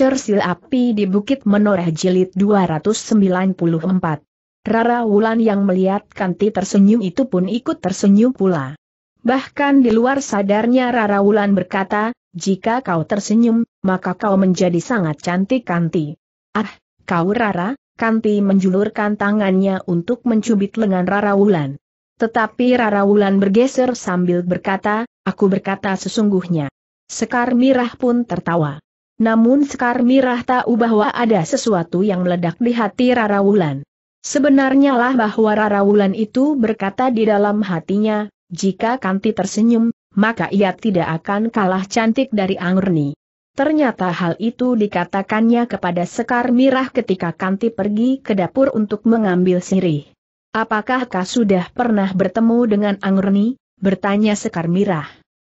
Cersil Api di Bukit Menoreh Jilid 294. Rara Wulan yang melihat Kanti tersenyum itu pun ikut tersenyum pula. Bahkan di luar sadarnya Rara Wulan berkata, jika kau tersenyum, maka kau menjadi sangat cantik Kanti. Ah, kau Rara, Kanti menjulurkan tangannya untuk mencubit lengan Rara Wulan. Tetapi Rara Wulan bergeser sambil berkata, aku berkata sesungguhnya. Sekar Mirah pun tertawa. Namun Sekar Mirah tahu bahwa ada sesuatu yang meledak di hati Rara Wulan. Sebenarnya lah bahwa Rara Wulan itu berkata di dalam hatinya, jika Kanti tersenyum, maka ia tidak akan kalah cantik dari Angurni. Ternyata hal itu dikatakannya kepada Sekar Mirah ketika Kanti pergi ke dapur untuk mengambil sirih. Apakah kau sudah pernah bertemu dengan Angurni? Bertanya Sekar Mirah.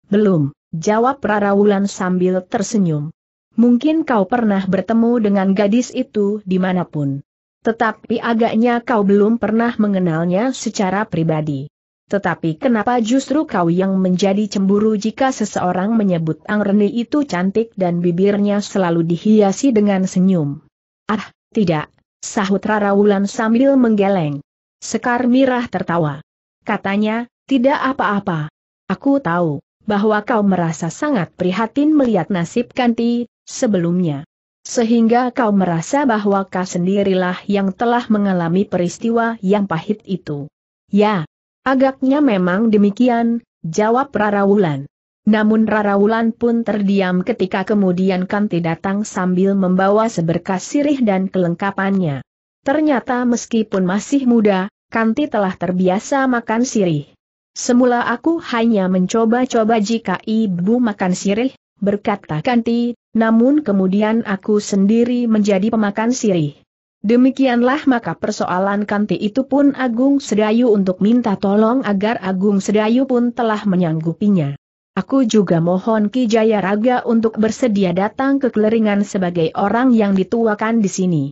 Belum, jawab Rara Wulan sambil tersenyum. Mungkin kau pernah bertemu dengan gadis itu dimanapun. Tetapi agaknya kau belum pernah mengenalnya secara pribadi. Tetapi kenapa justru kau yang menjadi cemburu jika seseorang menyebut Angreni itu cantik dan bibirnya selalu dihiasi dengan senyum? Ah, tidak, sahut Rara Wulan sambil menggeleng. Sekar Mirah tertawa. Katanya, tidak apa-apa. Aku tahu, bahwa kau merasa sangat prihatin melihat nasib Kanti, sebelumnya. Sehingga kau merasa bahwa kau sendirilah yang telah mengalami peristiwa yang pahit itu. Ya, agaknya memang demikian, jawab Rara Wulan. Namun Rara Wulan pun terdiam ketika kemudian Kanti datang sambil membawa seberkas sirih dan kelengkapannya. Ternyata meskipun masih muda, Kanti telah terbiasa makan sirih. Semula aku hanya mencoba-coba jika ibu makan sirih, berkata Kanti, namun kemudian aku sendiri menjadi pemakan sirih. Demikianlah maka persoalan Kanti itu pun Agung Sedayu untuk minta tolong agar Agung Sedayu pun telah menyanggupinya. Aku juga mohon Ki Jaya Raga untuk bersedia datang ke keleringan sebagai orang yang dituakan di sini.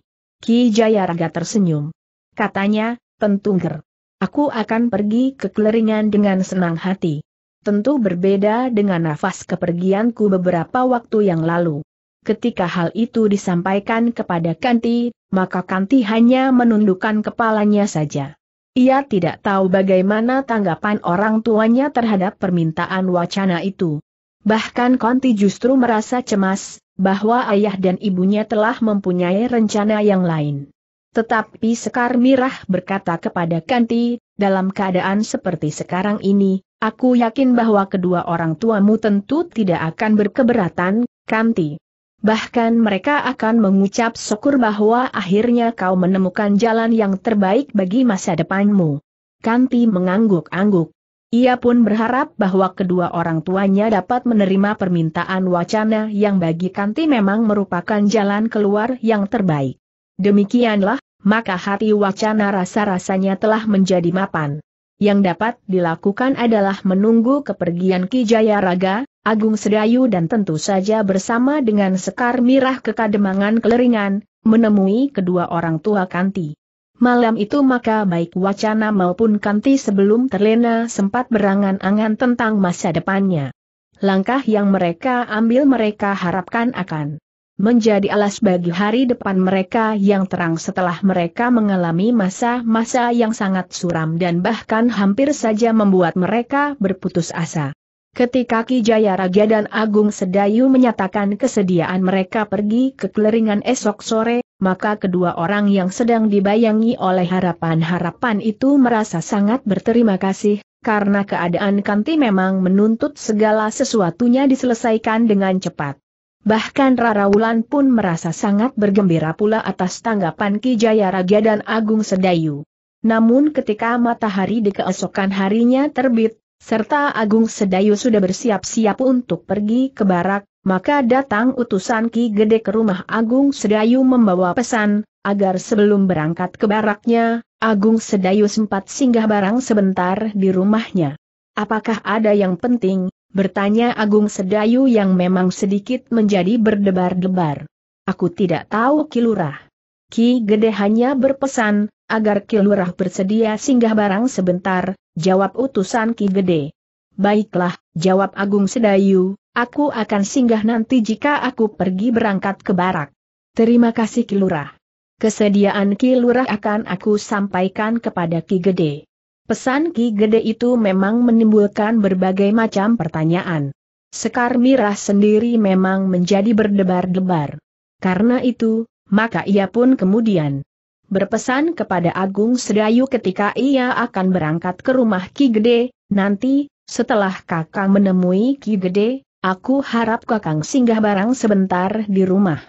Ki Jaya Raga tersenyum. Katanya, Pentungger. Aku akan pergi ke keleringan dengan senang hati tentu berbeda dengan nafas kepergianku beberapa waktu yang lalu. Ketika hal itu disampaikan kepada Kanti, maka Kanti hanya menundukkan kepalanya saja. Ia tidak tahu bagaimana tanggapan orang tuanya terhadap permintaan wacana itu. Bahkan Kanti justru merasa cemas, bahwa ayah dan ibunya telah mempunyai rencana yang lain. Tetapi Sekar Mirah berkata kepada Kanti, dalam keadaan seperti sekarang ini, aku yakin bahwa kedua orang tuamu tentu tidak akan berkeberatan, Kanti. Bahkan mereka akan mengucap syukur bahwa akhirnya kau menemukan jalan yang terbaik bagi masa depanmu. Kanti mengangguk-angguk. Ia pun berharap bahwa kedua orang tuanya dapat menerima permintaan wacana yang bagi Kanti memang merupakan jalan keluar yang terbaik. Demikianlah, maka hati wacana rasa-rasanya telah menjadi mapan. Yang dapat dilakukan adalah menunggu kepergian Ki Jayaraga, Agung Sedayu dan tentu saja bersama dengan Sekar Mirah kekademangan Kademangan Keleringan, menemui kedua orang tua Kanti. Malam itu maka baik wacana maupun Kanti sebelum terlena sempat berangan-angan tentang masa depannya. Langkah yang mereka ambil mereka harapkan akan menjadi alas bagi hari depan mereka yang terang setelah mereka mengalami masa-masa yang sangat suram dan bahkan hampir saja membuat mereka berputus asa. Ketika Ki Jaya Raja dan Agung Sedayu menyatakan kesediaan mereka pergi ke keleringan esok sore, maka kedua orang yang sedang dibayangi oleh harapan-harapan itu merasa sangat berterima kasih, karena keadaan kanti memang menuntut segala sesuatunya diselesaikan dengan cepat. Bahkan Rara Wulan pun merasa sangat bergembira pula atas tanggapan Ki Jayaraga dan Agung Sedayu. Namun ketika matahari di keesokan harinya terbit, serta Agung Sedayu sudah bersiap-siap untuk pergi ke barak, maka datang utusan Ki Gede ke rumah Agung Sedayu membawa pesan, agar sebelum berangkat ke baraknya, Agung Sedayu sempat singgah barang sebentar di rumahnya. Apakah ada yang penting, Bertanya Agung Sedayu yang memang sedikit menjadi berdebar-debar. Aku tidak tahu Kilurah. Ki Gede hanya berpesan, agar Kilurah bersedia singgah barang sebentar, jawab utusan Ki Gede. Baiklah, jawab Agung Sedayu, aku akan singgah nanti jika aku pergi berangkat ke barak. Terima kasih Kilurah. Kesediaan Kilurah akan aku sampaikan kepada Ki Gede. Pesan Ki Gede itu memang menimbulkan berbagai macam pertanyaan. Sekar Mirah sendiri memang menjadi berdebar-debar. Karena itu, maka ia pun kemudian berpesan kepada Agung Sedayu ketika ia akan berangkat ke rumah Ki Gede, nanti, setelah kakang menemui Ki Gede, aku harap kakang singgah barang sebentar di rumah.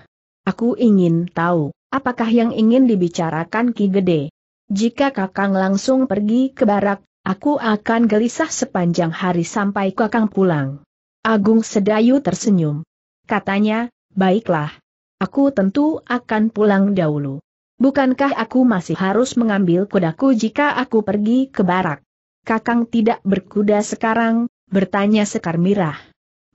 Aku ingin tahu, apakah yang ingin dibicarakan Ki Gede? Jika Kakang langsung pergi ke barak, aku akan gelisah sepanjang hari sampai Kakang pulang. Agung Sedayu tersenyum. Katanya, baiklah. Aku tentu akan pulang dahulu. Bukankah aku masih harus mengambil kudaku jika aku pergi ke barak? Kakang tidak berkuda sekarang, bertanya Sekar Mirah.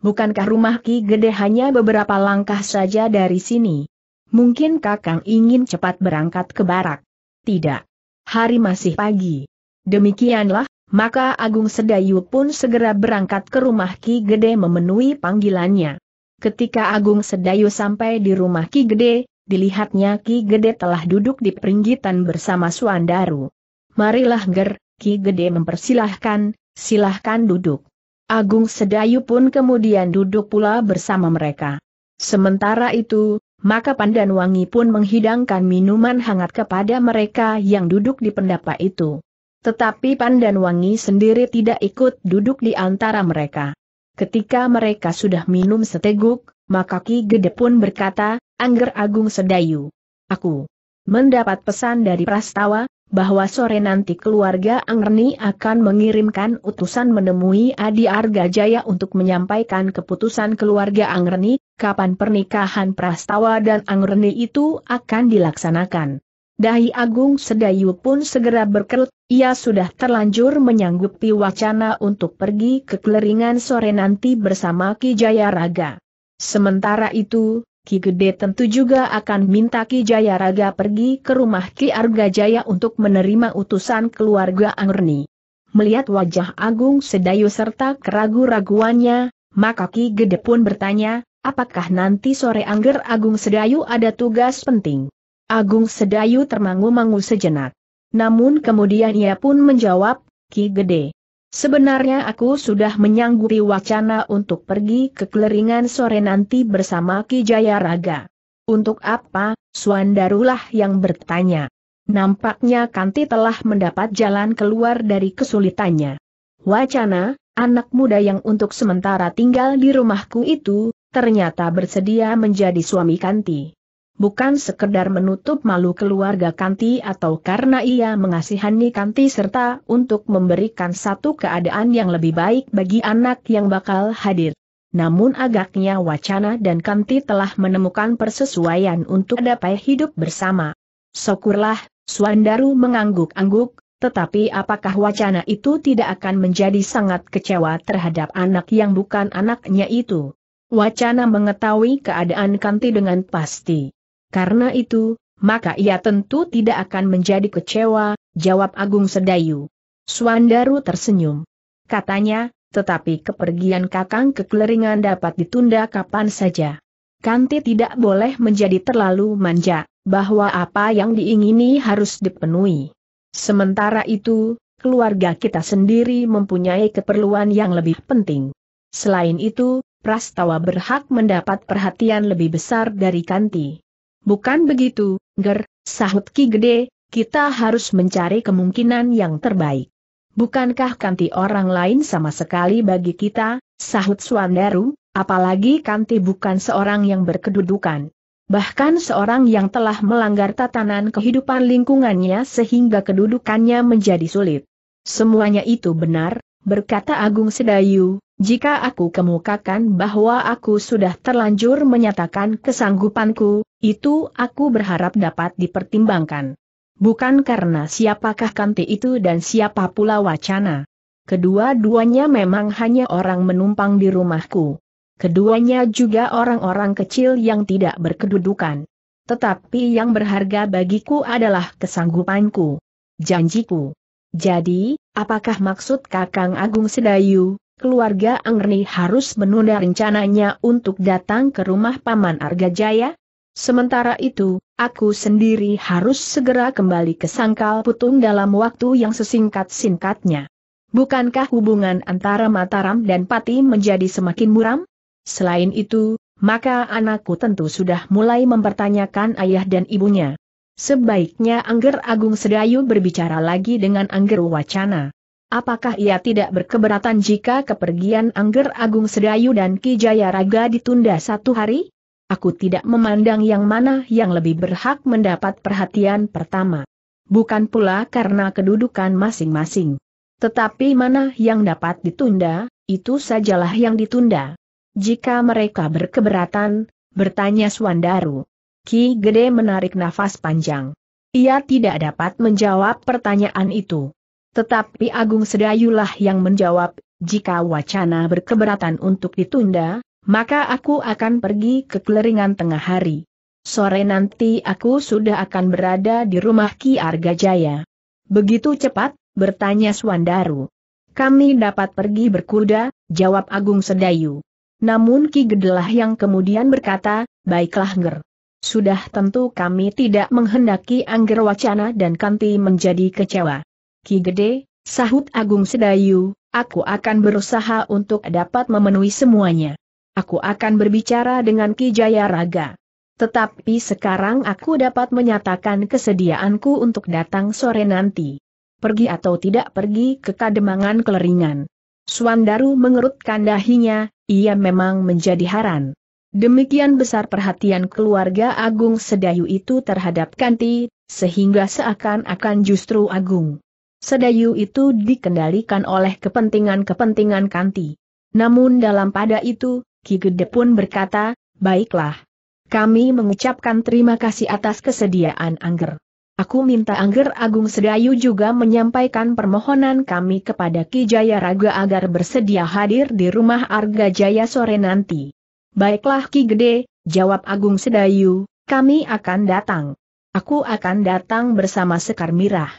Bukankah rumah Ki Gede hanya beberapa langkah saja dari sini? Mungkin Kakang ingin cepat berangkat ke barak. Tidak hari masih pagi. Demikianlah, maka Agung Sedayu pun segera berangkat ke rumah Ki Gede memenuhi panggilannya. Ketika Agung Sedayu sampai di rumah Ki Gede, dilihatnya Ki Gede telah duduk di peringgitan bersama Suandaru. Marilah Ger, Ki Gede mempersilahkan, silahkan duduk. Agung Sedayu pun kemudian duduk pula bersama mereka. Sementara itu, maka Pandan Wangi pun menghidangkan minuman hangat kepada mereka yang duduk di pendapa itu. Tetapi Pandan Wangi sendiri tidak ikut duduk di antara mereka. Ketika mereka sudah minum seteguk, maka Ki Gede pun berkata, Angger Agung Sedayu. Aku mendapat pesan dari Prastawa, bahwa sore nanti keluarga Angreni akan mengirimkan utusan menemui Adi Arga Jaya untuk menyampaikan keputusan keluarga Angreni, kapan pernikahan Prastawa dan Angreni itu akan dilaksanakan. Dahi Agung Sedayu pun segera berkerut, ia sudah terlanjur menyanggupi wacana untuk pergi ke keleringan sore nanti bersama Ki Jaya Raga. Sementara itu, Ki Gede tentu juga akan minta Ki Jayaraga pergi ke rumah Ki Arga Jaya untuk menerima utusan keluarga Anggerni. Melihat wajah Agung Sedayu serta keragu-raguannya, maka Ki Gede pun bertanya, apakah nanti sore Angger Agung Sedayu ada tugas penting? Agung Sedayu termangu-mangu sejenak. Namun kemudian ia pun menjawab, Ki Gede, Sebenarnya aku sudah menyangguri wacana untuk pergi ke keleringan sore nanti bersama Ki Jaya Raga. Untuk apa, Suandarulah yang bertanya. Nampaknya Kanti telah mendapat jalan keluar dari kesulitannya. Wacana, anak muda yang untuk sementara tinggal di rumahku itu, ternyata bersedia menjadi suami Kanti bukan sekedar menutup malu keluarga Kanti atau karena ia mengasihani Kanti serta untuk memberikan satu keadaan yang lebih baik bagi anak yang bakal hadir. Namun agaknya wacana dan Kanti telah menemukan persesuaian untuk dapat hidup bersama. Syukurlah, Suandaru mengangguk-angguk, tetapi apakah wacana itu tidak akan menjadi sangat kecewa terhadap anak yang bukan anaknya itu? Wacana mengetahui keadaan Kanti dengan pasti. Karena itu, maka ia tentu tidak akan menjadi kecewa, jawab Agung Sedayu. Swandaru tersenyum. Katanya, tetapi kepergian kakang ke Keleringan dapat ditunda kapan saja. Kanti tidak boleh menjadi terlalu manja, bahwa apa yang diingini harus dipenuhi. Sementara itu, keluarga kita sendiri mempunyai keperluan yang lebih penting. Selain itu, Prastawa berhak mendapat perhatian lebih besar dari Kanti. Bukan begitu, Ger, sahut Ki Gede, kita harus mencari kemungkinan yang terbaik. Bukankah kanti orang lain sama sekali bagi kita, sahut Swandaru, apalagi kanti bukan seorang yang berkedudukan. Bahkan seorang yang telah melanggar tatanan kehidupan lingkungannya sehingga kedudukannya menjadi sulit. Semuanya itu benar, berkata Agung Sedayu, jika aku kemukakan bahwa aku sudah terlanjur menyatakan kesanggupanku, itu aku berharap dapat dipertimbangkan. Bukan karena siapakah Kanti itu dan siapa pula wacana. Kedua-duanya memang hanya orang menumpang di rumahku. Keduanya juga orang-orang kecil yang tidak berkedudukan. Tetapi yang berharga bagiku adalah kesanggupanku. Janjiku. Jadi, Apakah maksud Kakang Agung Sedayu, keluarga Angerni harus menunda rencananya untuk datang ke rumah Paman Arga Jaya? Sementara itu, aku sendiri harus segera kembali ke Sangkal Putung dalam waktu yang sesingkat-singkatnya. Bukankah hubungan antara Mataram dan Pati menjadi semakin muram? Selain itu, maka anakku tentu sudah mulai mempertanyakan ayah dan ibunya. Sebaiknya Angger Agung Sedayu berbicara lagi dengan Angger Wacana. Apakah ia tidak berkeberatan jika kepergian Angger Agung Sedayu dan Ki Jayaraga ditunda satu hari? Aku tidak memandang yang mana yang lebih berhak mendapat perhatian pertama. Bukan pula karena kedudukan masing-masing. Tetapi mana yang dapat ditunda, itu sajalah yang ditunda. Jika mereka berkeberatan, bertanya Swandaru. Ki Gede menarik nafas panjang. Ia tidak dapat menjawab pertanyaan itu. Tetapi Agung Sedayulah yang menjawab, jika wacana berkeberatan untuk ditunda, maka aku akan pergi ke keleringan tengah hari. Sore nanti aku sudah akan berada di rumah Ki Arga Jaya. Begitu cepat, bertanya Swandaru. Kami dapat pergi berkuda, jawab Agung Sedayu. Namun Ki Gedelah yang kemudian berkata, baiklah Nger. Sudah tentu kami tidak menghendaki Angger Wacana dan Kanti menjadi kecewa. Ki Gede, sahut Agung Sedayu, aku akan berusaha untuk dapat memenuhi semuanya. Aku akan berbicara dengan Ki Jayaraga. Tetapi sekarang aku dapat menyatakan kesediaanku untuk datang sore nanti. Pergi atau tidak pergi ke Kademangan Keleringan. Suandaru mengerutkan dahinya, ia memang menjadi haran. Demikian besar perhatian keluarga Agung Sedayu itu terhadap Kanti, sehingga seakan-akan justru Agung Sedayu itu dikendalikan oleh kepentingan-kepentingan Kanti. Namun dalam pada itu, Ki Gede pun berkata, baiklah. Kami mengucapkan terima kasih atas kesediaan Angger. Aku minta Angger Agung Sedayu juga menyampaikan permohonan kami kepada Ki Jaya Raga agar bersedia hadir di rumah Arga Jaya sore nanti. Baiklah Ki Gede, jawab Agung Sedayu, kami akan datang. Aku akan datang bersama Sekar Mirah.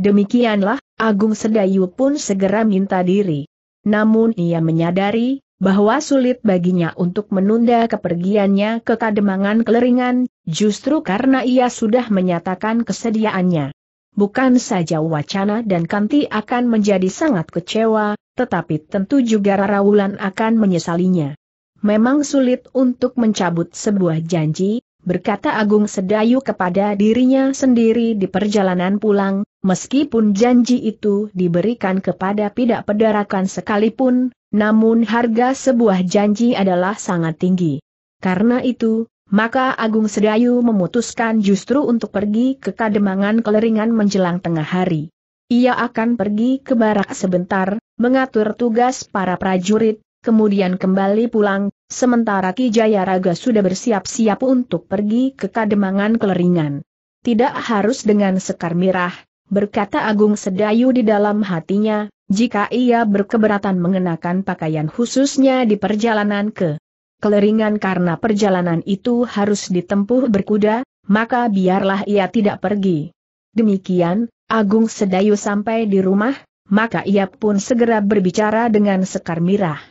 Demikianlah, Agung Sedayu pun segera minta diri. Namun ia menyadari, bahwa sulit baginya untuk menunda kepergiannya ke Kademangan Keleringan, justru karena ia sudah menyatakan kesediaannya. Bukan saja wacana dan Kanti akan menjadi sangat kecewa, tetapi tentu juga Rara Wulan akan menyesalinya memang sulit untuk mencabut sebuah janji, berkata Agung Sedayu kepada dirinya sendiri di perjalanan pulang, meskipun janji itu diberikan kepada pidak pedarakan sekalipun, namun harga sebuah janji adalah sangat tinggi. Karena itu, maka Agung Sedayu memutuskan justru untuk pergi ke Kademangan Keleringan menjelang tengah hari. Ia akan pergi ke barak sebentar, mengatur tugas para prajurit, kemudian kembali pulang, sementara Ki Jayaraga sudah bersiap-siap untuk pergi ke Kademangan Keleringan. Tidak harus dengan sekar mirah, berkata Agung Sedayu di dalam hatinya, jika ia berkeberatan mengenakan pakaian khususnya di perjalanan ke Keleringan karena perjalanan itu harus ditempuh berkuda, maka biarlah ia tidak pergi. Demikian, Agung Sedayu sampai di rumah, maka ia pun segera berbicara dengan Sekar Mirah.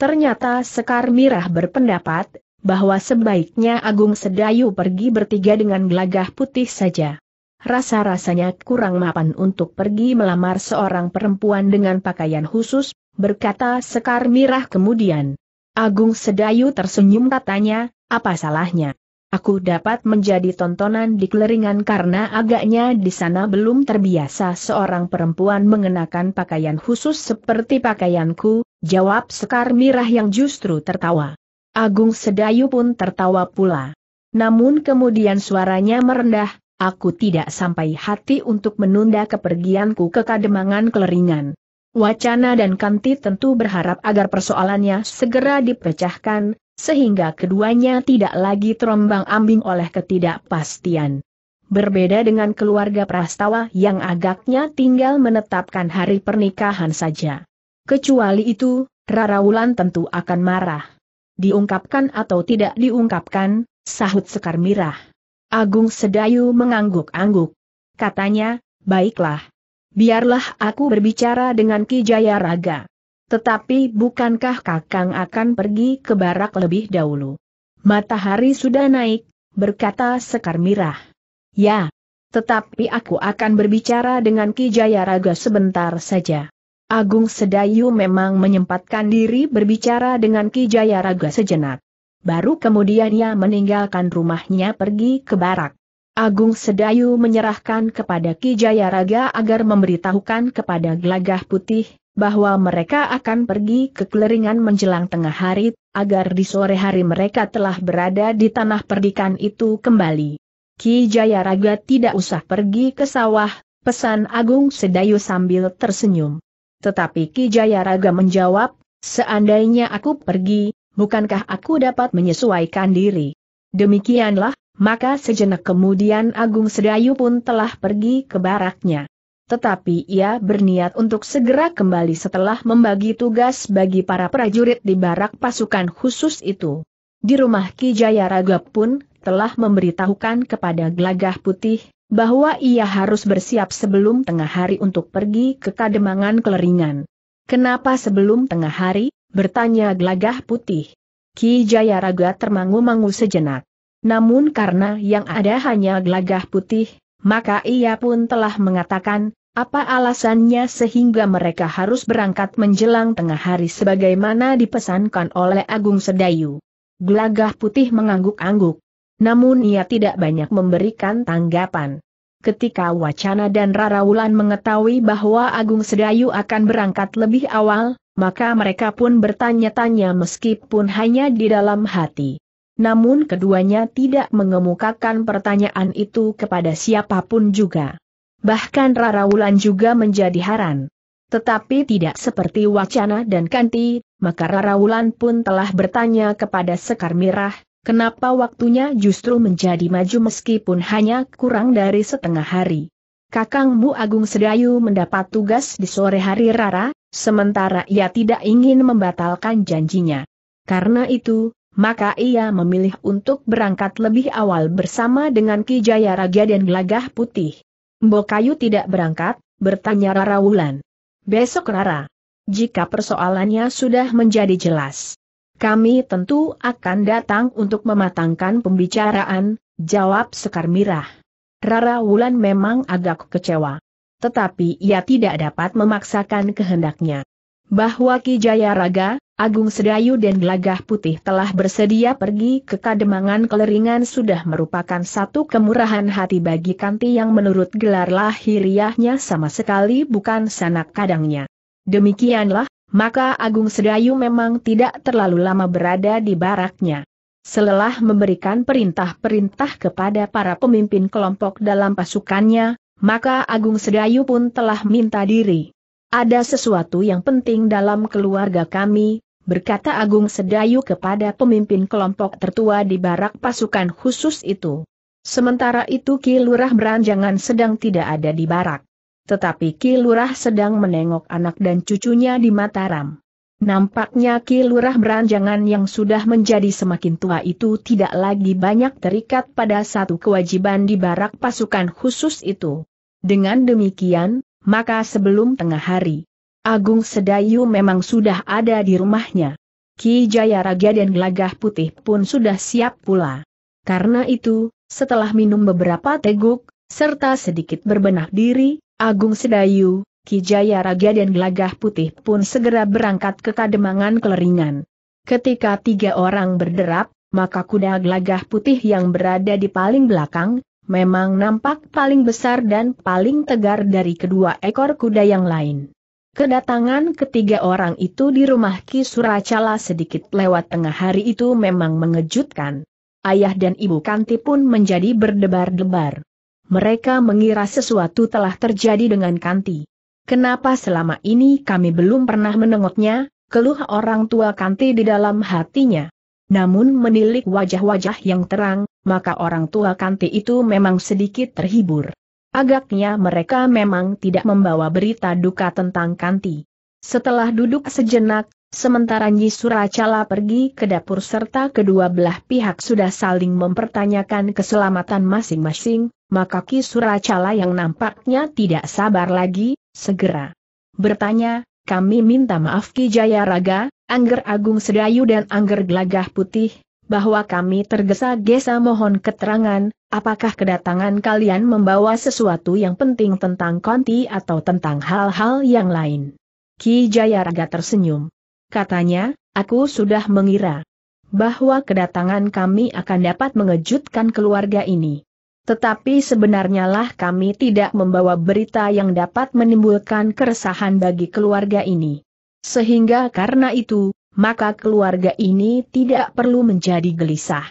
Ternyata Sekar Mirah berpendapat, bahwa sebaiknya Agung Sedayu pergi bertiga dengan gelagah putih saja. Rasa-rasanya kurang mapan untuk pergi melamar seorang perempuan dengan pakaian khusus, berkata Sekar Mirah kemudian. Agung Sedayu tersenyum katanya, apa salahnya? Aku dapat menjadi tontonan di keleringan karena agaknya di sana belum terbiasa seorang perempuan mengenakan pakaian khusus seperti pakaianku, jawab Sekar Mirah yang justru tertawa. Agung Sedayu pun tertawa pula. Namun kemudian suaranya merendah, aku tidak sampai hati untuk menunda kepergianku ke kademangan keleringan. Wacana dan Kanti tentu berharap agar persoalannya segera dipecahkan, sehingga keduanya tidak lagi terombang-ambing oleh ketidakpastian. Berbeda dengan keluarga Prastawa yang agaknya tinggal menetapkan hari pernikahan saja. Kecuali itu, Rara Wulan tentu akan marah. Diungkapkan atau tidak diungkapkan, sahut Sekar Mirah. Agung Sedayu mengangguk-angguk. Katanya, baiklah. Biarlah aku berbicara dengan Ki Jaya Raga. Tetapi bukankah Kakang akan pergi ke barak lebih dahulu? Matahari sudah naik, berkata Sekar Mirah. Ya, tetapi aku akan berbicara dengan Ki Jayaraga sebentar saja. Agung Sedayu memang menyempatkan diri berbicara dengan Ki Jayaraga sejenak. Baru kemudian ia meninggalkan rumahnya pergi ke barak. Agung Sedayu menyerahkan kepada Ki Jayaraga agar memberitahukan kepada Gelagah Putih bahwa mereka akan pergi ke keleringan menjelang tengah hari, agar di sore hari mereka telah berada di tanah perdikan itu kembali. Ki Jayaraga tidak usah pergi ke sawah, pesan Agung Sedayu sambil tersenyum. Tetapi Ki Jayaraga menjawab, seandainya aku pergi, bukankah aku dapat menyesuaikan diri? Demikianlah, maka sejenak kemudian Agung Sedayu pun telah pergi ke baraknya tetapi ia berniat untuk segera kembali setelah membagi tugas bagi para prajurit di barak pasukan khusus itu. Di rumah Ki Jaya Raga pun, telah memberitahukan kepada Glagah Putih, bahwa ia harus bersiap sebelum tengah hari untuk pergi ke Kademangan Keleringan. Kenapa sebelum tengah hari? bertanya Glagah Putih. Ki Jaya Raga termangu-mangu sejenak. Namun karena yang ada hanya Glagah Putih, maka ia pun telah mengatakan, apa alasannya sehingga mereka harus berangkat menjelang tengah hari sebagaimana dipesankan oleh Agung Sedayu? Gelagah putih mengangguk-angguk. Namun ia tidak banyak memberikan tanggapan. Ketika Wacana dan Rara Wulan mengetahui bahwa Agung Sedayu akan berangkat lebih awal, maka mereka pun bertanya-tanya meskipun hanya di dalam hati. Namun keduanya tidak mengemukakan pertanyaan itu kepada siapapun juga. Bahkan Rara Wulan juga menjadi haran. Tetapi tidak seperti Wacana dan Kanti, maka Rara Wulan pun telah bertanya kepada Sekar Mirah, kenapa waktunya justru menjadi maju meskipun hanya kurang dari setengah hari. Kakangmu Agung Sedayu mendapat tugas di sore hari Rara, sementara ia tidak ingin membatalkan janjinya. Karena itu, maka ia memilih untuk berangkat lebih awal bersama dengan Ki Jaya Raja dan Gelagah Putih. Mbok tidak berangkat, bertanya Rara Wulan. Besok Rara. Jika persoalannya sudah menjadi jelas. Kami tentu akan datang untuk mematangkan pembicaraan, jawab Sekar Mirah. Rara Wulan memang agak kecewa. Tetapi ia tidak dapat memaksakan kehendaknya bahwa Ki Jayaraga, Agung Sedayu dan Gelagah Putih telah bersedia pergi ke Kademangan Keleringan sudah merupakan satu kemurahan hati bagi Kanti yang menurut gelar lahiriahnya sama sekali bukan sanak kadangnya. Demikianlah, maka Agung Sedayu memang tidak terlalu lama berada di baraknya. Selelah memberikan perintah-perintah kepada para pemimpin kelompok dalam pasukannya, maka Agung Sedayu pun telah minta diri. Ada sesuatu yang penting dalam keluarga kami, berkata Agung Sedayu kepada pemimpin kelompok tertua di barak pasukan khusus itu. Sementara itu Ki Lurah Beranjangan sedang tidak ada di barak. Tetapi Ki Lurah sedang menengok anak dan cucunya di Mataram. Nampaknya Ki Lurah Beranjangan yang sudah menjadi semakin tua itu tidak lagi banyak terikat pada satu kewajiban di barak pasukan khusus itu. Dengan demikian, maka sebelum tengah hari, Agung Sedayu memang sudah ada di rumahnya. Ki Jaya Raja dan Gelagah Putih pun sudah siap pula. Karena itu, setelah minum beberapa teguk, serta sedikit berbenah diri, Agung Sedayu, Ki Jaya Raja dan Gelagah Putih pun segera berangkat ke Kademangan Keleringan. Ketika tiga orang berderap, maka kuda Gelagah Putih yang berada di paling belakang, memang nampak paling besar dan paling tegar dari kedua ekor kuda yang lain. Kedatangan ketiga orang itu di rumah Ki Suracala sedikit lewat tengah hari itu memang mengejutkan. Ayah dan ibu Kanti pun menjadi berdebar-debar. Mereka mengira sesuatu telah terjadi dengan Kanti. Kenapa selama ini kami belum pernah menengoknya, keluh orang tua Kanti di dalam hatinya namun menilik wajah-wajah yang terang, maka orang tua Kanti itu memang sedikit terhibur. Agaknya mereka memang tidak membawa berita duka tentang Kanti. Setelah duduk sejenak, sementara Nyi Suracala pergi ke dapur serta kedua belah pihak sudah saling mempertanyakan keselamatan masing-masing, maka Ki Suracala yang nampaknya tidak sabar lagi, segera bertanya, kami minta maaf Ki Jayaraga, Angger Agung Sedayu dan Angger Gelagah Putih, bahwa kami tergesa-gesa mohon keterangan, apakah kedatangan kalian membawa sesuatu yang penting tentang konti atau tentang hal-hal yang lain. Ki Jayaraga tersenyum. Katanya, aku sudah mengira bahwa kedatangan kami akan dapat mengejutkan keluarga ini. Tetapi sebenarnya lah kami tidak membawa berita yang dapat menimbulkan keresahan bagi keluarga ini. Sehingga karena itu, maka keluarga ini tidak perlu menjadi gelisah.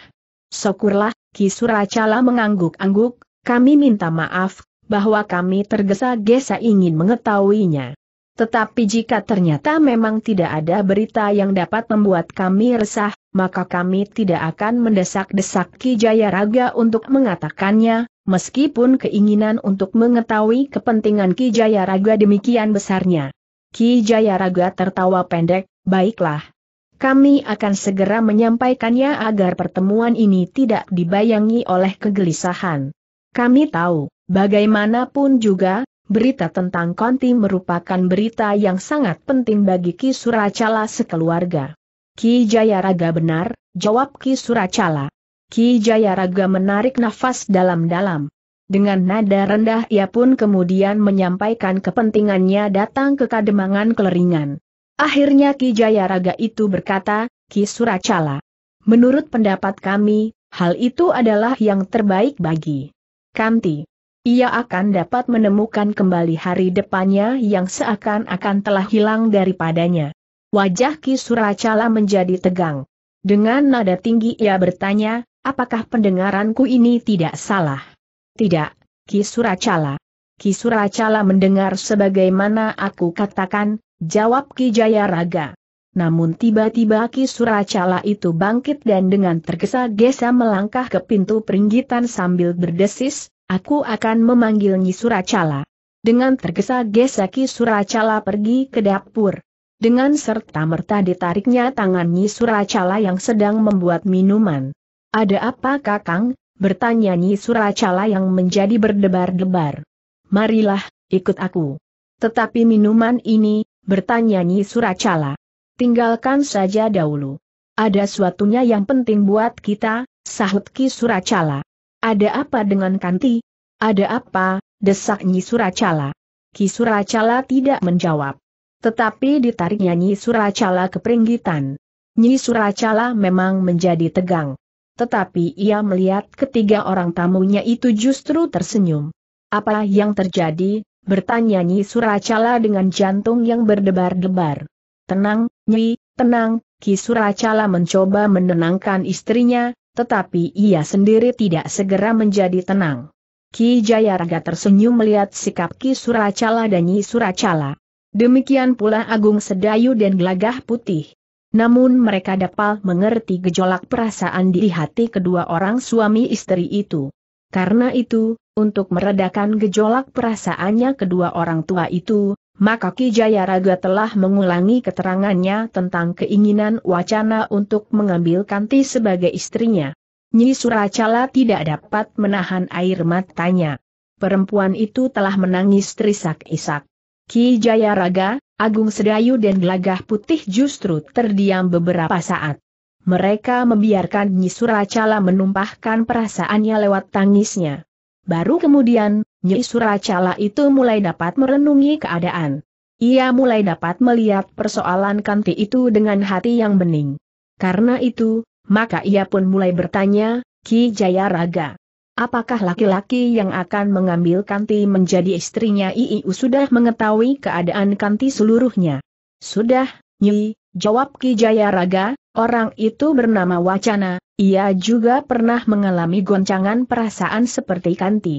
Syukurlah, Kisuracala mengangguk-angguk, kami minta maaf, bahwa kami tergesa-gesa ingin mengetahuinya. Tetapi jika ternyata memang tidak ada berita yang dapat membuat kami resah, maka kami tidak akan mendesak-desak Ki Jayaraga untuk mengatakannya, meskipun keinginan untuk mengetahui kepentingan Ki Jayaraga demikian besarnya. Ki Jayaraga tertawa pendek, baiklah. Kami akan segera menyampaikannya agar pertemuan ini tidak dibayangi oleh kegelisahan. Kami tahu, bagaimanapun juga, berita tentang Konti merupakan berita yang sangat penting bagi Ki Suracala sekeluarga. Ki Jayaraga benar, jawab Ki Suracala. Ki Jayaraga menarik nafas dalam-dalam. Dengan nada rendah ia pun kemudian menyampaikan kepentingannya datang ke Kademangan Keleringan. Akhirnya Ki Jayaraga itu berkata, Ki Suracala. Menurut pendapat kami, hal itu adalah yang terbaik bagi Kanti. Ia akan dapat menemukan kembali hari depannya yang seakan-akan telah hilang daripadanya. Wajah Ki Suracala menjadi tegang. Dengan nada tinggi ia bertanya, apakah pendengaranku ini tidak salah? Tidak, Kisuracala. Kisuracala mendengar sebagaimana aku katakan, jawab Ki Jayaraga. Namun tiba-tiba Ki Suracala itu bangkit dan dengan tergesa-gesa melangkah ke pintu peringgitan sambil berdesis, aku akan memanggil Nyi Suracala. Dengan tergesa-gesa Ki Suracala pergi ke dapur. Dengan serta-merta ditariknya tangan Nyi Suracala yang sedang membuat minuman. Ada apa kakang? bertanya Nyi Suracala yang menjadi berdebar-debar. Marilah, ikut aku. Tetapi minuman ini, bertanya Nyi Suracala. Tinggalkan saja dahulu. Ada suatunya yang penting buat kita, sahut Ki Suracala. Ada apa dengan Kanti? Ada apa, desak Nyi Suracala. Ki Suracala tidak menjawab. Tetapi ditariknya Nyi Suracala ke peringgitan. Nyi Suracala memang menjadi tegang. Tetapi ia melihat ketiga orang tamunya itu justru tersenyum. Apa yang terjadi? Bertanya Nyi Suracala dengan jantung yang berdebar-debar. Tenang, Nyi, tenang, Ki Suracala mencoba menenangkan istrinya, tetapi ia sendiri tidak segera menjadi tenang. Ki Jayaraga tersenyum melihat sikap Ki Suracala dan Nyi Suracala. Demikian pula Agung Sedayu dan Gelagah Putih. Namun mereka dapat mengerti gejolak perasaan di hati kedua orang suami istri itu. Karena itu, untuk meredakan gejolak perasaannya kedua orang tua itu, maka Ki Jayaraga telah mengulangi keterangannya tentang keinginan wacana untuk mengambil Kanti sebagai istrinya. Nyi Suracala tidak dapat menahan air matanya. Perempuan itu telah menangis terisak-isak. Ki Jayaraga, Agung Sedayu dan Gelagah Putih justru terdiam beberapa saat. Mereka membiarkan Nyi Suracala menumpahkan perasaannya lewat tangisnya. Baru kemudian, Nyi Suracala itu mulai dapat merenungi keadaan. Ia mulai dapat melihat persoalan kanti itu dengan hati yang bening. Karena itu, maka ia pun mulai bertanya, Ki Jayaraga, Apakah laki-laki yang akan mengambil Kanti menjadi istrinya Iiu sudah mengetahui keadaan Kanti seluruhnya? Sudah, Nyi, jawab Ki Jayaraga, orang itu bernama Wacana, ia juga pernah mengalami goncangan perasaan seperti Kanti.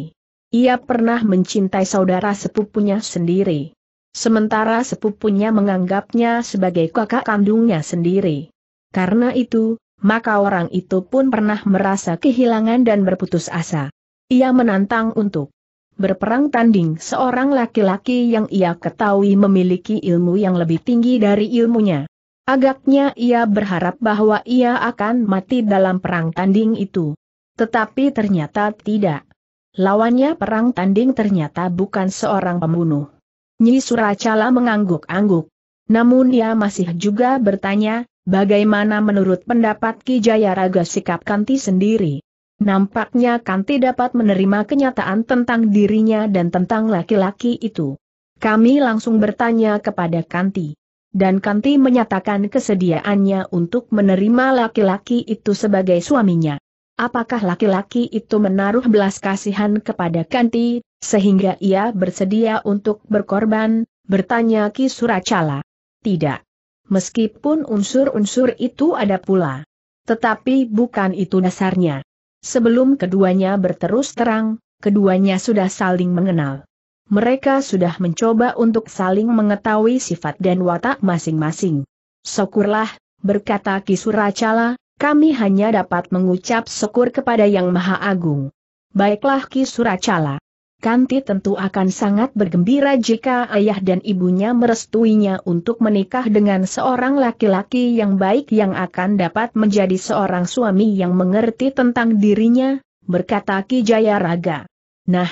Ia pernah mencintai saudara sepupunya sendiri. Sementara sepupunya menganggapnya sebagai kakak kandungnya sendiri. Karena itu, maka orang itu pun pernah merasa kehilangan dan berputus asa. Ia menantang untuk berperang tanding seorang laki-laki yang ia ketahui memiliki ilmu yang lebih tinggi dari ilmunya. Agaknya ia berharap bahwa ia akan mati dalam perang tanding itu. Tetapi ternyata tidak. Lawannya perang tanding ternyata bukan seorang pembunuh. Nyi Suracala mengangguk-angguk. Namun ia masih juga bertanya, Bagaimana menurut pendapat Ki Jayaraga sikap Kanti sendiri? Nampaknya Kanti dapat menerima kenyataan tentang dirinya dan tentang laki-laki itu. Kami langsung bertanya kepada Kanti. Dan Kanti menyatakan kesediaannya untuk menerima laki-laki itu sebagai suaminya. Apakah laki-laki itu menaruh belas kasihan kepada Kanti, sehingga ia bersedia untuk berkorban, bertanya Ki Suracala. Tidak. Meskipun unsur-unsur itu ada pula. Tetapi bukan itu dasarnya. Sebelum keduanya berterus terang, keduanya sudah saling mengenal. Mereka sudah mencoba untuk saling mengetahui sifat dan watak masing-masing. Syukurlah, berkata Kisuracala, kami hanya dapat mengucap syukur kepada Yang Maha Agung. Baiklah Kisuracala. Kanti tentu akan sangat bergembira jika ayah dan ibunya merestuinya untuk menikah dengan seorang laki-laki yang baik yang akan dapat menjadi seorang suami yang mengerti tentang dirinya, berkata Ki Jayaraga. Nah,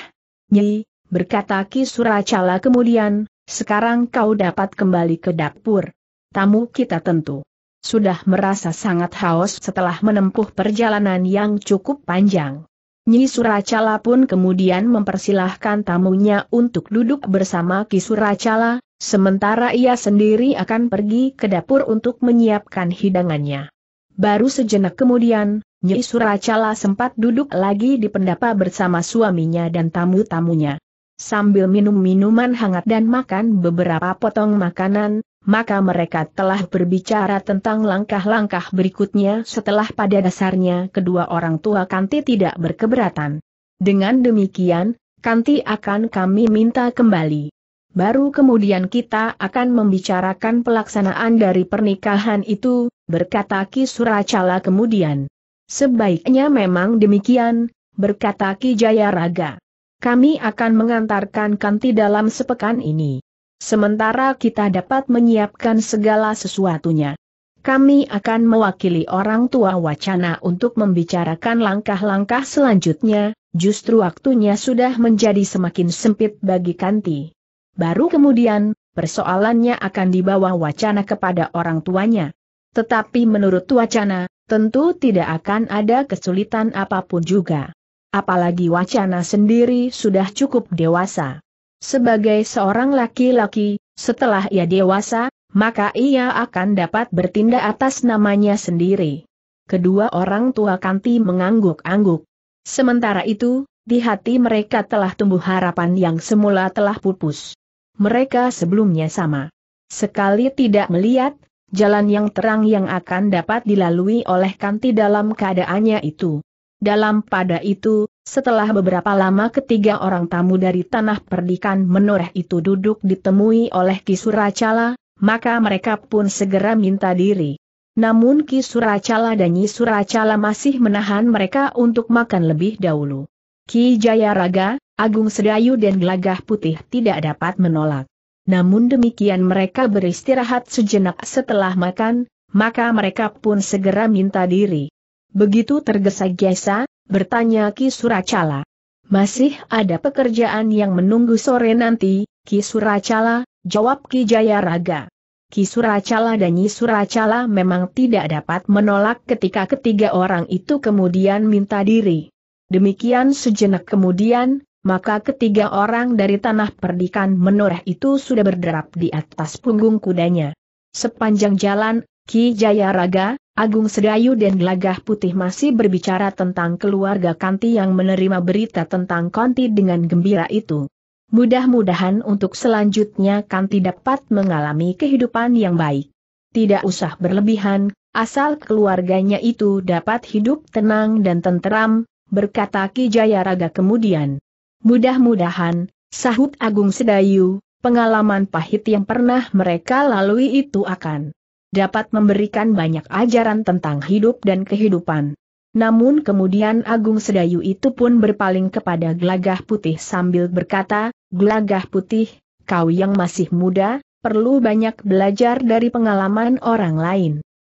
Nyi, berkata Ki Suracala kemudian, sekarang kau dapat kembali ke dapur. Tamu kita tentu sudah merasa sangat haus setelah menempuh perjalanan yang cukup panjang. Nyi Suracala pun kemudian mempersilahkan tamunya untuk duduk bersama Ki Suracala, sementara ia sendiri akan pergi ke dapur untuk menyiapkan hidangannya. Baru sejenak kemudian, Nyi Suracala sempat duduk lagi di pendapa bersama suaminya dan tamu-tamunya. Sambil minum minuman hangat dan makan beberapa potong makanan, maka mereka telah berbicara tentang langkah-langkah berikutnya setelah pada dasarnya kedua orang tua Kanti tidak berkeberatan. Dengan demikian, Kanti akan kami minta kembali. Baru kemudian kita akan membicarakan pelaksanaan dari pernikahan itu, berkata Ki Suracala kemudian. Sebaiknya memang demikian, berkata Ki Jayaraga. Kami akan mengantarkan Kanti dalam sepekan ini sementara kita dapat menyiapkan segala sesuatunya. Kami akan mewakili orang tua wacana untuk membicarakan langkah-langkah selanjutnya, justru waktunya sudah menjadi semakin sempit bagi Kanti. Baru kemudian, persoalannya akan dibawa wacana kepada orang tuanya. Tetapi menurut wacana, tentu tidak akan ada kesulitan apapun juga. Apalagi wacana sendiri sudah cukup dewasa. Sebagai seorang laki-laki, setelah ia dewasa, maka ia akan dapat bertindak atas namanya sendiri. Kedua orang tua Kanti mengangguk-angguk. Sementara itu, di hati mereka telah tumbuh harapan yang semula telah pupus. Mereka sebelumnya sama. Sekali tidak melihat, jalan yang terang yang akan dapat dilalui oleh Kanti dalam keadaannya itu. Dalam pada itu, setelah beberapa lama ketiga orang tamu dari tanah perdikan menoreh itu duduk ditemui oleh Kisuracala, maka mereka pun segera minta diri. Namun Ki Suracala dan Nyi Suracala masih menahan mereka untuk makan lebih dahulu. Ki Jayaraga, Agung Sedayu dan Gelagah Putih tidak dapat menolak. Namun demikian mereka beristirahat sejenak setelah makan, maka mereka pun segera minta diri. Begitu tergesa-gesa, Bertanya Ki Suracala. Masih ada pekerjaan yang menunggu sore nanti, Ki Suracala, jawab Ki Jayaraga. Ki Suracala dan Nyi Suracala memang tidak dapat menolak ketika ketiga orang itu kemudian minta diri. Demikian sejenak kemudian, maka ketiga orang dari tanah perdikan menoreh itu sudah berderap di atas punggung kudanya. Sepanjang jalan, Ki Jayaraga, Agung Sedayu dan Gelagah Putih masih berbicara tentang keluarga Kanti yang menerima berita tentang Konti dengan gembira itu. Mudah-mudahan untuk selanjutnya Kanti dapat mengalami kehidupan yang baik. Tidak usah berlebihan, asal keluarganya itu dapat hidup tenang dan tenteram, berkata Ki Jayaraga kemudian. Mudah-mudahan, sahut Agung Sedayu, pengalaman pahit yang pernah mereka lalui itu akan dapat memberikan banyak ajaran tentang hidup dan kehidupan. Namun kemudian Agung Sedayu itu pun berpaling kepada Glagah Putih sambil berkata, Glagah Putih, kau yang masih muda, perlu banyak belajar dari pengalaman orang lain.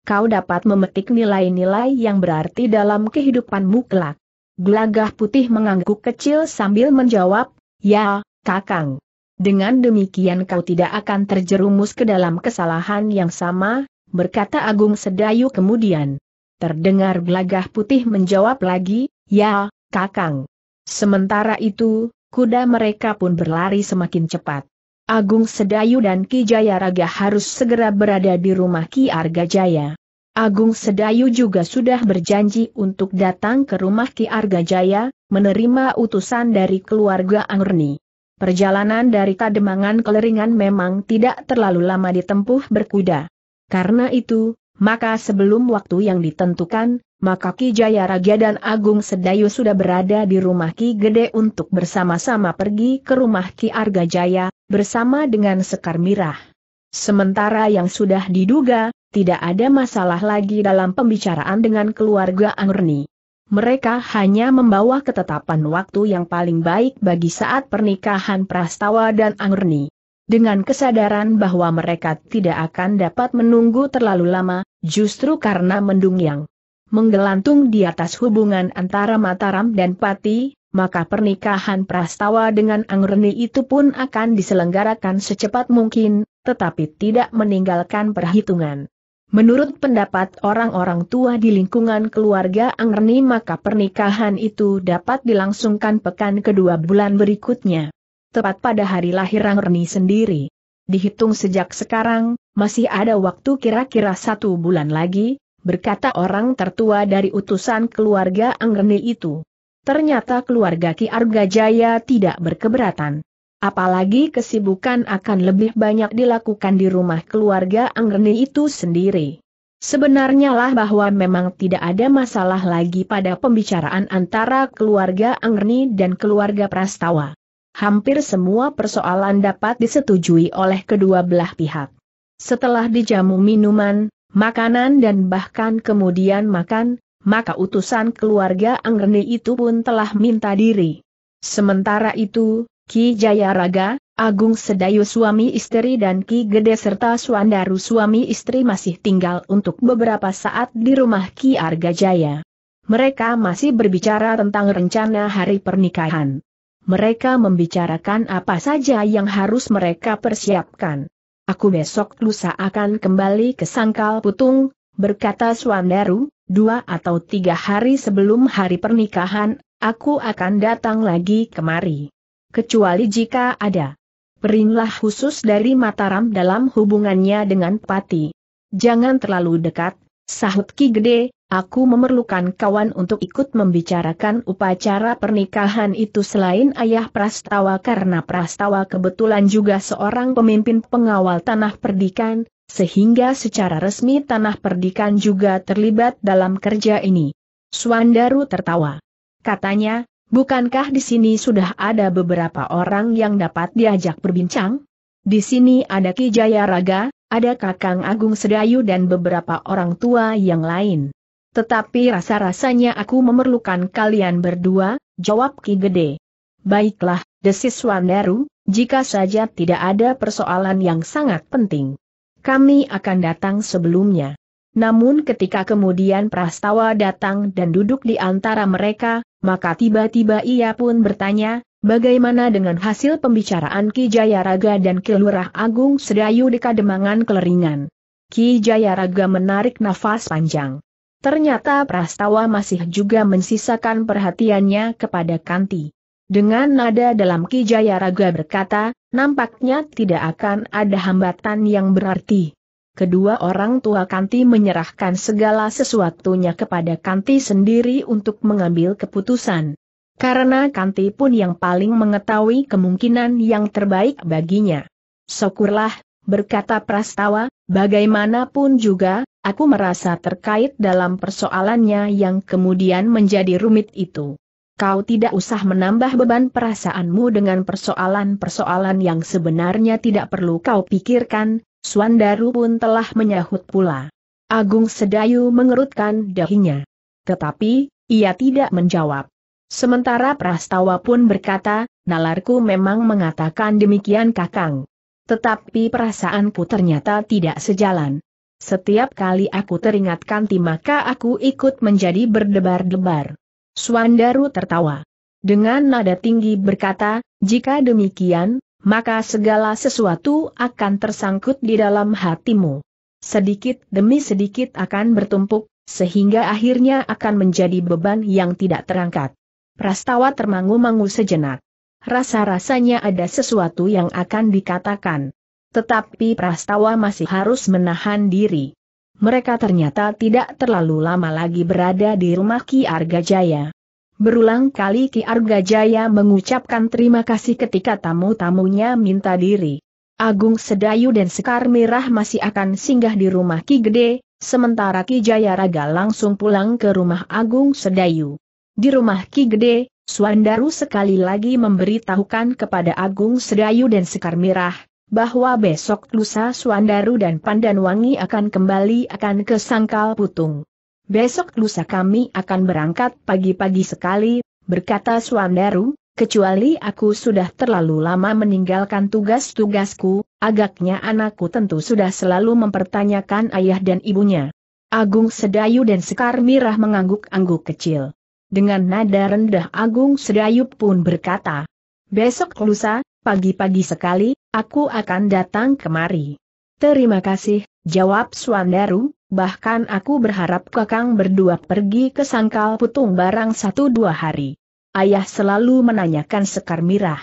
Kau dapat memetik nilai-nilai yang berarti dalam kehidupanmu kelak. Glagah Putih mengangguk kecil sambil menjawab, Ya, Kakang. Dengan demikian kau tidak akan terjerumus ke dalam kesalahan yang sama, berkata Agung Sedayu kemudian. Terdengar gelagah putih menjawab lagi, ya, kakang. Sementara itu, kuda mereka pun berlari semakin cepat. Agung Sedayu dan Ki Jayaraga harus segera berada di rumah Ki Arga Jaya. Agung Sedayu juga sudah berjanji untuk datang ke rumah Ki Arga Jaya, menerima utusan dari keluarga Angerni. Perjalanan dari Kademangan ke Leringan memang tidak terlalu lama ditempuh berkuda. Karena itu, maka sebelum waktu yang ditentukan, maka Ki Jaya Raja dan Agung Sedayu sudah berada di rumah Ki Gede untuk bersama-sama pergi ke rumah Ki Arga Jaya, bersama dengan Sekar Mirah. Sementara yang sudah diduga, tidak ada masalah lagi dalam pembicaraan dengan keluarga Angerni mereka hanya membawa ketetapan waktu yang paling baik bagi saat pernikahan Prastawa dan Angerni. Dengan kesadaran bahwa mereka tidak akan dapat menunggu terlalu lama, justru karena mendung yang menggelantung di atas hubungan antara Mataram dan Pati, maka pernikahan Prastawa dengan Angerni itu pun akan diselenggarakan secepat mungkin, tetapi tidak meninggalkan perhitungan. Menurut pendapat orang-orang tua di lingkungan keluarga Angreni maka pernikahan itu dapat dilangsungkan pekan kedua bulan berikutnya. Tepat pada hari lahir Angreni sendiri. Dihitung sejak sekarang, masih ada waktu kira-kira satu bulan lagi, berkata orang tertua dari utusan keluarga Angreni itu. Ternyata keluarga Ki Arga Jaya tidak berkeberatan. Apalagi kesibukan akan lebih banyak dilakukan di rumah keluarga Anggreni itu sendiri. Sebenarnya lah bahwa memang tidak ada masalah lagi pada pembicaraan antara keluarga Anggreni dan keluarga Prastawa. Hampir semua persoalan dapat disetujui oleh kedua belah pihak. Setelah dijamu minuman, makanan dan bahkan kemudian makan, maka utusan keluarga Anggreni itu pun telah minta diri. Sementara itu, Ki Raga, Agung Sedayu suami istri dan Ki Gede serta Suandaru suami istri masih tinggal untuk beberapa saat di rumah Ki Arga Jaya. Mereka masih berbicara tentang rencana hari pernikahan. Mereka membicarakan apa saja yang harus mereka persiapkan. Aku besok lusa akan kembali ke Sangkal Putung, berkata Suandaru, dua atau tiga hari sebelum hari pernikahan, aku akan datang lagi kemari kecuali jika ada perintah khusus dari Mataram dalam hubungannya dengan Pati. Jangan terlalu dekat, sahut Ki Gede, aku memerlukan kawan untuk ikut membicarakan upacara pernikahan itu selain ayah Prastawa karena Prastawa kebetulan juga seorang pemimpin pengawal tanah perdikan, sehingga secara resmi tanah perdikan juga terlibat dalam kerja ini. Suandaru tertawa. Katanya, Bukankah di sini sudah ada beberapa orang yang dapat diajak berbincang? Di sini ada Ki Jaya Raga, ada Kakang Agung Sedayu dan beberapa orang tua yang lain. Tetapi rasa-rasanya aku memerlukan kalian berdua, jawab Ki Gede. Baiklah, desis Wanderu, jika saja tidak ada persoalan yang sangat penting. Kami akan datang sebelumnya. Namun ketika kemudian Prastawa datang dan duduk di antara mereka, maka tiba-tiba ia pun bertanya, bagaimana dengan hasil pembicaraan Ki Jayaraga dan Ki Agung Sedayu di Kademangan Keleringan? Ki Jayaraga menarik nafas panjang. Ternyata Prastawa masih juga mensisakan perhatiannya kepada Kanti. Dengan nada dalam Ki Jayaraga berkata, nampaknya tidak akan ada hambatan yang berarti kedua orang tua Kanti menyerahkan segala sesuatunya kepada Kanti sendiri untuk mengambil keputusan. Karena Kanti pun yang paling mengetahui kemungkinan yang terbaik baginya. Syukurlah, berkata Prastawa, bagaimanapun juga, aku merasa terkait dalam persoalannya yang kemudian menjadi rumit itu. Kau tidak usah menambah beban perasaanmu dengan persoalan-persoalan yang sebenarnya tidak perlu kau pikirkan, Swandaru pun telah menyahut pula. Agung Sedayu mengerutkan dahinya. Tetapi, ia tidak menjawab. Sementara Prastawa pun berkata, nalarku memang mengatakan demikian kakang. Tetapi perasaanku ternyata tidak sejalan. Setiap kali aku teringatkan ti maka aku ikut menjadi berdebar-debar. Swandaru tertawa. Dengan nada tinggi berkata, jika demikian, maka segala sesuatu akan tersangkut di dalam hatimu. Sedikit demi sedikit akan bertumpuk, sehingga akhirnya akan menjadi beban yang tidak terangkat. Prastawa termangu-mangu sejenak. Rasa-rasanya ada sesuatu yang akan dikatakan. Tetapi Prastawa masih harus menahan diri. Mereka ternyata tidak terlalu lama lagi berada di rumah Ki Arga Jaya. Berulang kali Ki Arga Jaya mengucapkan terima kasih ketika tamu-tamunya minta diri. Agung Sedayu dan Sekar Mirah masih akan singgah di rumah Ki Gede, sementara Ki Jaya Raga langsung pulang ke rumah Agung Sedayu. Di rumah Ki Gede, Suandaru sekali lagi memberitahukan kepada Agung Sedayu dan Sekar Mirah, bahwa besok lusa Suandaru dan Pandanwangi akan kembali akan ke Sangkal Putung. Besok lusa kami akan berangkat pagi-pagi sekali, berkata Suandaru, kecuali aku sudah terlalu lama meninggalkan tugas-tugasku, agaknya anakku tentu sudah selalu mempertanyakan ayah dan ibunya. Agung Sedayu dan Sekar Mirah mengangguk-angguk kecil. Dengan nada rendah Agung Sedayu pun berkata, Besok lusa, pagi-pagi sekali, aku akan datang kemari. Terima kasih, jawab Suandaru, bahkan aku berharap kakang berdua pergi ke sangkal putung barang satu dua hari. Ayah selalu menanyakan Sekar Mirah.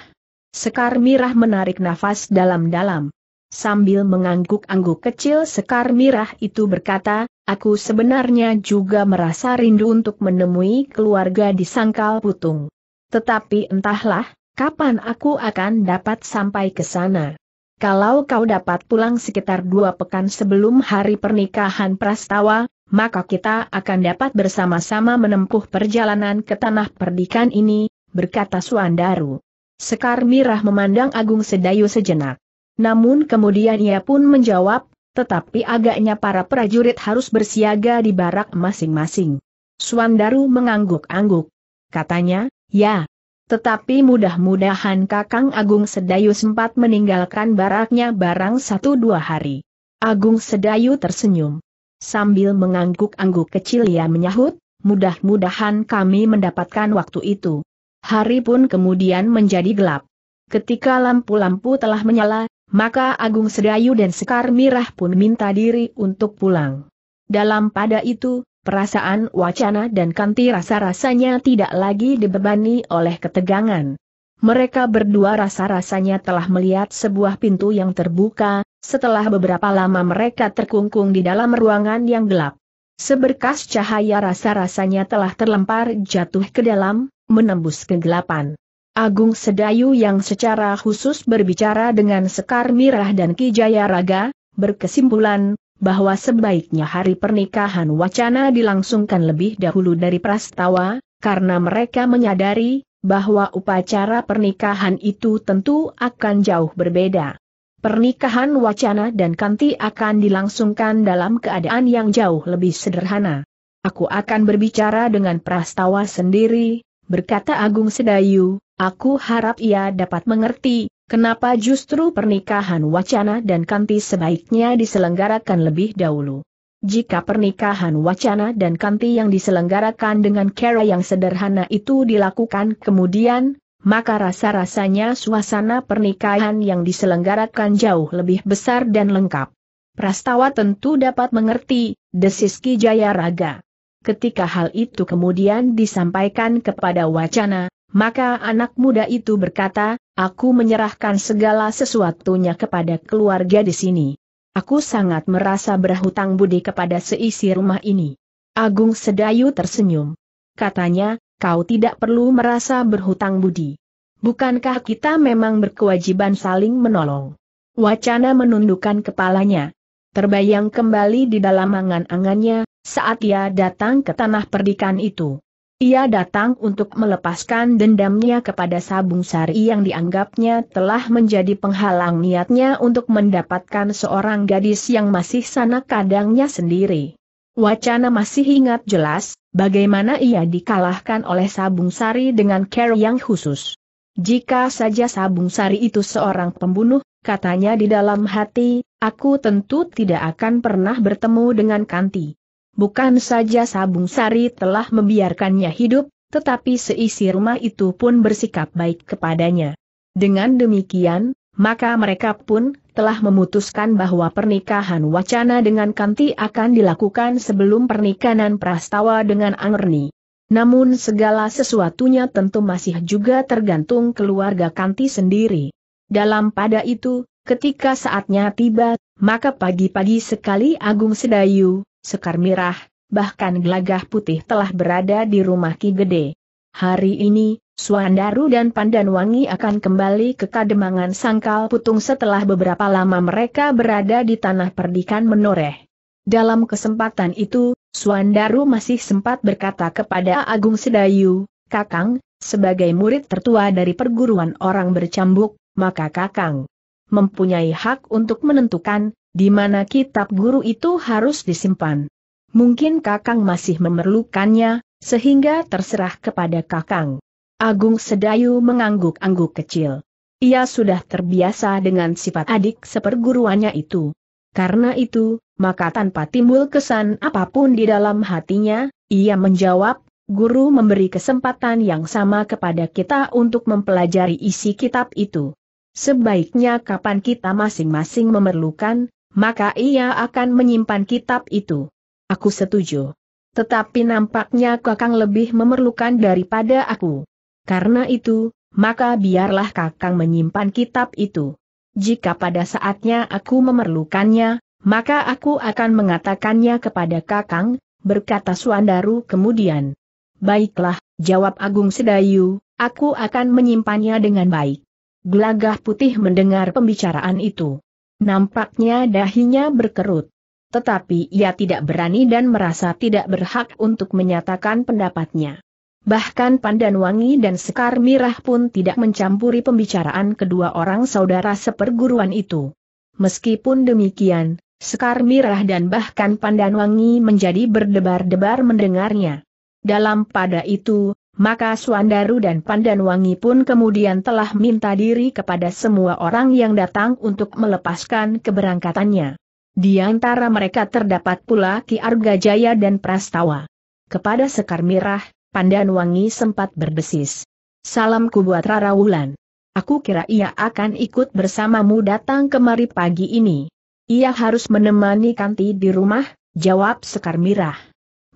Sekar Mirah menarik nafas dalam-dalam. Sambil mengangguk-angguk kecil Sekar Mirah itu berkata, aku sebenarnya juga merasa rindu untuk menemui keluarga di sangkal putung. Tetapi entahlah, kapan aku akan dapat sampai ke sana. Kalau kau dapat pulang sekitar dua pekan sebelum hari pernikahan Prastawa, maka kita akan dapat bersama-sama menempuh perjalanan ke tanah perdikan ini, berkata Suandaru. Sekar Mirah memandang Agung Sedayu sejenak. Namun kemudian ia pun menjawab, tetapi agaknya para prajurit harus bersiaga di barak masing-masing. Suandaru mengangguk-angguk. Katanya, ya, tetapi mudah-mudahan Kakang Agung Sedayu sempat meninggalkan baraknya barang satu dua hari. Agung Sedayu tersenyum. Sambil mengangguk-angguk kecil ia menyahut, mudah-mudahan kami mendapatkan waktu itu. Hari pun kemudian menjadi gelap. Ketika lampu-lampu telah menyala, maka Agung Sedayu dan Sekar Mirah pun minta diri untuk pulang. Dalam pada itu, Perasaan, wacana dan kanti rasa-rasanya tidak lagi dibebani oleh ketegangan. Mereka berdua rasa-rasanya telah melihat sebuah pintu yang terbuka, setelah beberapa lama mereka terkungkung di dalam ruangan yang gelap. Seberkas cahaya rasa-rasanya telah terlempar jatuh ke dalam, menembus kegelapan. Agung Sedayu yang secara khusus berbicara dengan Sekar Mirah dan Kijaya Raga, berkesimpulan, bahwa sebaiknya hari pernikahan wacana dilangsungkan lebih dahulu dari prastawa, karena mereka menyadari bahwa upacara pernikahan itu tentu akan jauh berbeda. Pernikahan wacana dan kanti akan dilangsungkan dalam keadaan yang jauh lebih sederhana. Aku akan berbicara dengan prastawa sendiri, berkata Agung Sedayu, aku harap ia dapat mengerti, Kenapa justru pernikahan wacana dan kanti sebaiknya diselenggarakan lebih dahulu? Jika pernikahan wacana dan kanti yang diselenggarakan dengan cara yang sederhana itu dilakukan kemudian, maka rasa-rasanya suasana pernikahan yang diselenggarakan jauh lebih besar dan lengkap. Prastawa tentu dapat mengerti, desis Ki Jayaraga. Ketika hal itu kemudian disampaikan kepada wacana, maka anak muda itu berkata, aku menyerahkan segala sesuatunya kepada keluarga di sini. Aku sangat merasa berhutang budi kepada seisi rumah ini. Agung Sedayu tersenyum. Katanya, kau tidak perlu merasa berhutang budi. Bukankah kita memang berkewajiban saling menolong? Wacana menundukkan kepalanya. Terbayang kembali di dalam angan-angannya, saat ia datang ke tanah perdikan itu. Ia datang untuk melepaskan dendamnya kepada Sabung Sari yang dianggapnya telah menjadi penghalang niatnya untuk mendapatkan seorang gadis yang masih sanak kadangnya sendiri. Wacana masih ingat jelas, bagaimana ia dikalahkan oleh Sabung Sari dengan care yang khusus. Jika saja Sabung Sari itu seorang pembunuh, katanya di dalam hati, aku tentu tidak akan pernah bertemu dengan Kanti. Bukan saja Sabung Sari telah membiarkannya hidup, tetapi seisi rumah itu pun bersikap baik kepadanya. Dengan demikian, maka mereka pun telah memutuskan bahwa pernikahan wacana dengan Kanti akan dilakukan sebelum pernikahan Prastawa dengan Angerni. Namun segala sesuatunya tentu masih juga tergantung keluarga Kanti sendiri. Dalam pada itu, ketika saatnya tiba, maka pagi-pagi sekali Agung Sedayu, Sekar Mirah, bahkan gelagah putih telah berada di rumah Ki Gede. Hari ini, Suandaru dan Pandanwangi akan kembali ke Kademangan Sangkal Putung setelah beberapa lama mereka berada di tanah perdikan menoreh. Dalam kesempatan itu, Suandaru masih sempat berkata kepada Agung Sedayu, Kakang, sebagai murid tertua dari perguruan orang bercambuk, maka Kakang mempunyai hak untuk menentukan di mana kitab guru itu harus disimpan. Mungkin Kakang masih memerlukannya, sehingga terserah kepada Kakang. Agung Sedayu mengangguk-angguk kecil. Ia sudah terbiasa dengan sifat adik seperguruannya itu. Karena itu, maka tanpa timbul kesan apapun di dalam hatinya, ia menjawab, guru memberi kesempatan yang sama kepada kita untuk mempelajari isi kitab itu. Sebaiknya kapan kita masing-masing memerlukan, maka ia akan menyimpan kitab itu. Aku setuju. Tetapi nampaknya Kakang lebih memerlukan daripada aku. Karena itu, maka biarlah Kakang menyimpan kitab itu. Jika pada saatnya aku memerlukannya, maka aku akan mengatakannya kepada Kakang, berkata Suandaru kemudian. Baiklah, jawab Agung Sedayu, aku akan menyimpannya dengan baik. Gelagah putih mendengar pembicaraan itu. Nampaknya dahinya berkerut. Tetapi ia tidak berani dan merasa tidak berhak untuk menyatakan pendapatnya. Bahkan Wangi dan Sekar Mirah pun tidak mencampuri pembicaraan kedua orang saudara seperguruan itu. Meskipun demikian, Sekar Mirah dan bahkan Wangi menjadi berdebar-debar mendengarnya. Dalam pada itu, maka Suandaru dan Pandanwangi pun kemudian telah minta diri kepada semua orang yang datang untuk melepaskan keberangkatannya. Di antara mereka terdapat pula Ki Arga Jaya dan Prastawa. Kepada Sekar Mirah, Pandanwangi sempat berdesis. Salamku buat Rara Wulan. Aku kira ia akan ikut bersamamu datang kemari pagi ini. Ia harus menemani Kanti di rumah, jawab Sekar Mirah.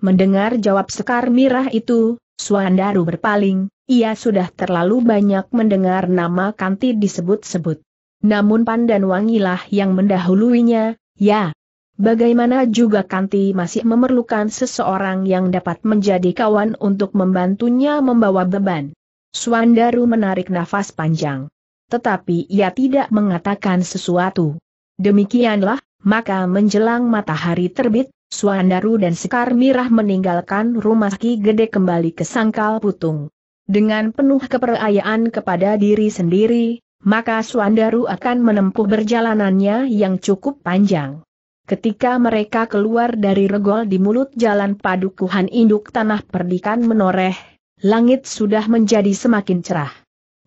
Mendengar jawab Sekar Mirah itu, Suandaru berpaling, ia sudah terlalu banyak mendengar nama Kanti disebut-sebut. Namun Pandan Wangilah yang mendahuluinya, ya. Bagaimana juga Kanti masih memerlukan seseorang yang dapat menjadi kawan untuk membantunya membawa beban. Suandaru menarik nafas panjang. Tetapi ia tidak mengatakan sesuatu. Demikianlah, maka menjelang matahari terbit, Suandaru dan Sekar Mirah meninggalkan rumah Ki Gede kembali ke Sangkal Putung. Dengan penuh keperayaan kepada diri sendiri, maka Suandaru akan menempuh perjalanannya yang cukup panjang. Ketika mereka keluar dari regol di mulut jalan padukuhan induk tanah perdikan menoreh, langit sudah menjadi semakin cerah.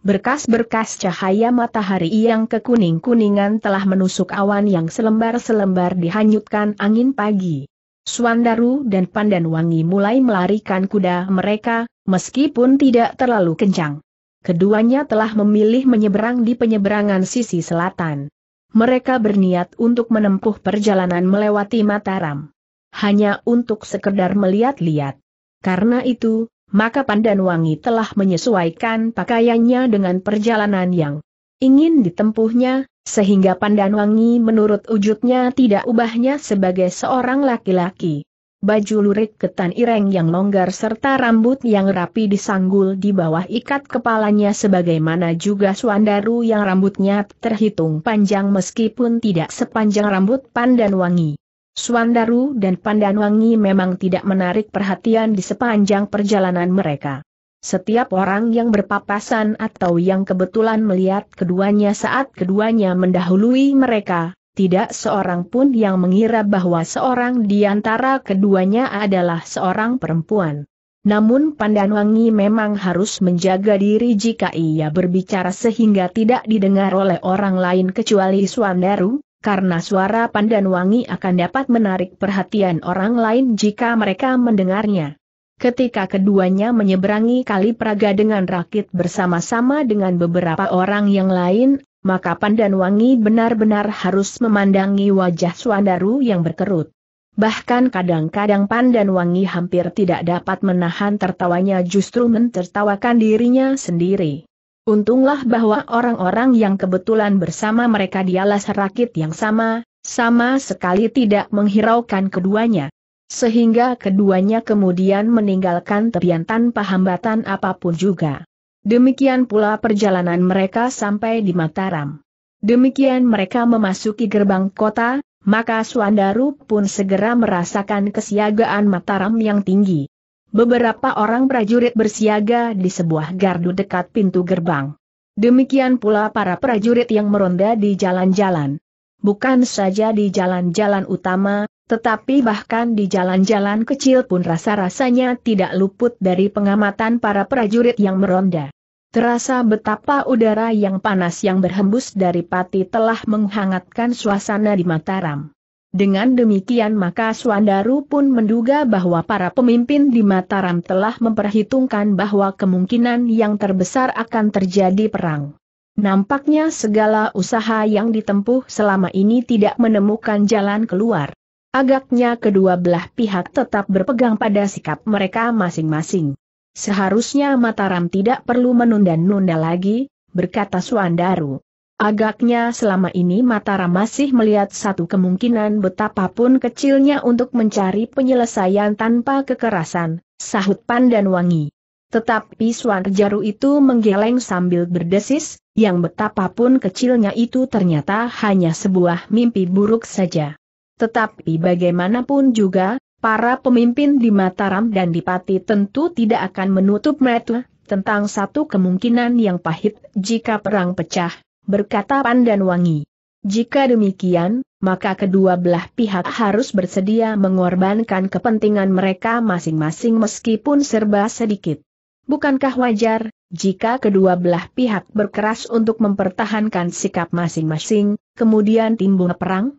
Berkas-berkas cahaya matahari yang kekuning-kuningan telah menusuk awan yang selembar-selembar dihanyutkan angin pagi. Swandaru dan Pandanwangi mulai melarikan kuda mereka, meskipun tidak terlalu kencang. Keduanya telah memilih menyeberang di penyeberangan sisi selatan. Mereka berniat untuk menempuh perjalanan melewati Mataram. Hanya untuk sekedar melihat-lihat. Karena itu, maka Pandanwangi telah menyesuaikan pakaiannya dengan perjalanan yang ingin ditempuhnya, sehingga pandan wangi menurut wujudnya tidak ubahnya sebagai seorang laki-laki. Baju lurik ketan ireng yang longgar serta rambut yang rapi disanggul di bawah ikat kepalanya sebagaimana juga Suandaru yang rambutnya terhitung panjang meskipun tidak sepanjang rambut pandan wangi. Suandaru dan pandan wangi memang tidak menarik perhatian di sepanjang perjalanan mereka. Setiap orang yang berpapasan atau yang kebetulan melihat keduanya saat keduanya mendahului mereka, tidak seorang pun yang mengira bahwa seorang di antara keduanya adalah seorang perempuan. Namun Pandanwangi memang harus menjaga diri jika ia berbicara sehingga tidak didengar oleh orang lain kecuali Swandaru, karena suara Pandanwangi akan dapat menarik perhatian orang lain jika mereka mendengarnya. Ketika keduanya menyeberangi kali Praga dengan rakit bersama-sama dengan beberapa orang yang lain, maka Pandan Wangi benar-benar harus memandangi wajah Suandaru yang berkerut. Bahkan kadang-kadang Pandan Wangi hampir tidak dapat menahan tertawanya justru mentertawakan dirinya sendiri. Untunglah bahwa orang-orang yang kebetulan bersama mereka dialah serakit yang sama, sama sekali tidak menghiraukan keduanya. Sehingga keduanya kemudian meninggalkan tepian tanpa hambatan apapun juga. Demikian pula perjalanan mereka sampai di Mataram. Demikian mereka memasuki gerbang kota, maka Suandaru pun segera merasakan kesiagaan Mataram yang tinggi. Beberapa orang prajurit bersiaga di sebuah gardu dekat pintu gerbang. Demikian pula para prajurit yang meronda di jalan-jalan. Bukan saja di jalan-jalan utama, tetapi bahkan di jalan-jalan kecil pun rasa-rasanya tidak luput dari pengamatan para prajurit yang meronda. Terasa betapa udara yang panas yang berhembus dari pati telah menghangatkan suasana di Mataram. Dengan demikian maka Suandaru pun menduga bahwa para pemimpin di Mataram telah memperhitungkan bahwa kemungkinan yang terbesar akan terjadi perang. Nampaknya segala usaha yang ditempuh selama ini tidak menemukan jalan keluar. Agaknya kedua belah pihak tetap berpegang pada sikap mereka masing-masing. Seharusnya Mataram tidak perlu menunda-nunda lagi, berkata Suandaru. Agaknya selama ini Mataram masih melihat satu kemungkinan betapapun kecilnya untuk mencari penyelesaian tanpa kekerasan, sahut Wangi. Tetapi Suandaru itu menggeleng sambil berdesis, yang betapapun kecilnya itu ternyata hanya sebuah mimpi buruk saja. Tetapi bagaimanapun juga, para pemimpin di Mataram dan di Pati tentu tidak akan menutup mata tentang satu kemungkinan yang pahit jika perang pecah, berkata Pandan wangi. Jika demikian, maka kedua belah pihak harus bersedia mengorbankan kepentingan mereka masing-masing meskipun serba sedikit. Bukankah wajar, jika kedua belah pihak berkeras untuk mempertahankan sikap masing-masing, kemudian timbul perang?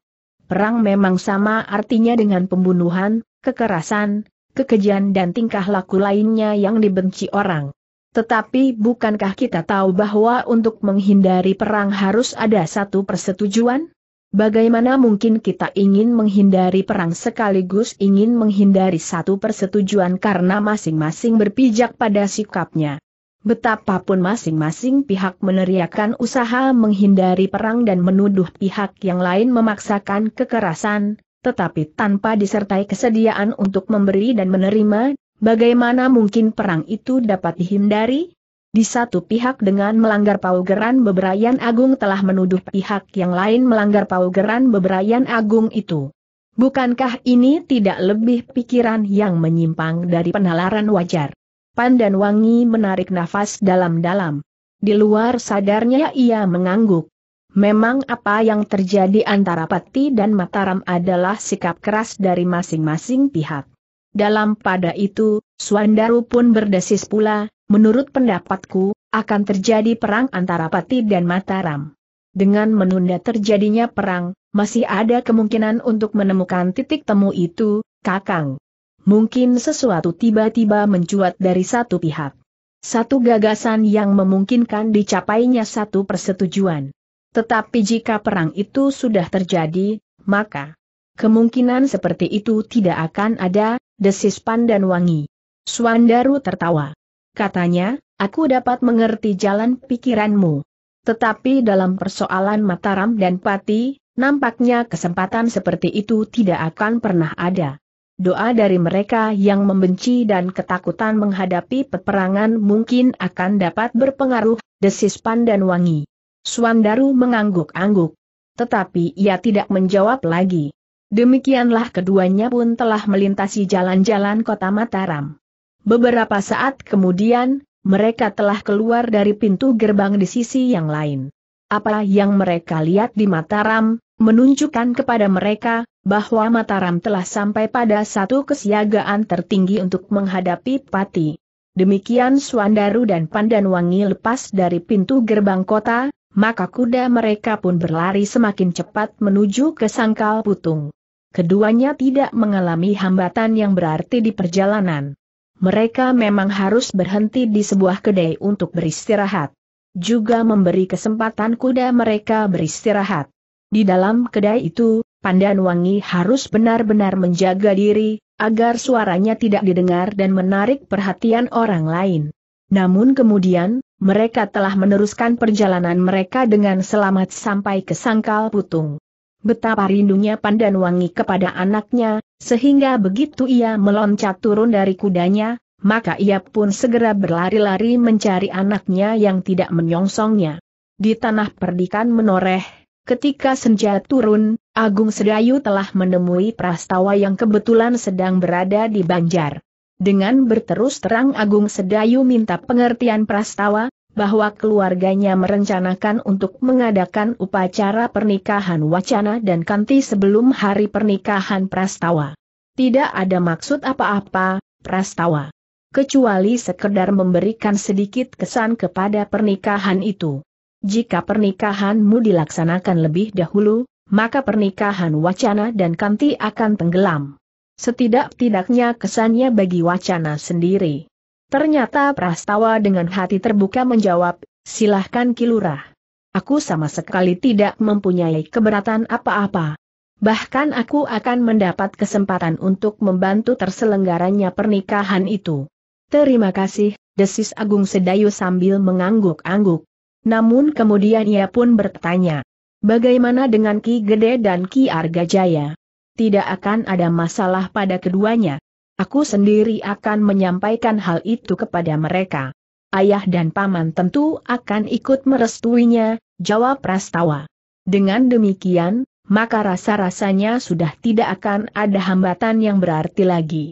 perang memang sama artinya dengan pembunuhan, kekerasan, kekejian dan tingkah laku lainnya yang dibenci orang. Tetapi bukankah kita tahu bahwa untuk menghindari perang harus ada satu persetujuan? Bagaimana mungkin kita ingin menghindari perang sekaligus ingin menghindari satu persetujuan karena masing-masing berpijak pada sikapnya? Betapapun masing-masing pihak meneriakan usaha menghindari perang dan menuduh pihak yang lain memaksakan kekerasan, tetapi tanpa disertai kesediaan untuk memberi dan menerima, bagaimana mungkin perang itu dapat dihindari? Di satu pihak dengan melanggar paugeran beberayan agung telah menuduh pihak yang lain melanggar paugeran beberayan agung itu. Bukankah ini tidak lebih pikiran yang menyimpang dari penalaran wajar? dan Wangi menarik nafas dalam-dalam. Di luar sadarnya ia mengangguk. Memang apa yang terjadi antara Pati dan Mataram adalah sikap keras dari masing-masing pihak. Dalam pada itu, Suandaru pun berdesis pula, menurut pendapatku, akan terjadi perang antara Pati dan Mataram. Dengan menunda terjadinya perang, masih ada kemungkinan untuk menemukan titik temu itu, Kakang mungkin sesuatu tiba-tiba mencuat dari satu pihak. Satu gagasan yang memungkinkan dicapainya satu persetujuan. Tetapi jika perang itu sudah terjadi, maka kemungkinan seperti itu tidak akan ada, desis Pandan Wangi. Swandaru tertawa. Katanya, aku dapat mengerti jalan pikiranmu. Tetapi dalam persoalan Mataram dan Pati, nampaknya kesempatan seperti itu tidak akan pernah ada doa dari mereka yang membenci dan ketakutan menghadapi peperangan mungkin akan dapat berpengaruh, desis pandan wangi. Swandaru mengangguk-angguk. Tetapi ia tidak menjawab lagi. Demikianlah keduanya pun telah melintasi jalan-jalan kota Mataram. Beberapa saat kemudian, mereka telah keluar dari pintu gerbang di sisi yang lain. Apa yang mereka lihat di Mataram, menunjukkan kepada mereka, bahwa Mataram telah sampai pada satu kesiagaan tertinggi untuk menghadapi Pati. Demikian Suandaru dan Pandanwangi lepas dari pintu gerbang kota, maka kuda mereka pun berlari semakin cepat menuju ke Sangkal Putung. Keduanya tidak mengalami hambatan yang berarti di perjalanan. Mereka memang harus berhenti di sebuah kedai untuk beristirahat. Juga memberi kesempatan kuda mereka beristirahat. Di dalam kedai itu, Pandan Wangi harus benar-benar menjaga diri, agar suaranya tidak didengar dan menarik perhatian orang lain. Namun kemudian, mereka telah meneruskan perjalanan mereka dengan selamat sampai ke Sangkal Putung. Betapa rindunya Pandan Wangi kepada anaknya, sehingga begitu ia meloncat turun dari kudanya, maka ia pun segera berlari-lari mencari anaknya yang tidak menyongsongnya. Di tanah perdikan menoreh, ketika senja turun, Agung Sedayu telah menemui Prastawa yang kebetulan sedang berada di Banjar. Dengan berterus terang Agung Sedayu minta pengertian Prastawa, bahwa keluarganya merencanakan untuk mengadakan upacara pernikahan wacana dan kanti sebelum hari pernikahan Prastawa. Tidak ada maksud apa-apa, Prastawa. Kecuali sekedar memberikan sedikit kesan kepada pernikahan itu. Jika pernikahanmu dilaksanakan lebih dahulu, maka pernikahan wacana dan kanti akan tenggelam. Setidak-tidaknya kesannya bagi wacana sendiri. Ternyata Prastawa dengan hati terbuka menjawab, silahkan kilurah. Aku sama sekali tidak mempunyai keberatan apa-apa. Bahkan aku akan mendapat kesempatan untuk membantu terselenggaranya pernikahan itu. Terima kasih, desis Agung Sedayu sambil mengangguk-angguk. Namun kemudian ia pun bertanya, Bagaimana dengan Ki Gede dan Ki Arga Jaya? Tidak akan ada masalah pada keduanya. Aku sendiri akan menyampaikan hal itu kepada mereka. Ayah dan paman tentu akan ikut merestuinya, jawab Prastawa. Dengan demikian, maka rasa-rasanya sudah tidak akan ada hambatan yang berarti lagi.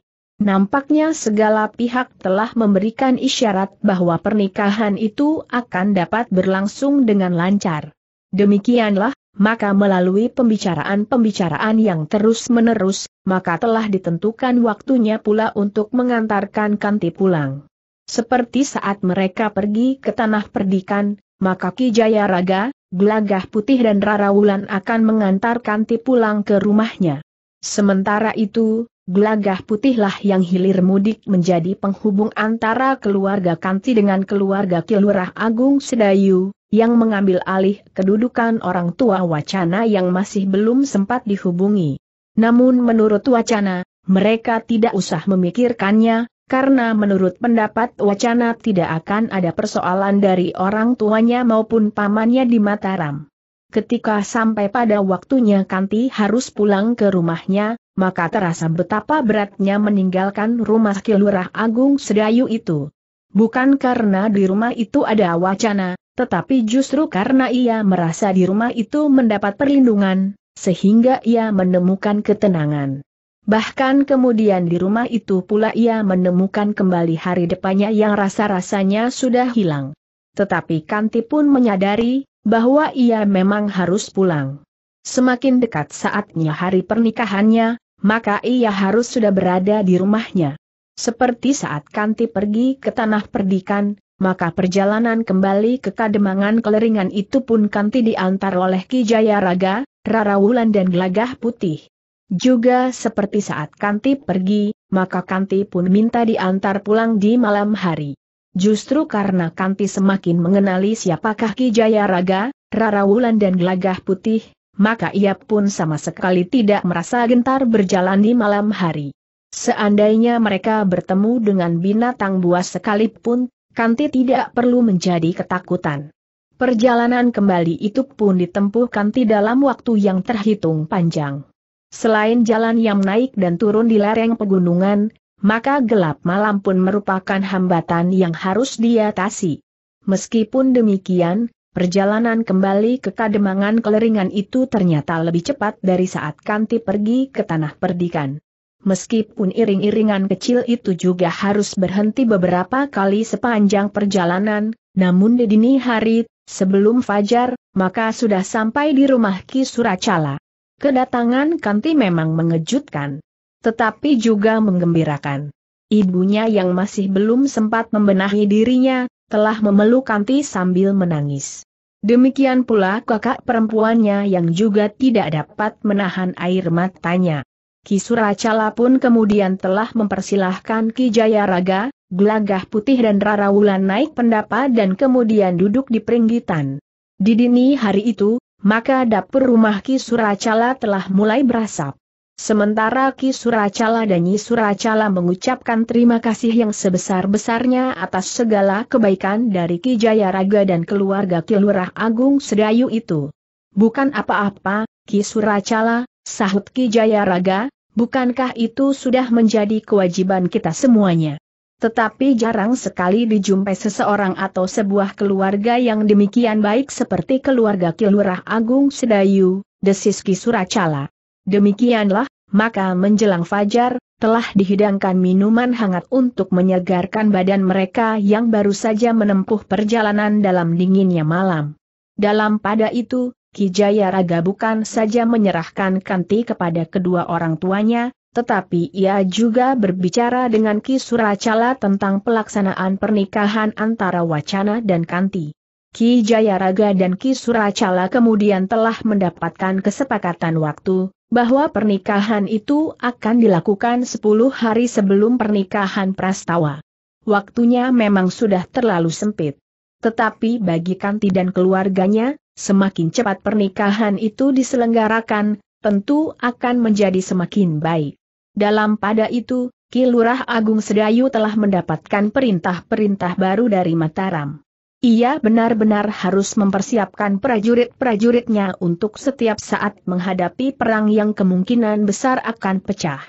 Nampaknya segala pihak telah memberikan isyarat bahwa pernikahan itu akan dapat berlangsung dengan lancar. Demikianlah, maka melalui pembicaraan-pembicaraan yang terus-menerus, maka telah ditentukan waktunya pula untuk mengantarkan Kanti pulang. Seperti saat mereka pergi ke tanah perdikan, maka Ki Jaya Raga, Gelagah Putih dan Rara Wulan akan mengantarkan Kanti pulang ke rumahnya. Sementara itu, Gelagah putihlah yang hilir mudik menjadi penghubung antara keluarga Kanti dengan keluarga Kilurah Agung Sedayu, yang mengambil alih kedudukan orang tua wacana yang masih belum sempat dihubungi. Namun menurut wacana, mereka tidak usah memikirkannya, karena menurut pendapat wacana tidak akan ada persoalan dari orang tuanya maupun pamannya di Mataram. Ketika sampai pada waktunya Kanti harus pulang ke rumahnya, maka terasa betapa beratnya meninggalkan rumah Kilurah Agung Sedayu itu. Bukan karena di rumah itu ada wacana, tetapi justru karena ia merasa di rumah itu mendapat perlindungan, sehingga ia menemukan ketenangan. Bahkan kemudian di rumah itu pula ia menemukan kembali hari depannya yang rasa-rasanya sudah hilang. Tetapi Kanti pun menyadari, bahwa ia memang harus pulang. Semakin dekat saatnya hari pernikahannya, maka ia harus sudah berada di rumahnya. Seperti saat Kanti pergi ke tanah perdikan, maka perjalanan kembali ke Kademangan Keleringan itu pun Kanti diantar oleh Ki Jayaraga, Rara Wulan dan Gelagah Putih. Juga seperti saat Kanti pergi, maka Kanti pun minta diantar pulang di malam hari. Justru karena Kanti semakin mengenali siapakah Ki Jayaraga, Rara Wulan dan Gelagah Putih, maka ia pun sama sekali tidak merasa gentar berjalan di malam hari. Seandainya mereka bertemu dengan binatang buas sekalipun, Kanti tidak perlu menjadi ketakutan. Perjalanan kembali itu pun ditempuh Kanti dalam waktu yang terhitung panjang. Selain jalan yang naik dan turun di lereng pegunungan, maka gelap malam pun merupakan hambatan yang harus diatasi. Meskipun demikian, Perjalanan kembali ke kademangan keleringan itu ternyata lebih cepat dari saat Kanti pergi ke tanah perdikan. Meskipun iring-iringan kecil itu juga harus berhenti beberapa kali sepanjang perjalanan, namun di dini hari, sebelum fajar, maka sudah sampai di rumah Ki Suracala. Kedatangan Kanti memang mengejutkan, tetapi juga menggembirakan. Ibunya yang masih belum sempat membenahi dirinya, telah memeluk Kanti sambil menangis. Demikian pula kakak perempuannya yang juga tidak dapat menahan air matanya. Kisuracala pun kemudian telah mempersilahkan Ki Jayaraga, Gelagah Putih dan Rara Wulan naik pendapa dan kemudian duduk di peringgitan. Di dini hari itu, maka dapur rumah Kisuracala telah mulai berasap. Sementara Ki Suracala dan Nyi Suracala mengucapkan terima kasih yang sebesar-besarnya atas segala kebaikan dari Ki Jayaraga dan keluarga Ki Lurah Agung Sedayu itu. Bukan apa-apa, Ki Suracala, sahut Ki Jayaraga, bukankah itu sudah menjadi kewajiban kita semuanya? Tetapi jarang sekali dijumpai seseorang atau sebuah keluarga yang demikian baik seperti keluarga Ki Lurah Agung Sedayu, desis Ki Suracala. Demikianlah, maka menjelang fajar, telah dihidangkan minuman hangat untuk menyegarkan badan mereka yang baru saja menempuh perjalanan dalam dinginnya malam. Dalam pada itu, Kijaya Raga bukan saja menyerahkan Kanti kepada kedua orang tuanya, tetapi ia juga berbicara dengan Ki tentang pelaksanaan pernikahan antara Wacana dan Kanti. Ki Jayaraga dan Ki Suracala kemudian telah mendapatkan kesepakatan waktu, bahwa pernikahan itu akan dilakukan 10 hari sebelum pernikahan prastawa. Waktunya memang sudah terlalu sempit. Tetapi bagi Kanti dan keluarganya, semakin cepat pernikahan itu diselenggarakan, tentu akan menjadi semakin baik. Dalam pada itu, Ki Lurah Agung Sedayu telah mendapatkan perintah-perintah baru dari Mataram. Ia benar-benar harus mempersiapkan prajurit-prajuritnya untuk setiap saat menghadapi perang yang kemungkinan besar akan pecah.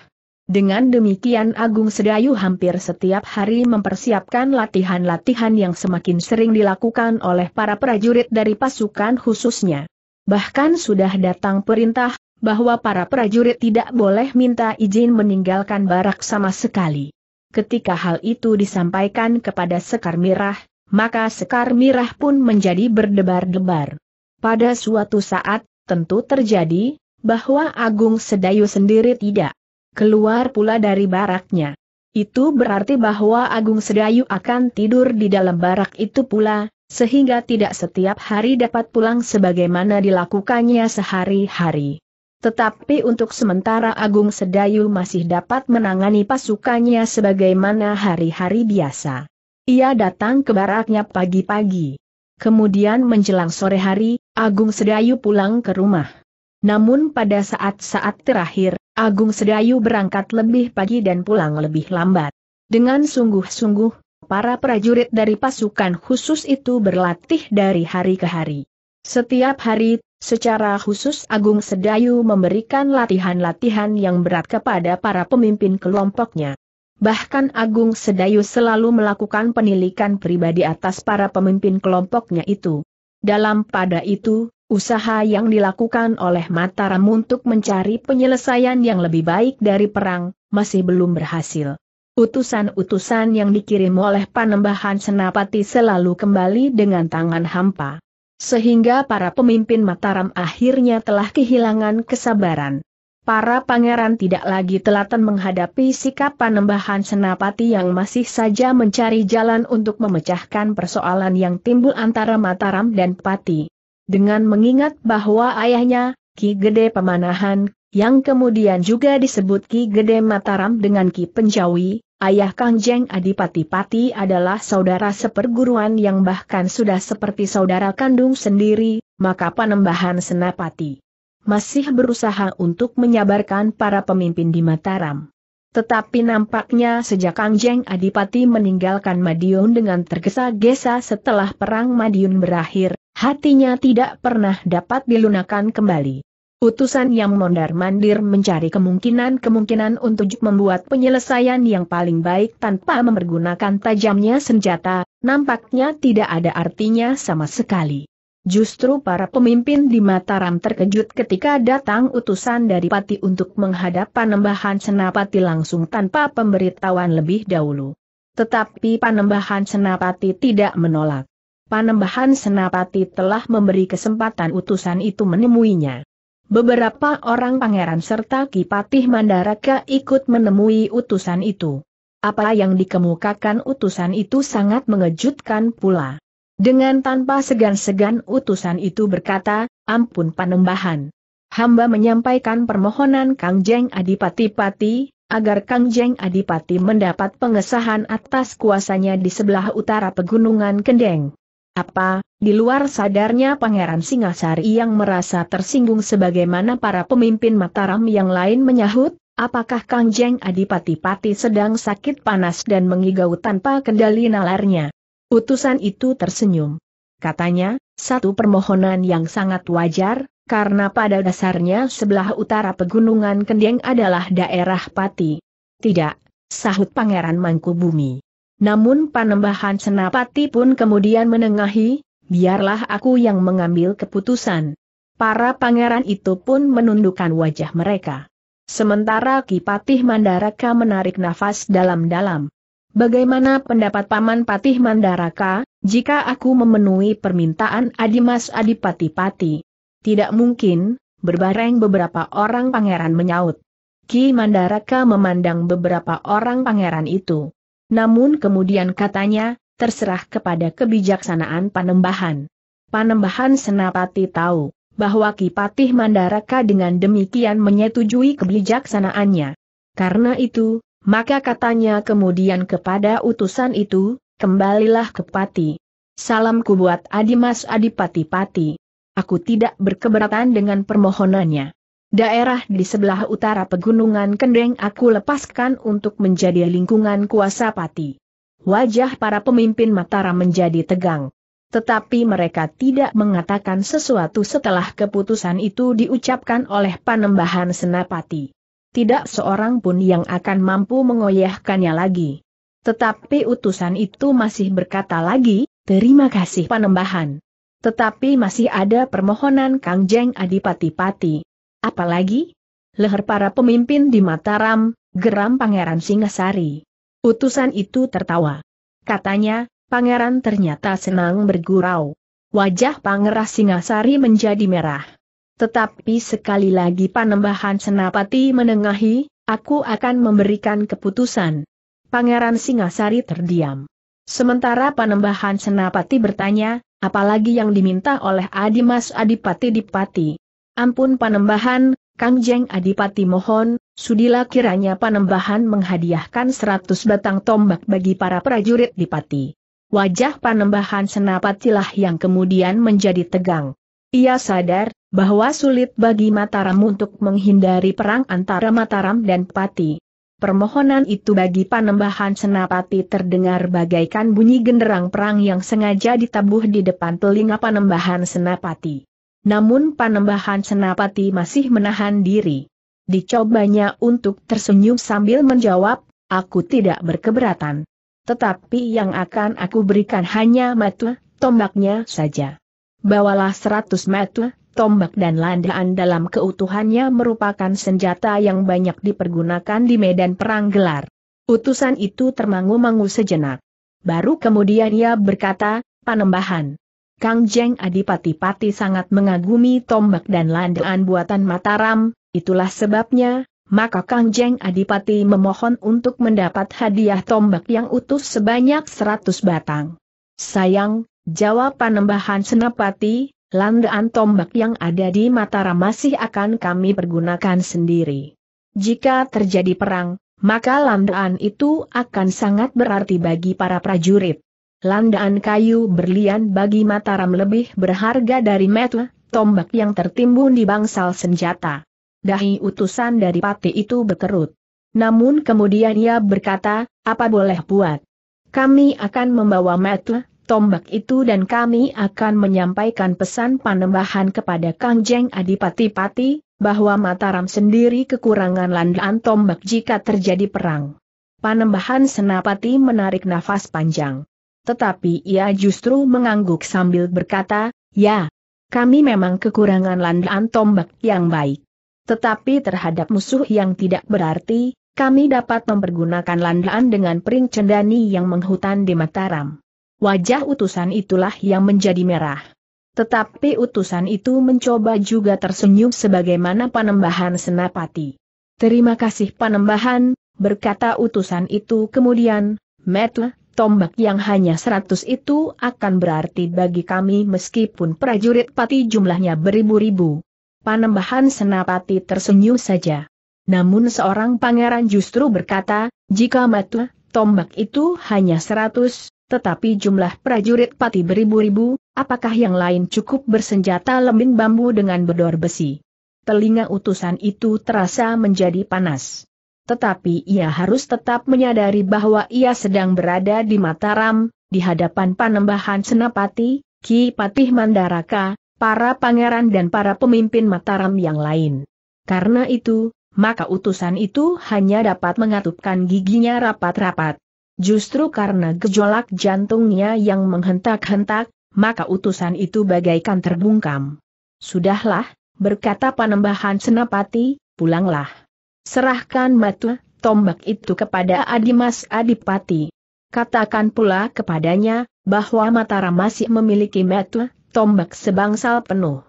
Dengan demikian Agung Sedayu hampir setiap hari mempersiapkan latihan-latihan yang semakin sering dilakukan oleh para prajurit dari pasukan khususnya. Bahkan sudah datang perintah bahwa para prajurit tidak boleh minta izin meninggalkan barak sama sekali. Ketika hal itu disampaikan kepada Sekar Mirah, maka sekar mirah pun menjadi berdebar-debar. Pada suatu saat, tentu terjadi, bahwa Agung Sedayu sendiri tidak keluar pula dari baraknya. Itu berarti bahwa Agung Sedayu akan tidur di dalam barak itu pula, sehingga tidak setiap hari dapat pulang sebagaimana dilakukannya sehari-hari. Tetapi untuk sementara Agung Sedayu masih dapat menangani pasukannya sebagaimana hari-hari biasa. Ia datang ke baraknya pagi-pagi. Kemudian menjelang sore hari, Agung Sedayu pulang ke rumah. Namun pada saat-saat terakhir, Agung Sedayu berangkat lebih pagi dan pulang lebih lambat. Dengan sungguh-sungguh, para prajurit dari pasukan khusus itu berlatih dari hari ke hari. Setiap hari, secara khusus Agung Sedayu memberikan latihan-latihan yang berat kepada para pemimpin kelompoknya. Bahkan Agung Sedayu selalu melakukan penilikan pribadi atas para pemimpin kelompoknya itu. Dalam pada itu, usaha yang dilakukan oleh Mataram untuk mencari penyelesaian yang lebih baik dari perang, masih belum berhasil. Utusan-utusan yang dikirim oleh Panembahan Senapati selalu kembali dengan tangan hampa. Sehingga para pemimpin Mataram akhirnya telah kehilangan kesabaran para pangeran tidak lagi telaten menghadapi sikap panembahan senapati yang masih saja mencari jalan untuk memecahkan persoalan yang timbul antara Mataram dan Pati. Dengan mengingat bahwa ayahnya, Ki Gede Pemanahan, yang kemudian juga disebut Ki Gede Mataram dengan Ki Penjawi, ayah Kangjeng Adipati Pati adalah saudara seperguruan yang bahkan sudah seperti saudara kandung sendiri, maka panembahan Senapati masih berusaha untuk menyabarkan para pemimpin di Mataram. Tetapi nampaknya sejak Kang Jeng Adipati meninggalkan Madiun dengan tergesa-gesa setelah Perang Madiun berakhir, hatinya tidak pernah dapat dilunakan kembali. Utusan yang mondar-mandir mencari kemungkinan-kemungkinan untuk membuat penyelesaian yang paling baik tanpa mempergunakan tajamnya senjata, nampaknya tidak ada artinya sama sekali. Justru para pemimpin di Mataram terkejut ketika datang utusan dari Pati untuk menghadap Panembahan Senapati langsung tanpa pemberitahuan lebih dahulu. Tetapi Panembahan Senapati tidak menolak. Panembahan Senapati telah memberi kesempatan utusan itu menemuinya. Beberapa orang pangeran serta Kipatih Mandaraka ikut menemui utusan itu. Apa yang dikemukakan utusan itu sangat mengejutkan pula. Dengan tanpa segan-segan utusan itu berkata, ampun panembahan. Hamba menyampaikan permohonan Kang Jeng Adipati-Pati, agar Kang Jeng Adipati mendapat pengesahan atas kuasanya di sebelah utara pegunungan Kendeng. Apa, di luar sadarnya Pangeran Singasari yang merasa tersinggung sebagaimana para pemimpin Mataram yang lain menyahut, apakah Kang Jeng Adipati Pati sedang sakit panas dan mengigau tanpa kendali nalarnya? Utusan itu tersenyum. Katanya, satu permohonan yang sangat wajar, karena pada dasarnya sebelah utara pegunungan Kendeng adalah daerah Pati. Tidak, sahut Pangeran Mangkubumi. Namun panembahan Senapati pun kemudian menengahi, biarlah aku yang mengambil keputusan. Para pangeran itu pun menundukkan wajah mereka. Sementara Kipatih Mandaraka menarik nafas dalam-dalam. Bagaimana pendapat Paman Patih Mandaraka, jika aku memenuhi permintaan Adimas Adipati-Pati? Tidak mungkin, berbareng beberapa orang pangeran menyaut. Ki Mandaraka memandang beberapa orang pangeran itu. Namun kemudian katanya, terserah kepada kebijaksanaan Panembahan. Panembahan Senapati tahu, bahwa Ki Patih Mandaraka dengan demikian menyetujui kebijaksanaannya. Karena itu, maka katanya kemudian kepada utusan itu, kembalilah ke Pati. Salamku buat Adimas Adipati-Pati. Aku tidak berkeberatan dengan permohonannya. Daerah di sebelah utara pegunungan Kendeng aku lepaskan untuk menjadi lingkungan kuasa Pati. Wajah para pemimpin Mataram menjadi tegang. Tetapi mereka tidak mengatakan sesuatu setelah keputusan itu diucapkan oleh Panembahan Senapati tidak seorang pun yang akan mampu mengoyahkannya lagi. Tetapi utusan itu masih berkata lagi, terima kasih panembahan. Tetapi masih ada permohonan Kangjeng Adipati-Pati. Apalagi? Leher para pemimpin di Mataram, geram Pangeran Singasari. Utusan itu tertawa. Katanya, Pangeran ternyata senang bergurau. Wajah Pangeran Singasari menjadi merah. Tetapi sekali lagi Panembahan Senapati menengahi, aku akan memberikan keputusan. Pangeran Singasari terdiam. Sementara Panembahan Senapati bertanya, apalagi yang diminta oleh Adimas Adipati Dipati. Ampun Panembahan, Kang Jeng Adipati mohon, sudilah kiranya Panembahan menghadiahkan seratus batang tombak bagi para prajurit Dipati. Wajah Panembahan Senapatilah yang kemudian menjadi tegang. Ia sadar bahwa sulit bagi Mataram untuk menghindari perang antara Mataram dan Pati. Permohonan itu bagi panembahan Senapati terdengar bagaikan bunyi genderang perang yang sengaja ditabuh di depan telinga panembahan Senapati. Namun panembahan Senapati masih menahan diri. Dicobanya untuk tersenyum sambil menjawab, aku tidak berkeberatan. Tetapi yang akan aku berikan hanya matu, tombaknya saja bawalah seratus metu, tombak dan landaan dalam keutuhannya merupakan senjata yang banyak dipergunakan di medan perang gelar. Utusan itu termangu-mangu sejenak. Baru kemudian ia berkata, panembahan. Kang Jeng Adipati-Pati sangat mengagumi tombak dan landaan buatan Mataram, itulah sebabnya, maka Kang Jeng Adipati memohon untuk mendapat hadiah tombak yang utuh sebanyak 100 batang. Sayang, Jawab Panembahan Senapati, landaan tombak yang ada di Mataram masih akan kami pergunakan sendiri. Jika terjadi perang, maka landaan itu akan sangat berarti bagi para prajurit. Landaan kayu berlian bagi Mataram lebih berharga dari metu, tombak yang tertimbun di bangsal senjata. Dahi utusan dari pati itu berkerut. Namun kemudian ia berkata, apa boleh buat? Kami akan membawa metu, tombak itu dan kami akan menyampaikan pesan panembahan kepada Kang Jeng Adipati Pati, bahwa Mataram sendiri kekurangan landaan tombak jika terjadi perang. Panembahan Senapati menarik nafas panjang. Tetapi ia justru mengangguk sambil berkata, ya, kami memang kekurangan landaan tombak yang baik. Tetapi terhadap musuh yang tidak berarti, kami dapat mempergunakan landaan dengan pering cendani yang menghutan di Mataram. Wajah utusan itulah yang menjadi merah. Tetapi utusan itu mencoba juga tersenyum sebagaimana panembahan senapati. Terima kasih panembahan, berkata utusan itu kemudian, Metle, tombak yang hanya seratus itu akan berarti bagi kami meskipun prajurit pati jumlahnya beribu-ribu. Panembahan senapati tersenyum saja. Namun seorang pangeran justru berkata, jika metle, tombak itu hanya seratus, tetapi jumlah prajurit pati beribu-ribu, apakah yang lain cukup bersenjata lembing bambu dengan bedor besi? Telinga utusan itu terasa menjadi panas. Tetapi ia harus tetap menyadari bahwa ia sedang berada di Mataram, di hadapan panembahan Senapati, Ki Patih Mandaraka, para pangeran dan para pemimpin Mataram yang lain. Karena itu, maka utusan itu hanya dapat mengatupkan giginya rapat-rapat. Justru karena gejolak jantungnya yang menghentak-hentak, maka utusan itu bagaikan terbungkam. Sudahlah, berkata panembahan senapati, pulanglah. Serahkan matu tombak itu kepada Adimas Adipati. Katakan pula kepadanya, bahwa Mataram masih memiliki matu tombak sebangsal penuh.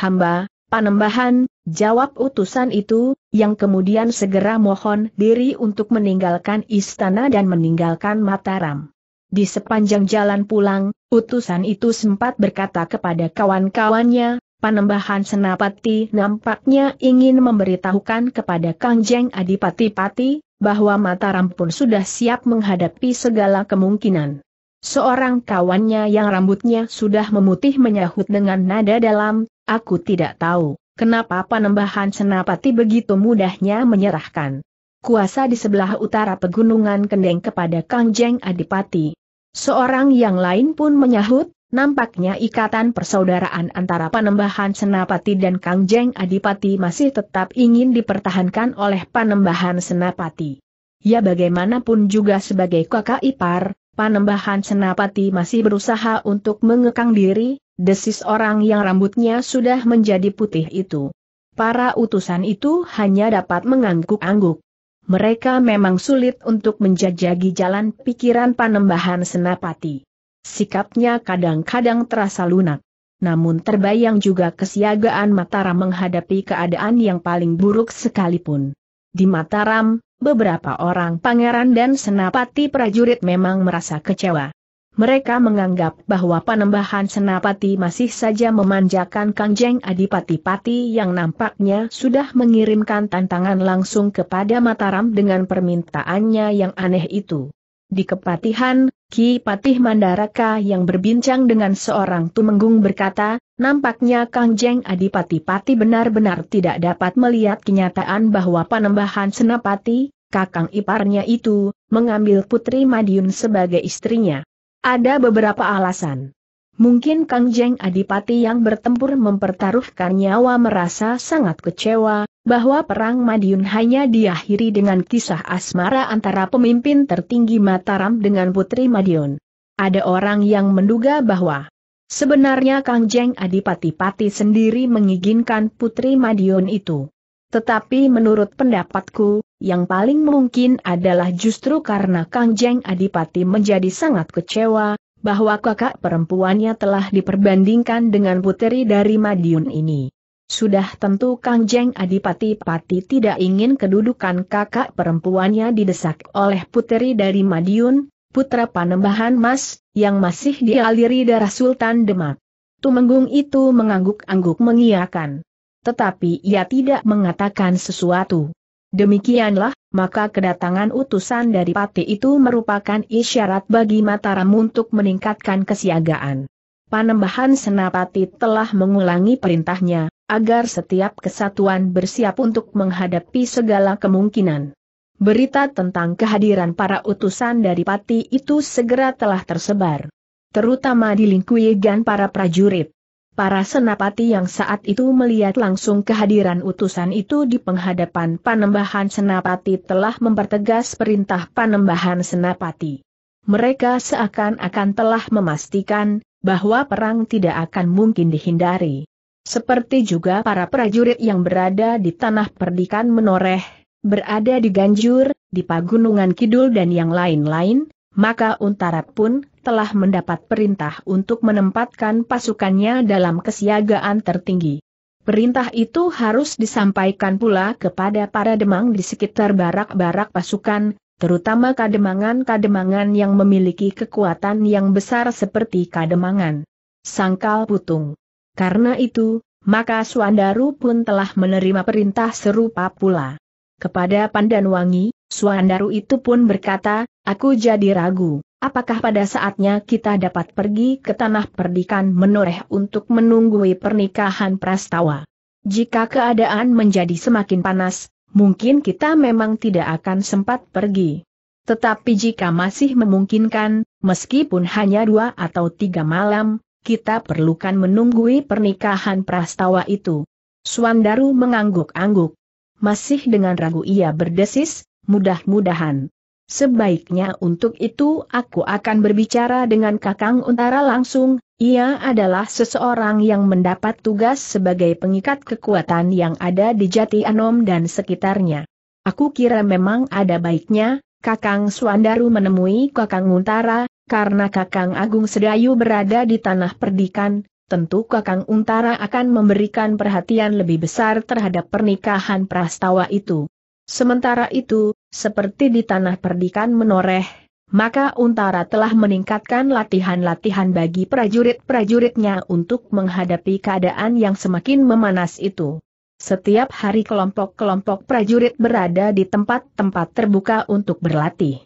Hamba, panembahan, Jawab utusan itu, yang kemudian segera mohon diri untuk meninggalkan istana dan meninggalkan Mataram. Di sepanjang jalan pulang, utusan itu sempat berkata kepada kawan-kawannya, Panembahan Senapati nampaknya ingin memberitahukan kepada Kangjeng Adipati-Pati, bahwa Mataram pun sudah siap menghadapi segala kemungkinan. Seorang kawannya yang rambutnya sudah memutih menyahut dengan nada dalam, aku tidak tahu. Kenapa Panembahan Senapati begitu mudahnya menyerahkan kuasa di sebelah utara pegunungan Kendeng kepada Kangjeng Adipati? Seorang yang lain pun menyahut, nampaknya ikatan persaudaraan antara Panembahan Senapati dan Kangjeng Adipati masih tetap ingin dipertahankan oleh Panembahan Senapati. Ya bagaimanapun juga sebagai kakak ipar, Panembahan Senapati masih berusaha untuk mengekang diri, desis orang yang rambutnya sudah menjadi putih itu. Para utusan itu hanya dapat mengangguk-angguk. Mereka memang sulit untuk menjajagi jalan pikiran panembahan senapati. Sikapnya kadang-kadang terasa lunak. Namun terbayang juga kesiagaan Mataram menghadapi keadaan yang paling buruk sekalipun. Di Mataram, beberapa orang pangeran dan senapati prajurit memang merasa kecewa mereka menganggap bahwa penambahan senapati masih saja memanjakan Kangjeng Adipati-Pati yang nampaknya sudah mengirimkan tantangan langsung kepada Mataram dengan permintaannya yang aneh itu. Di kepatihan, Ki Patih Mandaraka yang berbincang dengan seorang tumenggung berkata, nampaknya Kangjeng Adipati-Pati benar-benar tidak dapat melihat kenyataan bahwa penambahan senapati, kakang iparnya itu, mengambil Putri Madiun sebagai istrinya. Ada beberapa alasan. Mungkin Kang Jeng Adipati yang bertempur mempertaruhkan nyawa merasa sangat kecewa, bahwa Perang Madiun hanya diakhiri dengan kisah asmara antara pemimpin tertinggi Mataram dengan Putri Madiun. Ada orang yang menduga bahwa sebenarnya Kang Jeng Adipati Pati sendiri menginginkan Putri Madiun itu. Tetapi menurut pendapatku, yang paling mungkin adalah justru karena Kang Jeng Adipati menjadi sangat kecewa, bahwa kakak perempuannya telah diperbandingkan dengan puteri dari Madiun ini. Sudah tentu Kang Jeng Adipati Pati tidak ingin kedudukan kakak perempuannya didesak oleh puteri dari Madiun, putra panembahan Mas, yang masih dialiri darah Sultan Demak. Tumenggung itu mengangguk-angguk mengiakan. Tetapi ia tidak mengatakan sesuatu. Demikianlah, maka kedatangan utusan dari Pati itu merupakan isyarat bagi Mataram untuk meningkatkan kesiagaan. Panembahan Senapati telah mengulangi perintahnya, agar setiap kesatuan bersiap untuk menghadapi segala kemungkinan. Berita tentang kehadiran para utusan dari Pati itu segera telah tersebar. Terutama di lingkungan para prajurit. Para senapati yang saat itu melihat langsung kehadiran utusan itu di penghadapan panembahan senapati telah mempertegas perintah panembahan senapati. Mereka seakan-akan telah memastikan bahwa perang tidak akan mungkin dihindari. Seperti juga para prajurit yang berada di tanah perdikan menoreh, berada di Ganjur, di Pagunungan Kidul dan yang lain-lain, maka Untara pun telah mendapat perintah untuk menempatkan pasukannya dalam kesiagaan tertinggi. Perintah itu harus disampaikan pula kepada para demang di sekitar barak-barak pasukan, terutama kademangan-kademangan yang memiliki kekuatan yang besar seperti kademangan Sangkal Putung. Karena itu, maka Suandaru pun telah menerima perintah serupa pula. Kepada Pandanwangi, Suandaru itu pun berkata, aku jadi ragu. Apakah pada saatnya kita dapat pergi ke tanah perdikan menoreh untuk menunggui pernikahan prastawa? Jika keadaan menjadi semakin panas, mungkin kita memang tidak akan sempat pergi. Tetapi jika masih memungkinkan, meskipun hanya dua atau tiga malam, kita perlukan menunggui pernikahan prastawa itu. Suandaru mengangguk-angguk. Masih dengan ragu ia berdesis, mudah-mudahan. Sebaiknya untuk itu aku akan berbicara dengan Kakang Untara langsung, ia adalah seseorang yang mendapat tugas sebagai pengikat kekuatan yang ada di Jati Anom dan sekitarnya. Aku kira memang ada baiknya, Kakang Suandaru menemui Kakang Untara, karena Kakang Agung Sedayu berada di tanah perdikan, tentu Kakang Untara akan memberikan perhatian lebih besar terhadap pernikahan prastawa itu. Sementara itu, seperti di tanah perdikan menoreh, maka Untara telah meningkatkan latihan-latihan bagi prajurit-prajuritnya untuk menghadapi keadaan yang semakin memanas itu. Setiap hari kelompok-kelompok prajurit berada di tempat-tempat terbuka untuk berlatih.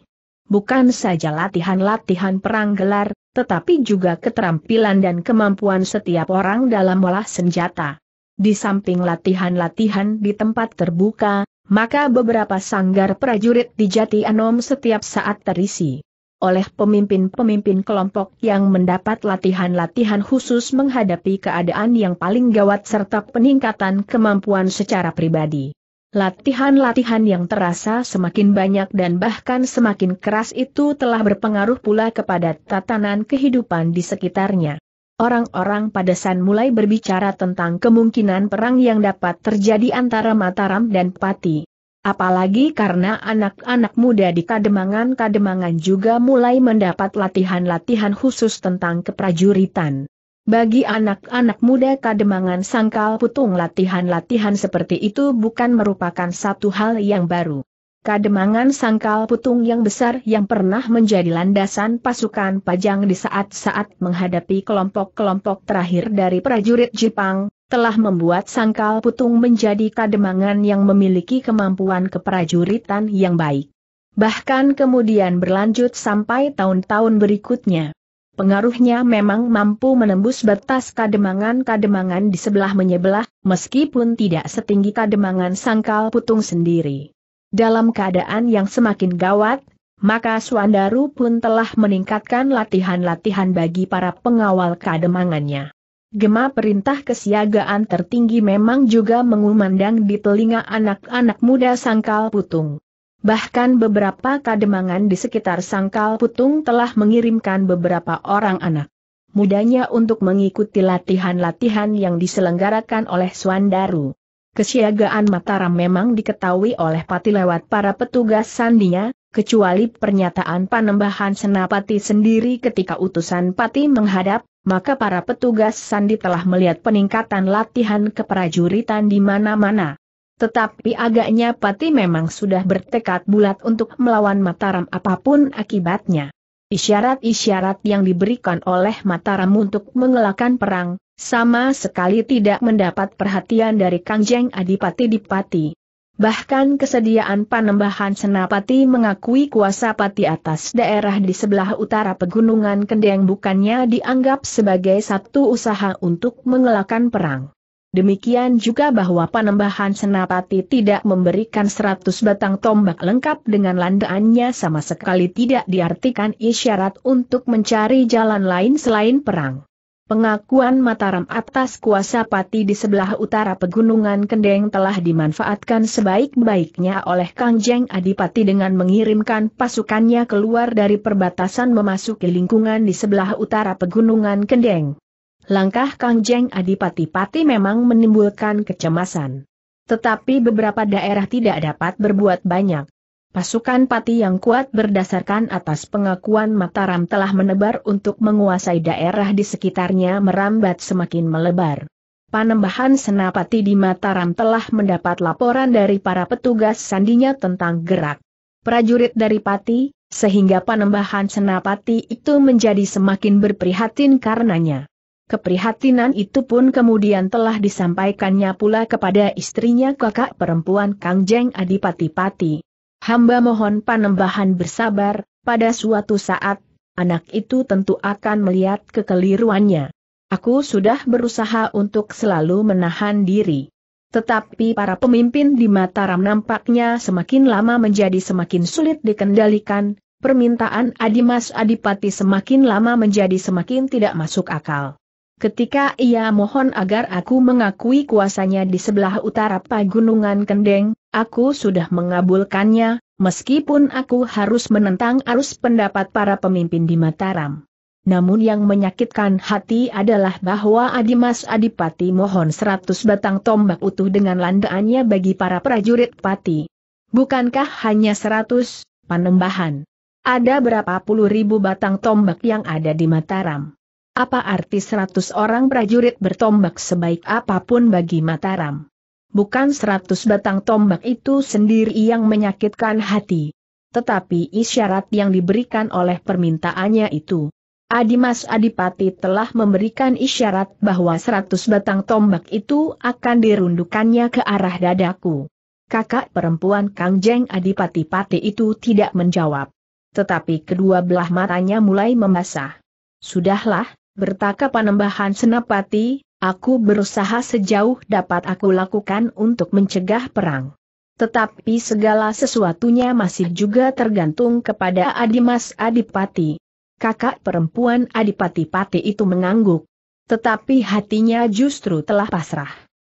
Bukan saja latihan-latihan perang gelar, tetapi juga keterampilan dan kemampuan setiap orang dalam olah senjata. Di samping latihan-latihan di tempat terbuka, maka beberapa sanggar prajurit di Jati Anom setiap saat terisi oleh pemimpin-pemimpin kelompok yang mendapat latihan-latihan khusus menghadapi keadaan yang paling gawat serta peningkatan kemampuan secara pribadi. Latihan-latihan yang terasa semakin banyak dan bahkan semakin keras itu telah berpengaruh pula kepada tatanan kehidupan di sekitarnya. Orang-orang pada saat mulai berbicara tentang kemungkinan perang yang dapat terjadi antara Mataram dan Pati. Apalagi karena anak-anak muda di Kademangan-Kademangan juga mulai mendapat latihan-latihan khusus tentang keprajuritan. Bagi anak-anak muda Kademangan Sangkal Putung latihan-latihan seperti itu bukan merupakan satu hal yang baru kademangan sangkal putung yang besar yang pernah menjadi landasan pasukan pajang di saat-saat menghadapi kelompok-kelompok terakhir dari prajurit Jepang, telah membuat sangkal putung menjadi kademangan yang memiliki kemampuan keprajuritan yang baik. Bahkan kemudian berlanjut sampai tahun-tahun berikutnya. Pengaruhnya memang mampu menembus batas kademangan-kademangan di sebelah menyebelah, meskipun tidak setinggi kademangan sangkal putung sendiri. Dalam keadaan yang semakin gawat, maka Suandaru pun telah meningkatkan latihan-latihan bagi para pengawal kademangannya. Gema perintah kesiagaan tertinggi memang juga mengumandang di telinga anak-anak muda sangkal putung. Bahkan beberapa kademangan di sekitar sangkal putung telah mengirimkan beberapa orang anak mudanya untuk mengikuti latihan-latihan yang diselenggarakan oleh Suandaru. Kesiagaan Mataram memang diketahui oleh Pati lewat para petugas sandinya, kecuali pernyataan panembahan Senapati sendiri ketika utusan Pati menghadap, maka para petugas sandi telah melihat peningkatan latihan keprajuritan di mana-mana. Tetapi agaknya Pati memang sudah bertekad bulat untuk melawan Mataram apapun akibatnya. Isyarat-isyarat yang diberikan oleh Mataram untuk mengelakkan perang, sama sekali tidak mendapat perhatian dari Kangjeng Adipati Dipati. Bahkan kesediaan panembahan Senapati mengakui kuasa pati atas daerah di sebelah utara pegunungan Kendeng bukannya dianggap sebagai satu usaha untuk mengelakkan perang. Demikian juga bahwa panembahan Senapati tidak memberikan seratus batang tombak lengkap dengan landaannya sama sekali tidak diartikan isyarat untuk mencari jalan lain selain perang. Pengakuan Mataram atas kuasa pati di sebelah utara pegunungan Kendeng telah dimanfaatkan sebaik-baiknya oleh Kangjeng Adipati dengan mengirimkan pasukannya keluar dari perbatasan memasuki lingkungan di sebelah utara pegunungan Kendeng. Langkah Kangjeng Adipati Pati memang menimbulkan kecemasan. Tetapi beberapa daerah tidak dapat berbuat banyak. Pasukan pati yang kuat berdasarkan atas pengakuan Mataram telah menebar untuk menguasai daerah di sekitarnya merambat semakin melebar. Panembahan Senapati di Mataram telah mendapat laporan dari para petugas sandinya tentang gerak prajurit dari Pati, sehingga panembahan Senapati itu menjadi semakin berprihatin karenanya. Keprihatinan itu pun kemudian telah disampaikannya pula kepada istrinya kakak perempuan Kangjeng Adipati Pati, Hamba mohon panembahan bersabar, pada suatu saat, anak itu tentu akan melihat kekeliruannya. Aku sudah berusaha untuk selalu menahan diri. Tetapi para pemimpin di Mataram nampaknya semakin lama menjadi semakin sulit dikendalikan, permintaan Adimas Adipati semakin lama menjadi semakin tidak masuk akal. Ketika ia mohon agar aku mengakui kuasanya di sebelah utara Pagunungan Kendeng, aku sudah mengabulkannya, meskipun aku harus menentang arus pendapat para pemimpin di Mataram. Namun yang menyakitkan hati adalah bahwa Adimas Adipati mohon seratus batang tombak utuh dengan landaannya bagi para prajurit pati. Bukankah hanya seratus, panembahan? Ada berapa puluh ribu batang tombak yang ada di Mataram? Apa arti seratus orang prajurit bertombak sebaik apapun bagi Mataram? Bukan seratus batang tombak itu sendiri yang menyakitkan hati. Tetapi isyarat yang diberikan oleh permintaannya itu. Adimas Adipati telah memberikan isyarat bahwa seratus batang tombak itu akan dirundukannya ke arah dadaku. Kakak perempuan Kangjeng Adipati Pati itu tidak menjawab tetapi kedua belah matanya mulai membasah. Sudahlah, bertaka panembahan senapati, aku berusaha sejauh dapat aku lakukan untuk mencegah perang. Tetapi segala sesuatunya masih juga tergantung kepada Adimas Adipati. Kakak perempuan Adipati Pati itu mengangguk. Tetapi hatinya justru telah pasrah.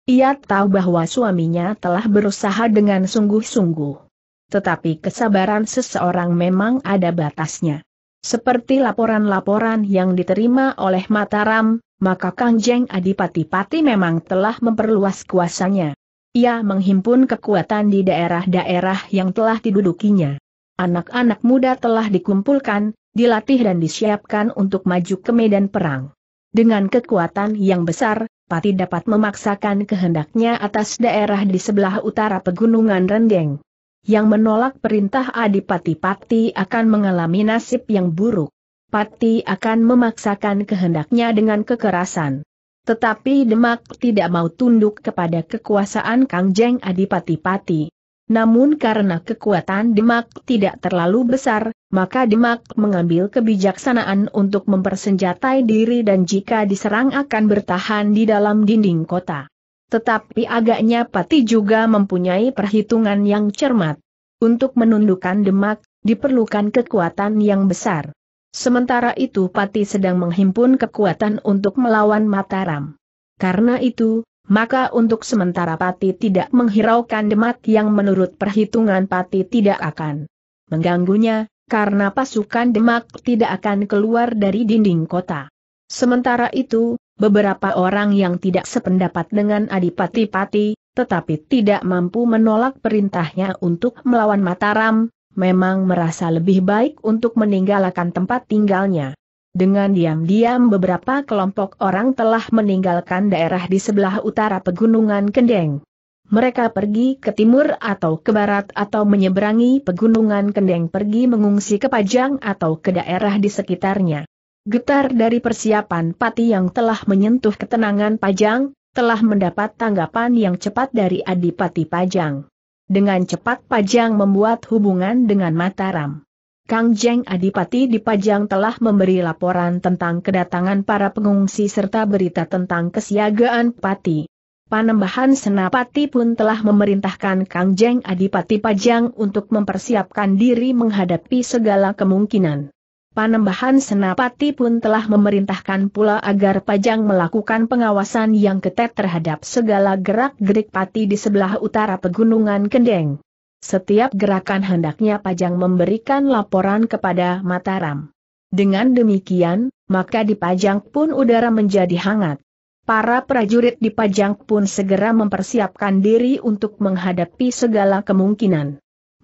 Ia tahu bahwa suaminya telah berusaha dengan sungguh-sungguh. Tetapi kesabaran seseorang memang ada batasnya. Seperti laporan-laporan yang diterima oleh Mataram, maka Kangjeng Adipati Pati memang telah memperluas kuasanya. Ia menghimpun kekuatan di daerah-daerah yang telah didudukinya. Anak-anak muda telah dikumpulkan, dilatih dan disiapkan untuk maju ke medan perang. Dengan kekuatan yang besar, Pati dapat memaksakan kehendaknya atas daerah di sebelah utara Pegunungan Rendeng yang menolak perintah Adipati Pati akan mengalami nasib yang buruk. Pati akan memaksakan kehendaknya dengan kekerasan. Tetapi Demak tidak mau tunduk kepada kekuasaan Kangjeng Adipati Pati. Namun karena kekuatan Demak tidak terlalu besar, maka Demak mengambil kebijaksanaan untuk mempersenjatai diri dan jika diserang akan bertahan di dalam dinding kota. Tetapi agaknya Pati juga mempunyai perhitungan yang cermat. Untuk menundukkan demak, diperlukan kekuatan yang besar. Sementara itu Pati sedang menghimpun kekuatan untuk melawan Mataram. Karena itu, maka untuk sementara Pati tidak menghiraukan demak yang menurut perhitungan Pati tidak akan mengganggunya, karena pasukan demak tidak akan keluar dari dinding kota. Sementara itu, Beberapa orang yang tidak sependapat dengan Adipati Pati, tetapi tidak mampu menolak perintahnya untuk melawan Mataram, memang merasa lebih baik untuk meninggalkan tempat tinggalnya. Dengan diam-diam beberapa kelompok orang telah meninggalkan daerah di sebelah utara pegunungan Kendeng. Mereka pergi ke timur atau ke barat atau menyeberangi pegunungan Kendeng pergi mengungsi ke Pajang atau ke daerah di sekitarnya. Getar dari persiapan pati yang telah menyentuh ketenangan Pajang, telah mendapat tanggapan yang cepat dari Adipati Pajang. Dengan cepat Pajang membuat hubungan dengan Mataram. Kang Jeng Adipati di Pajang telah memberi laporan tentang kedatangan para pengungsi serta berita tentang kesiagaan Pati. Panembahan Senapati pun telah memerintahkan Kang Jeng Adipati Pajang untuk mempersiapkan diri menghadapi segala kemungkinan. Panembahan Senapati pun telah memerintahkan pula agar Pajang melakukan pengawasan yang ketat terhadap segala gerak-gerik pati di sebelah utara pegunungan Kendeng. Setiap gerakan hendaknya Pajang memberikan laporan kepada Mataram. Dengan demikian, maka di Pajang pun udara menjadi hangat. Para prajurit di Pajang pun segera mempersiapkan diri untuk menghadapi segala kemungkinan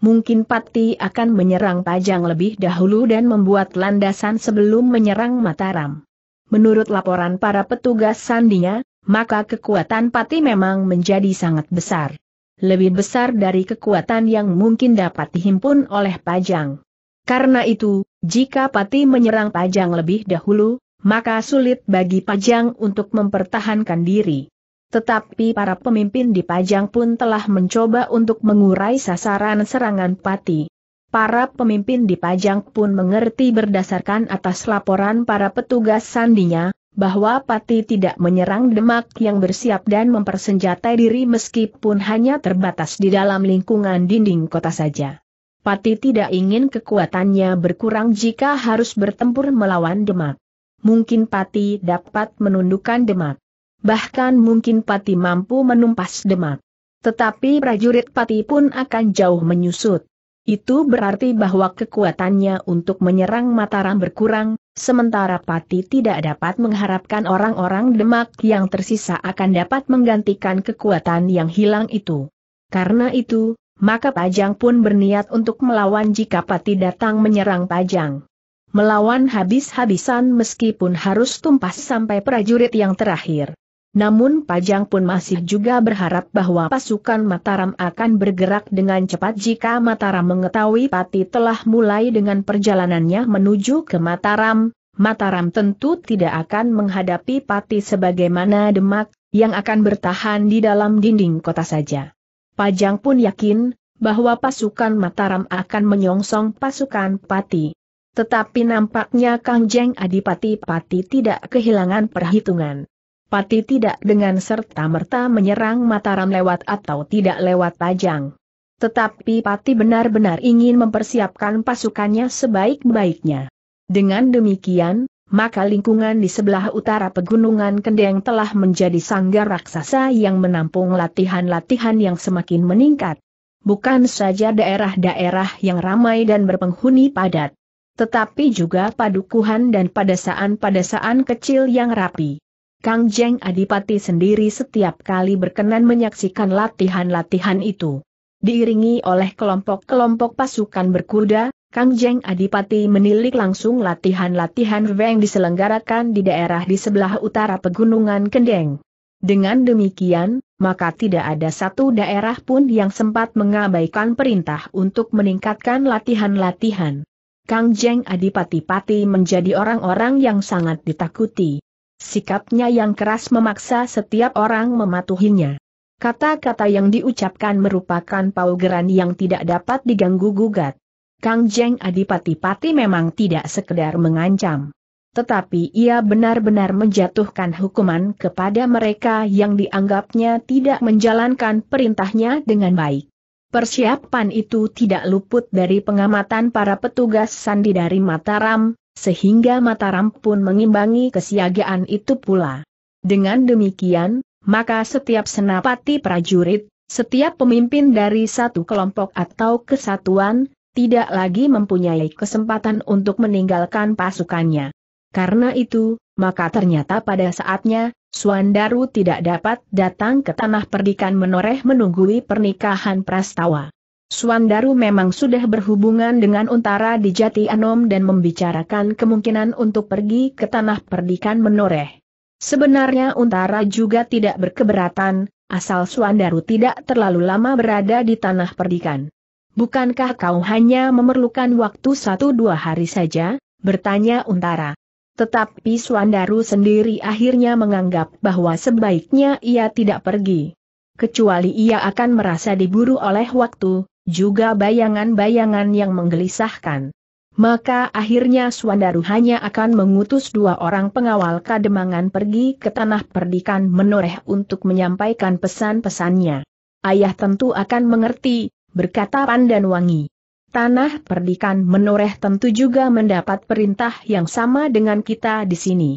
mungkin Pati akan menyerang Pajang lebih dahulu dan membuat landasan sebelum menyerang Mataram. Menurut laporan para petugas sandinya, maka kekuatan Pati memang menjadi sangat besar. Lebih besar dari kekuatan yang mungkin dapat dihimpun oleh Pajang. Karena itu, jika Pati menyerang Pajang lebih dahulu, maka sulit bagi Pajang untuk mempertahankan diri. Tetapi para pemimpin di Pajang pun telah mencoba untuk mengurai sasaran serangan pati. Para pemimpin di Pajang pun mengerti berdasarkan atas laporan para petugas sandinya, bahwa Pati tidak menyerang Demak yang bersiap dan mempersenjatai diri meskipun hanya terbatas di dalam lingkungan dinding kota saja. Pati tidak ingin kekuatannya berkurang jika harus bertempur melawan Demak. Mungkin Pati dapat menundukkan Demak bahkan mungkin Pati mampu menumpas Demak. Tetapi prajurit Pati pun akan jauh menyusut. Itu berarti bahwa kekuatannya untuk menyerang Mataram berkurang, sementara Pati tidak dapat mengharapkan orang-orang Demak yang tersisa akan dapat menggantikan kekuatan yang hilang itu. Karena itu, maka Pajang pun berniat untuk melawan jika Pati datang menyerang Pajang. Melawan habis-habisan meskipun harus tumpas sampai prajurit yang terakhir. Namun Pajang pun masih juga berharap bahwa pasukan Mataram akan bergerak dengan cepat jika Mataram mengetahui Pati telah mulai dengan perjalanannya menuju ke Mataram. Mataram tentu tidak akan menghadapi Pati sebagaimana Demak, yang akan bertahan di dalam dinding kota saja. Pajang pun yakin, bahwa pasukan Mataram akan menyongsong pasukan Pati. Tetapi nampaknya Kangjeng Adipati Pati tidak kehilangan perhitungan. Pati tidak dengan serta-merta menyerang Mataram lewat atau tidak lewat Pajang. Tetapi Pati benar-benar ingin mempersiapkan pasukannya sebaik-baiknya. Dengan demikian, maka lingkungan di sebelah utara pegunungan Kendeng telah menjadi sanggar raksasa yang menampung latihan-latihan yang semakin meningkat. Bukan saja daerah-daerah yang ramai dan berpenghuni padat, tetapi juga padukuhan dan padasaan-padasaan kecil yang rapi. Kang Jeng Adipati sendiri setiap kali berkenan menyaksikan latihan-latihan itu. Diiringi oleh kelompok-kelompok pasukan berkuda, Kang Jeng Adipati menilik langsung latihan-latihan yang diselenggarakan di daerah di sebelah utara pegunungan Kendeng. Dengan demikian, maka tidak ada satu daerah pun yang sempat mengabaikan perintah untuk meningkatkan latihan-latihan. Kang Jeng Adipati Pati menjadi orang-orang yang sangat ditakuti. Sikapnya yang keras memaksa setiap orang mematuhinya. Kata-kata yang diucapkan merupakan paugeran yang tidak dapat diganggu-gugat. Kang Jeng Adipati-Pati memang tidak sekedar mengancam. Tetapi ia benar-benar menjatuhkan hukuman kepada mereka yang dianggapnya tidak menjalankan perintahnya dengan baik. Persiapan itu tidak luput dari pengamatan para petugas sandi dari Mataram, sehingga Mataram pun mengimbangi kesiagaan itu pula. Dengan demikian, maka setiap senapati prajurit, setiap pemimpin dari satu kelompok atau kesatuan, tidak lagi mempunyai kesempatan untuk meninggalkan pasukannya. Karena itu, maka ternyata pada saatnya, Suandaru tidak dapat datang ke tanah perdikan menoreh menunggui pernikahan prastawa. Suandaru memang sudah berhubungan dengan Untara di Jati Anom dan membicarakan kemungkinan untuk pergi ke tanah perdikan menoreh. Sebenarnya Untara juga tidak berkeberatan, asal Suandaru tidak terlalu lama berada di tanah perdikan. Bukankah kau hanya memerlukan waktu satu dua hari saja? bertanya Untara. Tetapi Suandaru sendiri akhirnya menganggap bahwa sebaiknya ia tidak pergi. Kecuali ia akan merasa diburu oleh waktu, juga bayangan-bayangan yang menggelisahkan. Maka akhirnya Swandaru hanya akan mengutus dua orang pengawal kademangan pergi ke tanah perdikan menoreh untuk menyampaikan pesan-pesannya. Ayah tentu akan mengerti, berkata Pandan Wangi. Tanah perdikan menoreh tentu juga mendapat perintah yang sama dengan kita di sini.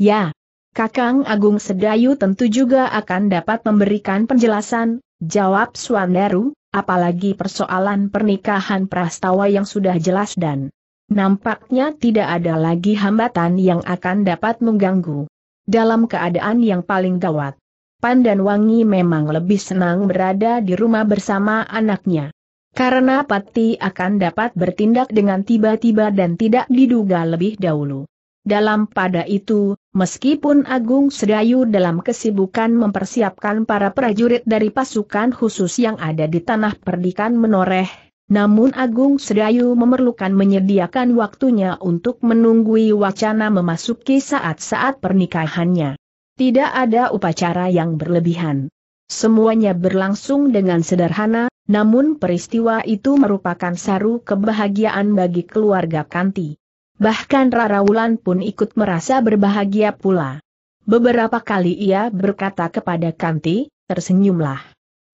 Ya, Kakang Agung Sedayu tentu juga akan dapat memberikan penjelasan, jawab Swandaru apalagi persoalan pernikahan prastawa yang sudah jelas dan nampaknya tidak ada lagi hambatan yang akan dapat mengganggu. Dalam keadaan yang paling gawat, Wangi memang lebih senang berada di rumah bersama anaknya. Karena Pati akan dapat bertindak dengan tiba-tiba dan tidak diduga lebih dahulu. Dalam pada itu, meskipun Agung Sedayu dalam kesibukan mempersiapkan para prajurit dari pasukan khusus yang ada di tanah perdikan menoreh, namun Agung Sedayu memerlukan menyediakan waktunya untuk menunggui wacana memasuki saat-saat pernikahannya. Tidak ada upacara yang berlebihan. Semuanya berlangsung dengan sederhana, namun peristiwa itu merupakan saru kebahagiaan bagi keluarga Kanti. Bahkan Rara Wulan pun ikut merasa berbahagia pula. Beberapa kali ia berkata kepada Kanti, tersenyumlah.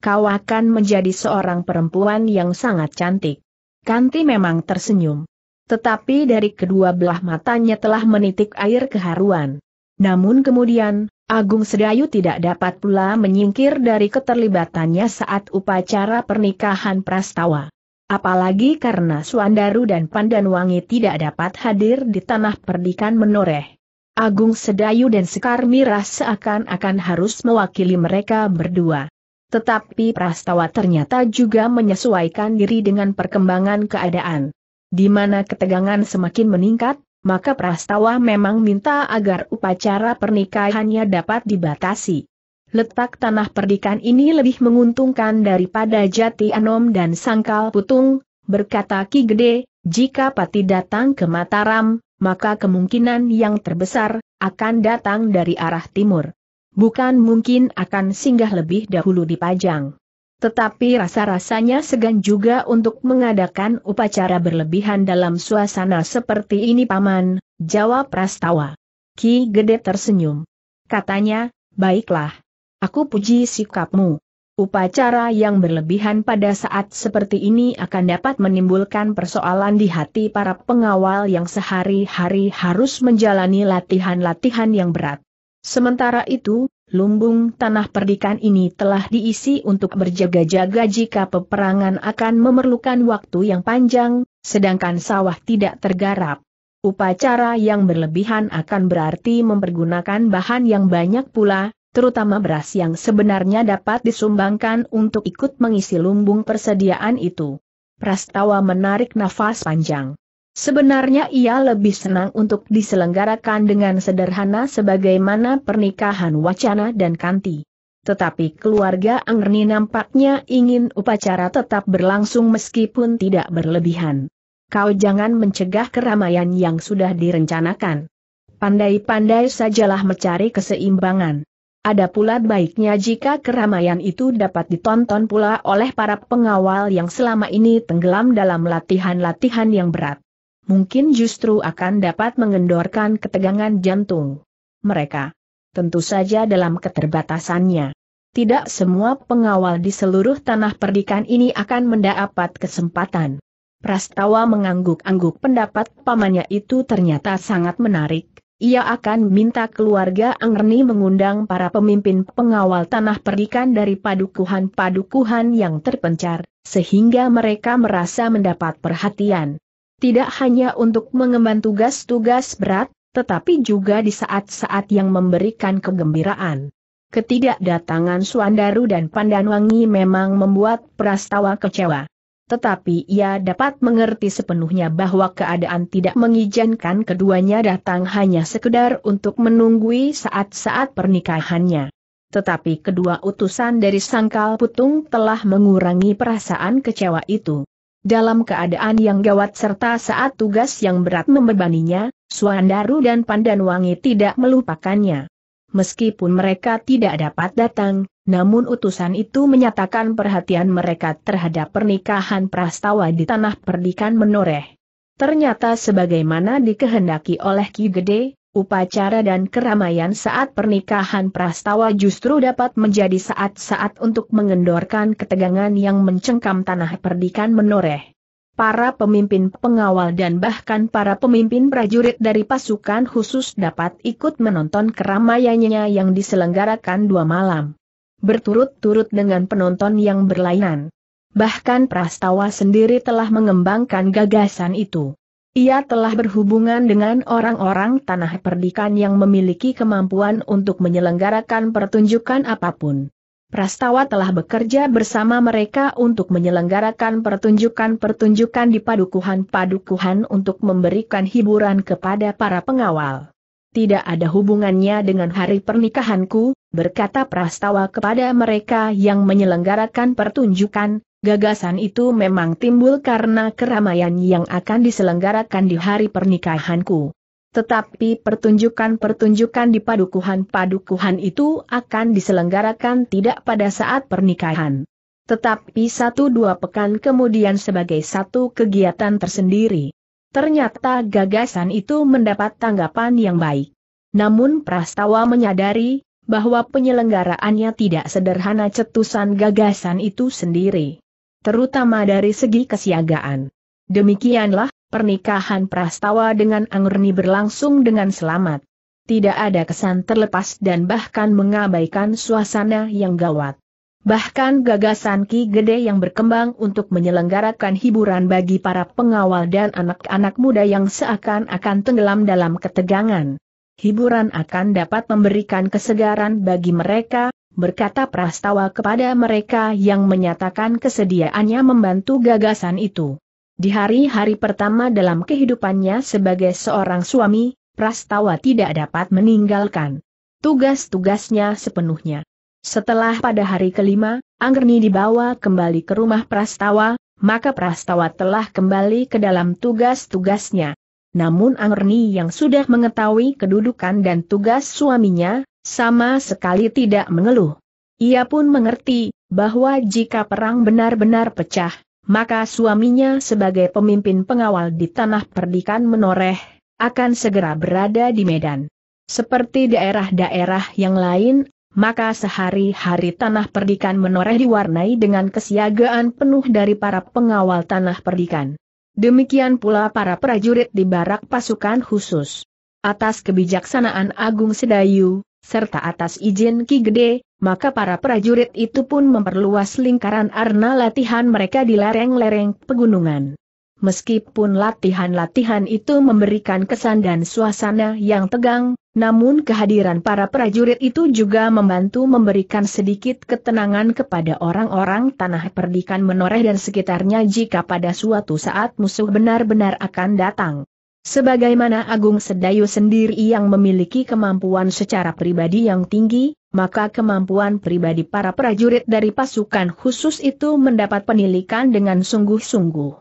Kau akan menjadi seorang perempuan yang sangat cantik. Kanti memang tersenyum. Tetapi dari kedua belah matanya telah menitik air keharuan. Namun kemudian, Agung Sedayu tidak dapat pula menyingkir dari keterlibatannya saat upacara pernikahan Prastawa. Apalagi karena Suandaru dan Pandanwangi tidak dapat hadir di tanah perdikan menoreh. Agung Sedayu dan Sekar Mirah seakan-akan harus mewakili mereka berdua. Tetapi Prastawa ternyata juga menyesuaikan diri dengan perkembangan keadaan. Di mana ketegangan semakin meningkat, maka Prastawa memang minta agar upacara pernikahannya dapat dibatasi letak tanah perdikan ini lebih menguntungkan daripada jati anom dan sangkal putung, berkata Ki Gede, jika Pati datang ke Mataram, maka kemungkinan yang terbesar, akan datang dari arah timur. Bukan mungkin akan singgah lebih dahulu di Pajang. Tetapi rasa-rasanya segan juga untuk mengadakan upacara berlebihan dalam suasana seperti ini paman, jawab Prastawa. Ki Gede tersenyum. Katanya, baiklah, Aku puji sikapmu. Upacara yang berlebihan pada saat seperti ini akan dapat menimbulkan persoalan di hati para pengawal yang sehari-hari harus menjalani latihan-latihan yang berat. Sementara itu, lumbung tanah perdikan ini telah diisi untuk berjaga-jaga jika peperangan akan memerlukan waktu yang panjang, sedangkan sawah tidak tergarap. Upacara yang berlebihan akan berarti mempergunakan bahan yang banyak pula, terutama beras yang sebenarnya dapat disumbangkan untuk ikut mengisi lumbung persediaan itu. Prastawa menarik nafas panjang. Sebenarnya ia lebih senang untuk diselenggarakan dengan sederhana sebagaimana pernikahan wacana dan kanti. Tetapi keluarga Angrini nampaknya ingin upacara tetap berlangsung meskipun tidak berlebihan. Kau jangan mencegah keramaian yang sudah direncanakan. Pandai-pandai sajalah mencari keseimbangan. Ada pula baiknya jika keramaian itu dapat ditonton pula oleh para pengawal yang selama ini tenggelam dalam latihan-latihan yang berat. Mungkin justru akan dapat mengendorkan ketegangan jantung mereka. Tentu saja dalam keterbatasannya. Tidak semua pengawal di seluruh tanah perdikan ini akan mendapat kesempatan. Prastawa mengangguk-angguk pendapat pamannya itu ternyata sangat menarik, ia akan minta keluarga Angerni mengundang para pemimpin pengawal tanah perdikan dari padukuhan-padukuhan yang terpencar, sehingga mereka merasa mendapat perhatian. Tidak hanya untuk mengemban tugas-tugas berat, tetapi juga di saat-saat yang memberikan kegembiraan. Ketidakdatangan Suandaru dan Pandanwangi memang membuat Prastawa kecewa. Tetapi ia dapat mengerti sepenuhnya bahwa keadaan tidak mengizinkan keduanya datang hanya sekedar untuk menunggui saat-saat pernikahannya. Tetapi kedua utusan dari Sangkal Putung telah mengurangi perasaan kecewa itu. Dalam keadaan yang gawat serta saat tugas yang berat membebaninya, Suandaru dan Pandanwangi tidak melupakannya. Meskipun mereka tidak dapat datang, namun utusan itu menyatakan perhatian mereka terhadap pernikahan prastawa di tanah perdikan menoreh. Ternyata sebagaimana dikehendaki oleh Ki Gede, upacara dan keramaian saat pernikahan prastawa justru dapat menjadi saat-saat untuk mengendorkan ketegangan yang mencengkam tanah perdikan menoreh. Para pemimpin pengawal dan bahkan para pemimpin prajurit dari pasukan khusus dapat ikut menonton keramaiannya yang diselenggarakan dua malam berturut-turut dengan penonton yang berlainan. Bahkan Prastawa sendiri telah mengembangkan gagasan itu. Ia telah berhubungan dengan orang-orang tanah perdikan yang memiliki kemampuan untuk menyelenggarakan pertunjukan apapun. Prastawa telah bekerja bersama mereka untuk menyelenggarakan pertunjukan-pertunjukan di padukuhan-padukuhan untuk memberikan hiburan kepada para pengawal. Tidak ada hubungannya dengan hari pernikahanku, berkata Prastawa kepada mereka yang menyelenggarakan pertunjukan, gagasan itu memang timbul karena keramaian yang akan diselenggarakan di hari pernikahanku. Tetapi pertunjukan-pertunjukan di padukuhan-padukuhan itu akan diselenggarakan tidak pada saat pernikahan. Tetapi satu dua pekan kemudian sebagai satu kegiatan tersendiri. Ternyata gagasan itu mendapat tanggapan yang baik. Namun Prastawa menyadari, bahwa penyelenggaraannya tidak sederhana cetusan gagasan itu sendiri. Terutama dari segi kesiagaan. Demikianlah, pernikahan Prastawa dengan Angerni berlangsung dengan selamat. Tidak ada kesan terlepas dan bahkan mengabaikan suasana yang gawat. Bahkan gagasan Ki Gede yang berkembang untuk menyelenggarakan hiburan bagi para pengawal dan anak-anak muda yang seakan-akan tenggelam dalam ketegangan hiburan akan dapat memberikan kesegaran bagi mereka, berkata Prastawa kepada mereka yang menyatakan kesediaannya membantu gagasan itu. Di hari-hari pertama dalam kehidupannya sebagai seorang suami, Prastawa tidak dapat meninggalkan tugas-tugasnya sepenuhnya. Setelah pada hari kelima, Anggerni dibawa kembali ke rumah Prastawa, maka Prastawa telah kembali ke dalam tugas-tugasnya. Namun Angerni yang sudah mengetahui kedudukan dan tugas suaminya, sama sekali tidak mengeluh. Ia pun mengerti, bahwa jika perang benar-benar pecah, maka suaminya sebagai pemimpin pengawal di tanah perdikan menoreh, akan segera berada di Medan. Seperti daerah-daerah yang lain, maka sehari-hari tanah perdikan menoreh diwarnai dengan kesiagaan penuh dari para pengawal tanah perdikan. Demikian pula para prajurit di barak pasukan khusus. Atas kebijaksanaan Agung Sedayu, serta atas izin Ki Gede, maka para prajurit itu pun memperluas lingkaran arna latihan mereka di lereng-lereng pegunungan. Meskipun latihan-latihan itu memberikan kesan dan suasana yang tegang, namun kehadiran para prajurit itu juga membantu memberikan sedikit ketenangan kepada orang-orang tanah perdikan menoreh dan sekitarnya jika pada suatu saat musuh benar-benar akan datang. Sebagaimana Agung Sedayu sendiri yang memiliki kemampuan secara pribadi yang tinggi, maka kemampuan pribadi para prajurit dari pasukan khusus itu mendapat penilikan dengan sungguh-sungguh.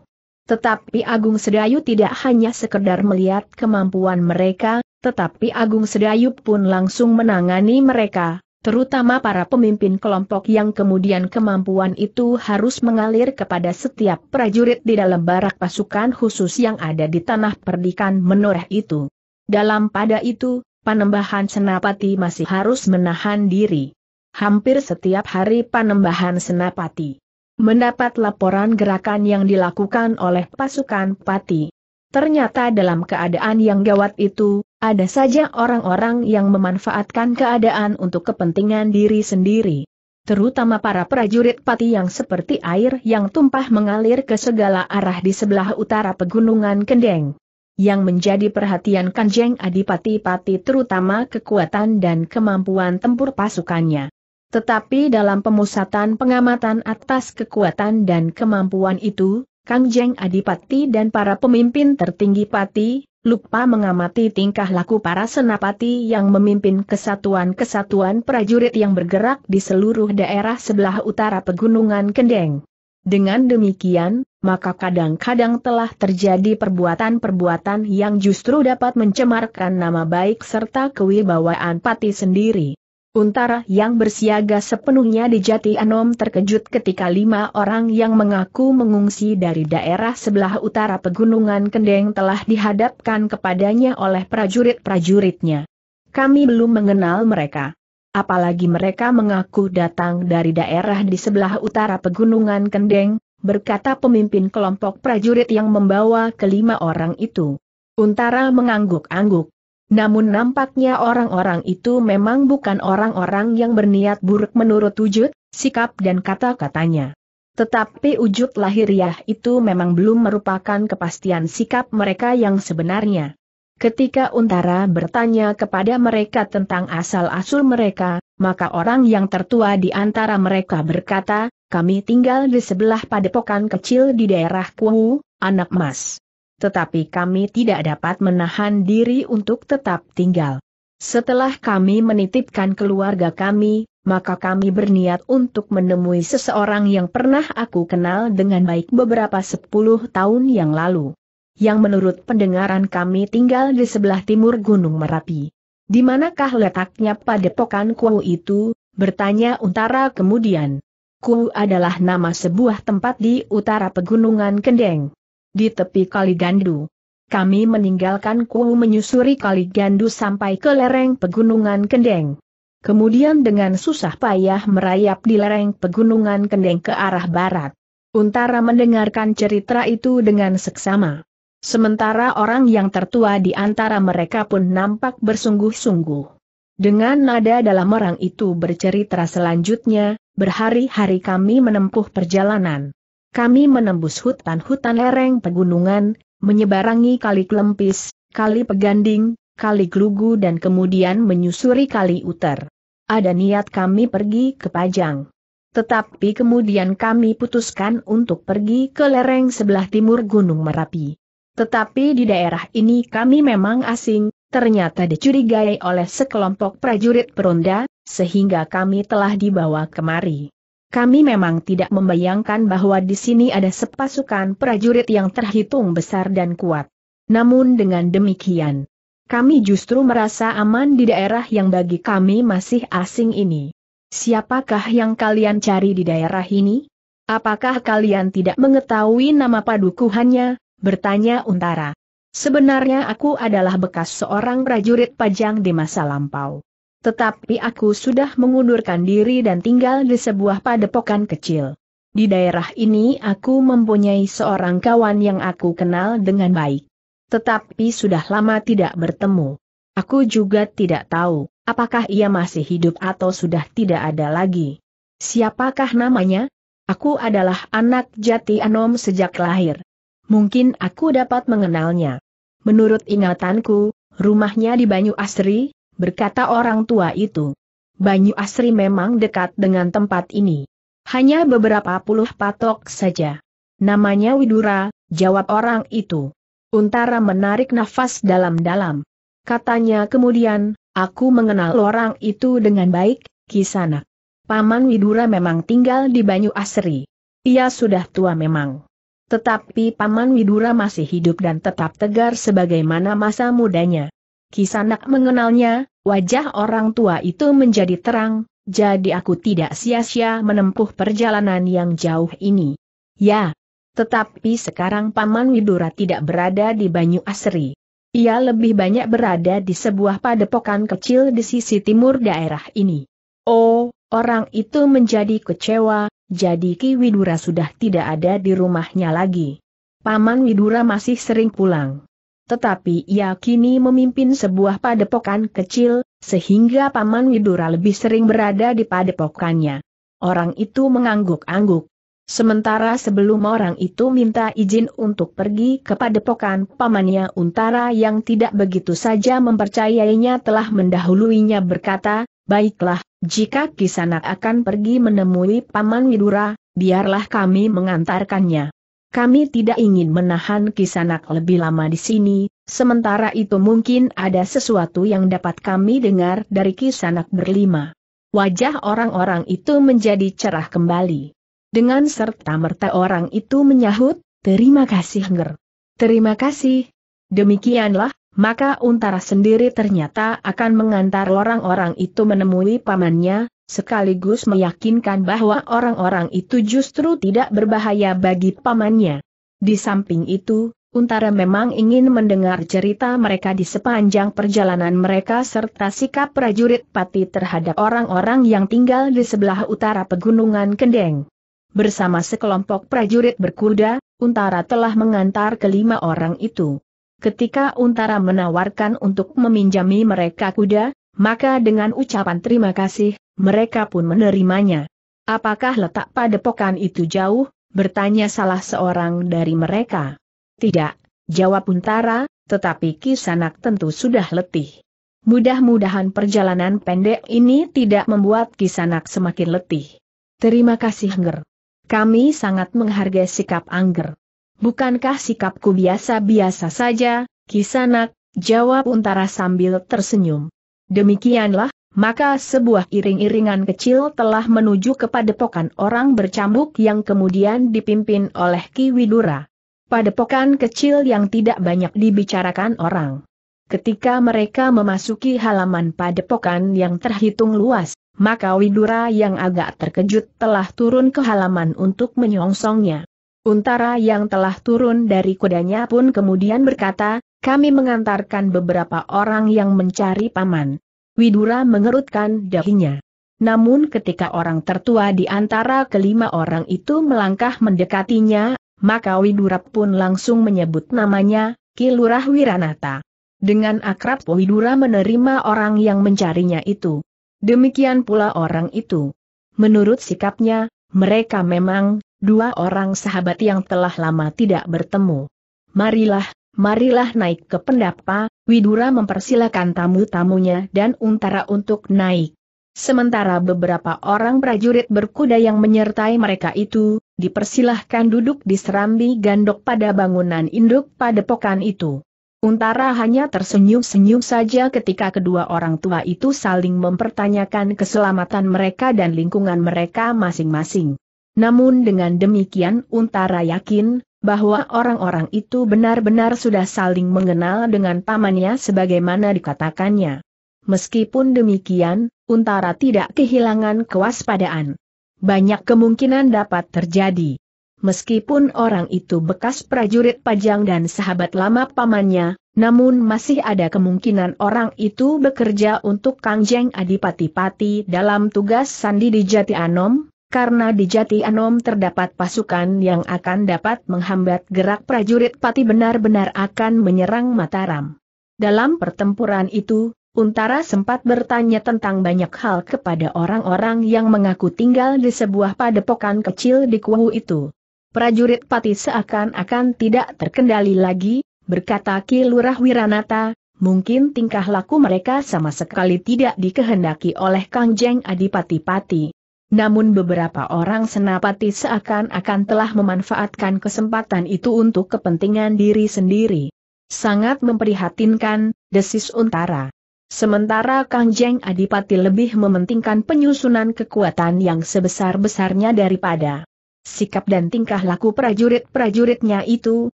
Tetapi Agung Sedayu tidak hanya sekedar melihat kemampuan mereka, tetapi Agung Sedayub pun langsung menangani mereka, terutama para pemimpin kelompok yang kemudian kemampuan itu harus mengalir kepada setiap prajurit di dalam barak pasukan khusus yang ada di tanah perdikan menoreh itu. Dalam pada itu, Panembahan Senapati masih harus menahan diri. Hampir setiap hari Panembahan Senapati mendapat laporan gerakan yang dilakukan oleh pasukan Pati. Ternyata dalam keadaan yang gawat itu, ada saja orang-orang yang memanfaatkan keadaan untuk kepentingan diri sendiri. Terutama para prajurit pati yang seperti air yang tumpah mengalir ke segala arah di sebelah utara pegunungan Kendeng. Yang menjadi perhatian Kanjeng Adipati Pati terutama kekuatan dan kemampuan tempur pasukannya. Tetapi dalam pemusatan pengamatan atas kekuatan dan kemampuan itu, Kang Jeng Adipati dan para pemimpin tertinggi Pati, lupa mengamati tingkah laku para senapati yang memimpin kesatuan-kesatuan prajurit yang bergerak di seluruh daerah sebelah utara pegunungan Kendeng. Dengan demikian, maka kadang-kadang telah terjadi perbuatan-perbuatan yang justru dapat mencemarkan nama baik serta kewibawaan Pati sendiri. Untara yang bersiaga sepenuhnya di Jati Anom terkejut ketika lima orang yang mengaku mengungsi dari daerah sebelah utara pegunungan Kendeng telah dihadapkan kepadanya oleh prajurit-prajuritnya. Kami belum mengenal mereka. Apalagi mereka mengaku datang dari daerah di sebelah utara pegunungan Kendeng, berkata pemimpin kelompok prajurit yang membawa kelima orang itu. Untara mengangguk-angguk. Namun nampaknya orang-orang itu memang bukan orang-orang yang berniat buruk menurut wujud, sikap dan kata-katanya. Tetapi wujud lahiriah itu memang belum merupakan kepastian sikap mereka yang sebenarnya. Ketika Untara bertanya kepada mereka tentang asal-asul mereka, maka orang yang tertua di antara mereka berkata, kami tinggal di sebelah padepokan kecil di daerah Kuwu, anak mas tetapi kami tidak dapat menahan diri untuk tetap tinggal. Setelah kami menitipkan keluarga kami, maka kami berniat untuk menemui seseorang yang pernah aku kenal dengan baik beberapa sepuluh tahun yang lalu. Yang menurut pendengaran kami tinggal di sebelah timur Gunung Merapi. Di manakah letaknya padepokan Kuo itu? bertanya Untara kemudian. Kuo adalah nama sebuah tempat di utara pegunungan Kendeng di tepi Kali Gandu. Kami meninggalkan Ku menyusuri Kali Gandu sampai ke lereng Pegunungan Kendeng. Kemudian dengan susah payah merayap di lereng Pegunungan Kendeng ke arah barat. Untara mendengarkan cerita itu dengan seksama. Sementara orang yang tertua di antara mereka pun nampak bersungguh-sungguh. Dengan nada dalam orang itu bercerita selanjutnya, berhari-hari kami menempuh perjalanan. Kami menembus hutan-hutan lereng pegunungan, menyebarangi kali Klempis, kali Peganding, kali Glugu dan kemudian menyusuri kali Uter. Ada niat kami pergi ke Pajang. Tetapi kemudian kami putuskan untuk pergi ke lereng sebelah timur Gunung Merapi. Tetapi di daerah ini kami memang asing, ternyata dicurigai oleh sekelompok prajurit peronda, sehingga kami telah dibawa kemari. Kami memang tidak membayangkan bahwa di sini ada sepasukan prajurit yang terhitung besar dan kuat. Namun dengan demikian, kami justru merasa aman di daerah yang bagi kami masih asing ini. Siapakah yang kalian cari di daerah ini? Apakah kalian tidak mengetahui nama padukuhannya? Bertanya Untara. Sebenarnya aku adalah bekas seorang prajurit pajang di masa lampau. Tetapi aku sudah mengundurkan diri dan tinggal di sebuah padepokan kecil. Di daerah ini aku mempunyai seorang kawan yang aku kenal dengan baik. Tetapi sudah lama tidak bertemu. Aku juga tidak tahu, apakah ia masih hidup atau sudah tidak ada lagi. Siapakah namanya? Aku adalah anak jati Anom sejak lahir. Mungkin aku dapat mengenalnya. Menurut ingatanku, rumahnya di Banyu Asri, berkata orang tua itu. Banyu Asri memang dekat dengan tempat ini. Hanya beberapa puluh patok saja. Namanya Widura, jawab orang itu. Untara menarik nafas dalam-dalam. Katanya kemudian, aku mengenal orang itu dengan baik, Kisanak. Paman Widura memang tinggal di Banyu Asri. Ia sudah tua memang. Tetapi Paman Widura masih hidup dan tetap tegar sebagaimana masa mudanya. Kisanak mengenalnya, wajah orang tua itu menjadi terang, jadi aku tidak sia-sia menempuh perjalanan yang jauh ini. Ya, tetapi sekarang Paman Widura tidak berada di Banyu Asri. Ia lebih banyak berada di sebuah padepokan kecil di sisi timur daerah ini. Oh, orang itu menjadi kecewa, jadi Ki Widura sudah tidak ada di rumahnya lagi. Paman Widura masih sering pulang tetapi ia kini memimpin sebuah padepokan kecil, sehingga Paman Widura lebih sering berada di padepokannya. Orang itu mengangguk-angguk. Sementara sebelum orang itu minta izin untuk pergi ke padepokan pamannya Untara yang tidak begitu saja mempercayainya telah mendahuluinya berkata, Baiklah, jika Kisanak akan pergi menemui Paman Widura, biarlah kami mengantarkannya. Kami tidak ingin menahan Kisanak lebih lama di sini, sementara itu mungkin ada sesuatu yang dapat kami dengar dari Kisanak berlima. Wajah orang-orang itu menjadi cerah kembali. Dengan serta-merta orang itu menyahut, terima kasih Ngger. Terima kasih. Demikianlah, maka Untara sendiri ternyata akan mengantar orang-orang itu menemui pamannya, sekaligus meyakinkan bahwa orang-orang itu justru tidak berbahaya bagi pamannya. Di samping itu, Untara memang ingin mendengar cerita mereka di sepanjang perjalanan mereka serta sikap prajurit pati terhadap orang-orang yang tinggal di sebelah utara pegunungan Kendeng. Bersama sekelompok prajurit berkuda, Untara telah mengantar kelima orang itu. Ketika Untara menawarkan untuk meminjami mereka kuda, maka dengan ucapan terima kasih, mereka pun menerimanya. Apakah letak padepokan itu jauh? Bertanya salah seorang dari mereka. Tidak, jawab Untara, tetapi Kisanak tentu sudah letih. Mudah-mudahan perjalanan pendek ini tidak membuat Kisanak semakin letih. Terima kasih Angger. Kami sangat menghargai sikap Angger. Bukankah sikapku biasa-biasa saja, Kisanak, jawab Untara sambil tersenyum. Demikianlah, maka sebuah iring-iringan kecil telah menuju kepada pokan orang bercambuk yang kemudian dipimpin oleh Ki Widura. Padepokan kecil yang tidak banyak dibicarakan orang. Ketika mereka memasuki halaman padepokan yang terhitung luas, maka Widura yang agak terkejut telah turun ke halaman untuk menyongsongnya. Untara yang telah turun dari kudanya pun kemudian berkata, kami mengantarkan beberapa orang yang mencari paman. Widura mengerutkan dahinya. Namun ketika orang tertua di antara kelima orang itu melangkah mendekatinya, maka Widura pun langsung menyebut namanya, Kilurah Wiranata. Dengan akrab Widura menerima orang yang mencarinya itu. Demikian pula orang itu. Menurut sikapnya, mereka memang dua orang sahabat yang telah lama tidak bertemu. Marilah Marilah naik ke pendapa, Widura mempersilahkan tamu-tamunya dan untara untuk naik. Sementara beberapa orang prajurit berkuda yang menyertai mereka itu, dipersilahkan duduk di serambi gandok pada bangunan induk padepokan itu. Untara hanya tersenyum-senyum saja ketika kedua orang tua itu saling mempertanyakan keselamatan mereka dan lingkungan mereka masing-masing. Namun dengan demikian Untara yakin, bahwa orang-orang itu benar-benar sudah saling mengenal dengan pamannya sebagaimana dikatakannya. Meskipun demikian, Untara tidak kehilangan kewaspadaan. Banyak kemungkinan dapat terjadi. Meskipun orang itu bekas prajurit pajang dan sahabat lama pamannya, namun masih ada kemungkinan orang itu bekerja untuk Kangjeng Adipati Pati dalam tugas sandi di Jati Anom, karena di Jati Anom terdapat pasukan yang akan dapat menghambat gerak prajurit pati benar-benar akan menyerang Mataram. Dalam pertempuran itu, Untara sempat bertanya tentang banyak hal kepada orang-orang yang mengaku tinggal di sebuah padepokan kecil di Kuwu itu. Prajurit pati seakan-akan tidak terkendali lagi, berkata Ki Lurah Wiranata, mungkin tingkah laku mereka sama sekali tidak dikehendaki oleh Kang Jeng Adipati Pati. Namun beberapa orang senapati seakan-akan telah memanfaatkan kesempatan itu untuk kepentingan diri sendiri. Sangat memprihatinkan, desis untara. Sementara Kang Adipati lebih mementingkan penyusunan kekuatan yang sebesar-besarnya daripada sikap dan tingkah laku prajurit-prajuritnya itu,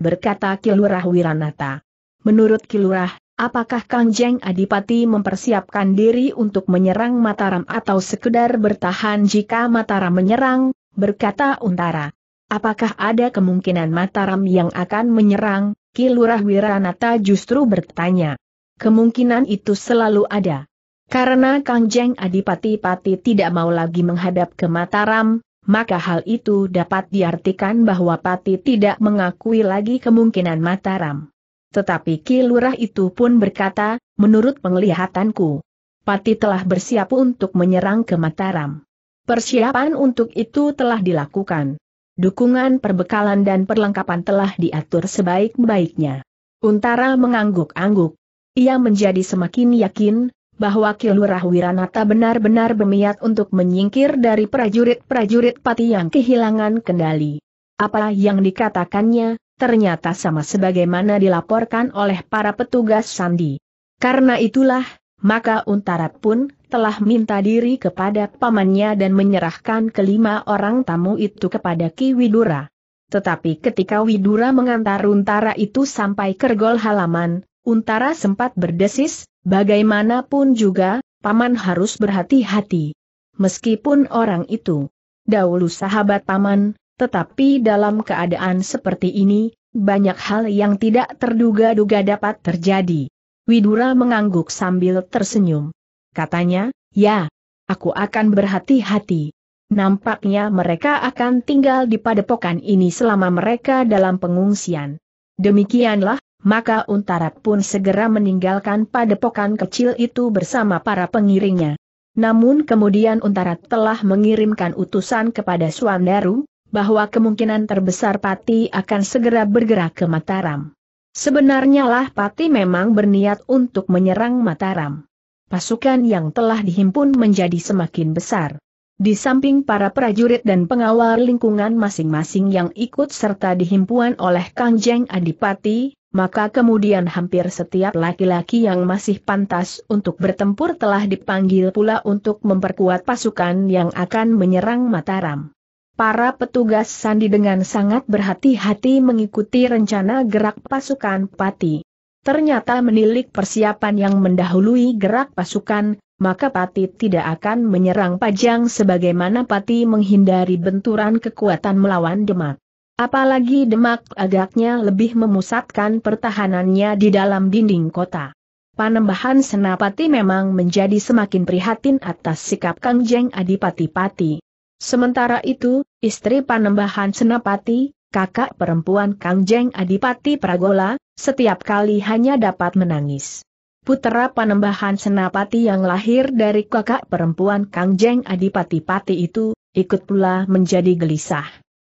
berkata Kilurah Wiranata. Menurut Kilurah, Apakah Kang Jeng Adipati mempersiapkan diri untuk menyerang Mataram atau sekedar bertahan jika Mataram menyerang, berkata Untara. Apakah ada kemungkinan Mataram yang akan menyerang, Kilurah Wiranata justru bertanya. Kemungkinan itu selalu ada. Karena Kang Jeng Adipati Pati tidak mau lagi menghadap ke Mataram, maka hal itu dapat diartikan bahwa Pati tidak mengakui lagi kemungkinan Mataram. Tetapi Ki itu pun berkata, menurut penglihatanku, Pati telah bersiap untuk menyerang ke Mataram. Persiapan untuk itu telah dilakukan. Dukungan perbekalan dan perlengkapan telah diatur sebaik-baiknya. Untara mengangguk-angguk. Ia menjadi semakin yakin, bahwa Kilurah Wiranata benar-benar berniat untuk menyingkir dari prajurit-prajurit pati yang kehilangan kendali. Apa yang dikatakannya, ternyata sama sebagaimana dilaporkan oleh para petugas Sandi. Karena itulah, maka Untarat pun telah minta diri kepada pamannya dan menyerahkan kelima orang tamu itu kepada Ki Widura. Tetapi ketika Widura mengantar Untara itu sampai kergol halaman, Untara sempat berdesis, bagaimanapun juga, paman harus berhati-hati. Meskipun orang itu dahulu sahabat paman, tetapi dalam keadaan seperti ini, banyak hal yang tidak terduga-duga dapat terjadi. Widura mengangguk sambil tersenyum. Katanya, ya, aku akan berhati-hati. Nampaknya mereka akan tinggal di padepokan ini selama mereka dalam pengungsian. Demikianlah, maka Untarat pun segera meninggalkan padepokan kecil itu bersama para pengiringnya. Namun kemudian Untarat telah mengirimkan utusan kepada Suandaru, bahwa kemungkinan terbesar Pati akan segera bergerak ke Mataram. Sebenarnya lah Pati memang berniat untuk menyerang Mataram. Pasukan yang telah dihimpun menjadi semakin besar. Di samping para prajurit dan pengawal lingkungan masing-masing yang ikut serta dihimpuan oleh Kangjeng Adipati, maka kemudian hampir setiap laki-laki yang masih pantas untuk bertempur telah dipanggil pula untuk memperkuat pasukan yang akan menyerang Mataram. Para petugas sandi dengan sangat berhati-hati mengikuti rencana gerak pasukan Pati. Ternyata menilik persiapan yang mendahului gerak pasukan, maka Pati tidak akan menyerang Pajang sebagaimana Pati menghindari benturan kekuatan melawan Demak. Apalagi Demak agaknya lebih memusatkan pertahanannya di dalam dinding kota. Panembahan Senapati memang menjadi semakin prihatin atas sikap Kangjeng Adipati Pati. Sementara itu, istri panembahan Senapati, kakak perempuan Kangjeng Adipati Pragola, setiap kali hanya dapat menangis. Putera panembahan Senapati yang lahir dari kakak perempuan Kangjeng Adipati Pati itu, ikut pula menjadi gelisah.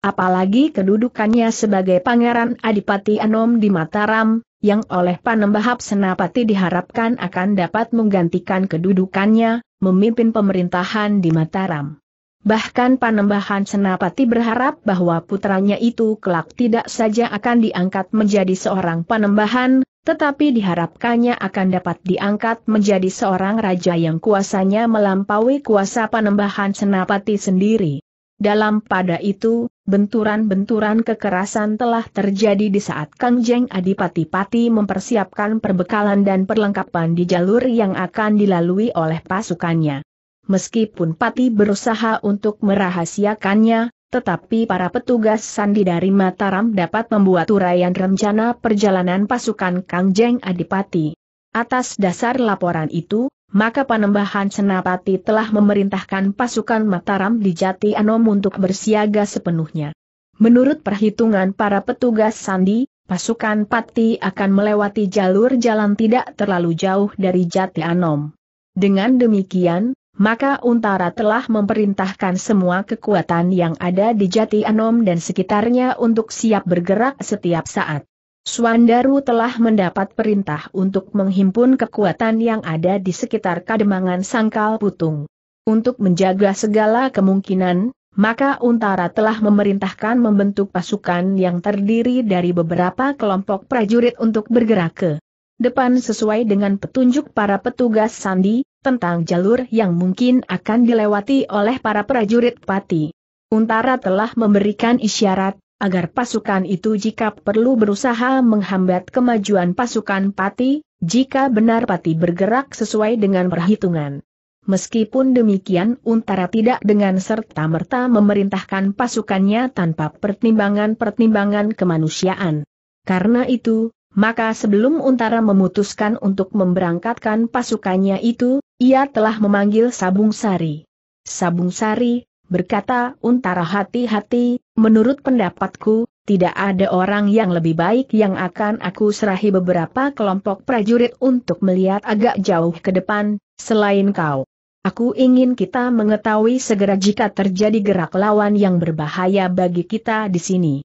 Apalagi kedudukannya sebagai pangeran Adipati Anom di Mataram, yang oleh Panembahap Senapati diharapkan akan dapat menggantikan kedudukannya, memimpin pemerintahan di Mataram. Bahkan Panembahan Senapati berharap bahwa putranya itu kelak tidak saja akan diangkat menjadi seorang panembahan, tetapi diharapkannya akan dapat diangkat menjadi seorang raja yang kuasanya melampaui kuasa Panembahan Senapati sendiri. Dalam pada itu, benturan-benturan kekerasan telah terjadi di saat Kangjeng Adipati-Pati mempersiapkan perbekalan dan perlengkapan di jalur yang akan dilalui oleh pasukannya meskipun Pati berusaha untuk merahasiakannya, tetapi para petugas sandi dari Mataram dapat membuat uraian rencana perjalanan pasukan Kang Jeng Adipati. Atas dasar laporan itu, maka Panembahan Senapati telah memerintahkan pasukan Mataram di Jati Anom untuk bersiaga sepenuhnya. Menurut perhitungan para petugas Sandi, pasukan Pati akan melewati jalur jalan tidak terlalu jauh dari Jati Anom. Dengan demikian, maka Untara telah memerintahkan semua kekuatan yang ada di Jati Anom dan sekitarnya untuk siap bergerak setiap saat. Swandaru telah mendapat perintah untuk menghimpun kekuatan yang ada di sekitar Kademangan Sangkal Putung. Untuk menjaga segala kemungkinan, maka Untara telah memerintahkan membentuk pasukan yang terdiri dari beberapa kelompok prajurit untuk bergerak ke depan sesuai dengan petunjuk para petugas sandi, tentang jalur yang mungkin akan dilewati oleh para prajurit pati. Untara telah memberikan isyarat, agar pasukan itu jika perlu berusaha menghambat kemajuan pasukan pati, jika benar pati bergerak sesuai dengan perhitungan. Meskipun demikian Untara tidak dengan serta-merta memerintahkan pasukannya tanpa pertimbangan-pertimbangan kemanusiaan. Karena itu, maka sebelum Untara memutuskan untuk memberangkatkan pasukannya itu, ia telah memanggil Sabung Sari. Sabung Sari, berkata Untara hati-hati, menurut pendapatku, tidak ada orang yang lebih baik yang akan aku serahi beberapa kelompok prajurit untuk melihat agak jauh ke depan, selain kau. Aku ingin kita mengetahui segera jika terjadi gerak lawan yang berbahaya bagi kita di sini.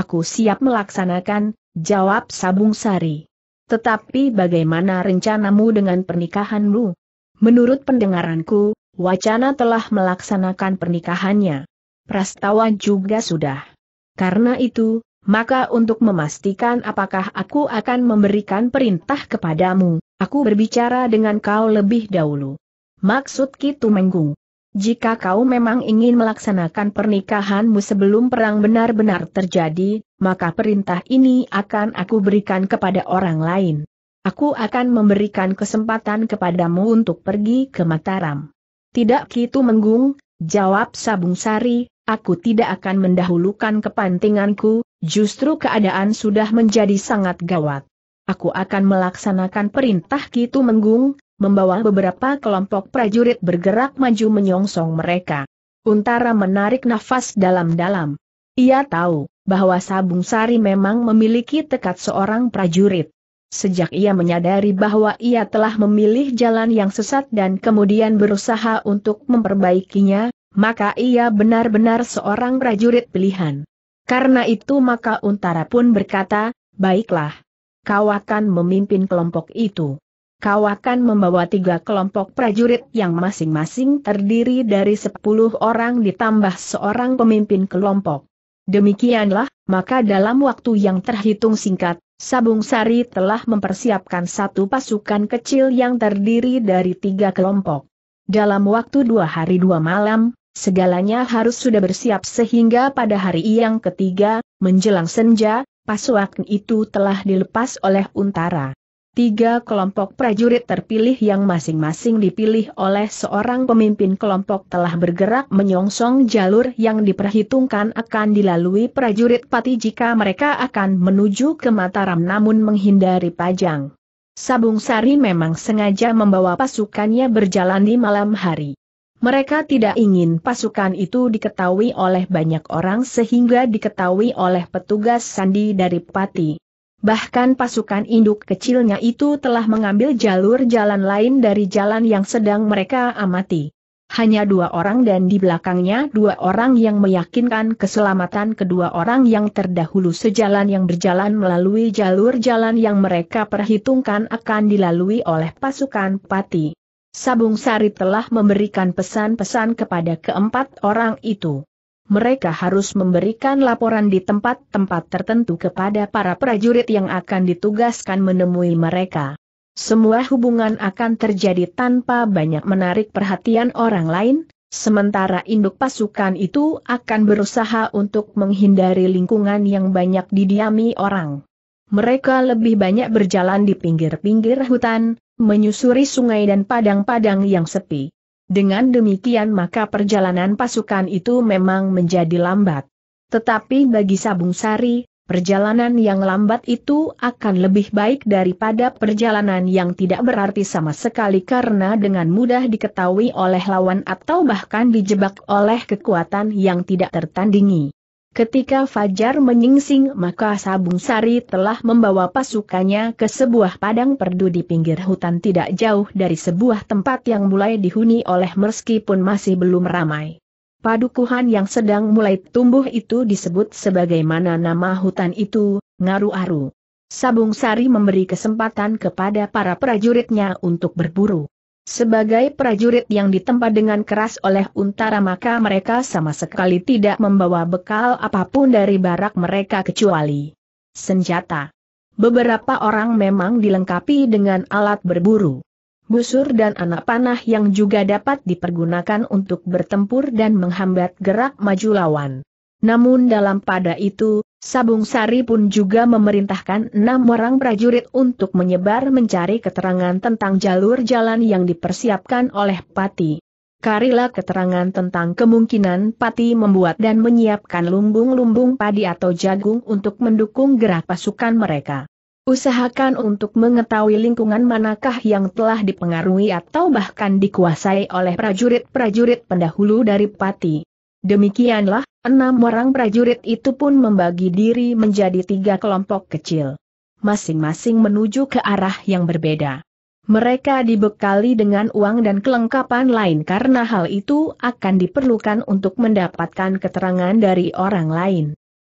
Aku siap melaksanakan, jawab Sabung Sari. Tetapi bagaimana rencanamu dengan pernikahanmu? Menurut pendengaranku, wacana telah melaksanakan pernikahannya. Prastawa juga sudah. Karena itu, maka untuk memastikan apakah aku akan memberikan perintah kepadamu, aku berbicara dengan kau lebih dahulu. Maksud Kitu Menggung. Jika kau memang ingin melaksanakan pernikahanmu sebelum perang benar-benar terjadi, maka perintah ini akan aku berikan kepada orang lain. Aku akan memberikan kesempatan kepadamu untuk pergi ke Mataram. Tidak Kitu Menggung, jawab Sabung Sari, aku tidak akan mendahulukan kepentinganku, justru keadaan sudah menjadi sangat gawat. Aku akan melaksanakan perintah Kitu Menggung, membawa beberapa kelompok prajurit bergerak maju menyongsong mereka. Untara menarik nafas dalam-dalam. Ia tahu bahwa Sabung Sari memang memiliki tekad seorang prajurit. Sejak ia menyadari bahwa ia telah memilih jalan yang sesat dan kemudian berusaha untuk memperbaikinya, maka ia benar-benar seorang prajurit pilihan. Karena itu maka Untara pun berkata, baiklah, kau akan memimpin kelompok itu kau akan membawa tiga kelompok prajurit yang masing-masing terdiri dari sepuluh orang ditambah seorang pemimpin kelompok. Demikianlah, maka dalam waktu yang terhitung singkat, Sabung Sari telah mempersiapkan satu pasukan kecil yang terdiri dari tiga kelompok. Dalam waktu dua hari dua malam, segalanya harus sudah bersiap sehingga pada hari yang ketiga, menjelang senja, pasukan itu telah dilepas oleh Untara tiga kelompok prajurit terpilih yang masing-masing dipilih oleh seorang pemimpin kelompok telah bergerak menyongsong jalur yang diperhitungkan akan dilalui prajurit pati jika mereka akan menuju ke Mataram namun menghindari Pajang. Sabung Sari memang sengaja membawa pasukannya berjalan di malam hari. Mereka tidak ingin pasukan itu diketahui oleh banyak orang sehingga diketahui oleh petugas sandi dari Pati. Bahkan pasukan induk kecilnya itu telah mengambil jalur jalan lain dari jalan yang sedang mereka amati. Hanya dua orang dan di belakangnya dua orang yang meyakinkan keselamatan kedua orang yang terdahulu sejalan yang berjalan melalui jalur jalan yang mereka perhitungkan akan dilalui oleh pasukan pati. Sabung Sari telah memberikan pesan-pesan kepada keempat orang itu mereka harus memberikan laporan di tempat-tempat tertentu kepada para prajurit yang akan ditugaskan menemui mereka. Semua hubungan akan terjadi tanpa banyak menarik perhatian orang lain, sementara induk pasukan itu akan berusaha untuk menghindari lingkungan yang banyak didiami orang. Mereka lebih banyak berjalan di pinggir-pinggir hutan, menyusuri sungai dan padang-padang yang sepi. Dengan demikian maka perjalanan pasukan itu memang menjadi lambat. Tetapi bagi Sabung Sari, perjalanan yang lambat itu akan lebih baik daripada perjalanan yang tidak berarti sama sekali karena dengan mudah diketahui oleh lawan atau bahkan dijebak oleh kekuatan yang tidak tertandingi. Ketika Fajar menyingsing maka Sabung Sari telah membawa pasukannya ke sebuah padang perdu di pinggir hutan tidak jauh dari sebuah tempat yang mulai dihuni oleh meskipun masih belum ramai. Padukuhan yang sedang mulai tumbuh itu disebut sebagaimana nama hutan itu, Ngaru-Aru. Sabung Sari memberi kesempatan kepada para prajuritnya untuk berburu. Sebagai prajurit yang ditempa dengan keras oleh untara maka mereka sama sekali tidak membawa bekal apapun dari barak mereka kecuali senjata. Beberapa orang memang dilengkapi dengan alat berburu busur dan anak panah yang juga dapat dipergunakan untuk bertempur dan menghambat gerak maju lawan. Namun dalam pada itu, Sabung Sari pun juga memerintahkan enam orang prajurit untuk menyebar mencari keterangan tentang jalur jalan yang dipersiapkan oleh Pati. Karilah keterangan tentang kemungkinan Pati membuat dan menyiapkan lumbung-lumbung padi atau jagung untuk mendukung gerak pasukan mereka. Usahakan untuk mengetahui lingkungan manakah yang telah dipengaruhi atau bahkan dikuasai oleh prajurit-prajurit pendahulu dari Pati. Demikianlah Enam orang prajurit itu pun membagi diri menjadi tiga kelompok kecil. Masing-masing menuju ke arah yang berbeda. Mereka dibekali dengan uang dan kelengkapan lain karena hal itu akan diperlukan untuk mendapatkan keterangan dari orang lain.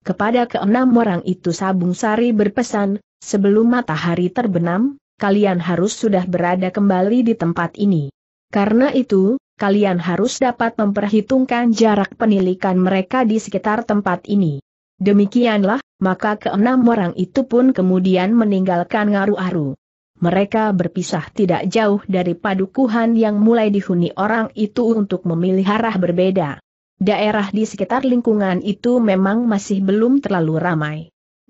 Kepada keenam orang itu Sabung Sari berpesan, sebelum matahari terbenam, kalian harus sudah berada kembali di tempat ini. Karena itu, kalian harus dapat memperhitungkan jarak penilikan mereka di sekitar tempat ini. Demikianlah, maka keenam orang itu pun kemudian meninggalkan ngaru-aru. Mereka berpisah tidak jauh dari padukuhan yang mulai dihuni orang itu untuk memilih arah berbeda. Daerah di sekitar lingkungan itu memang masih belum terlalu ramai.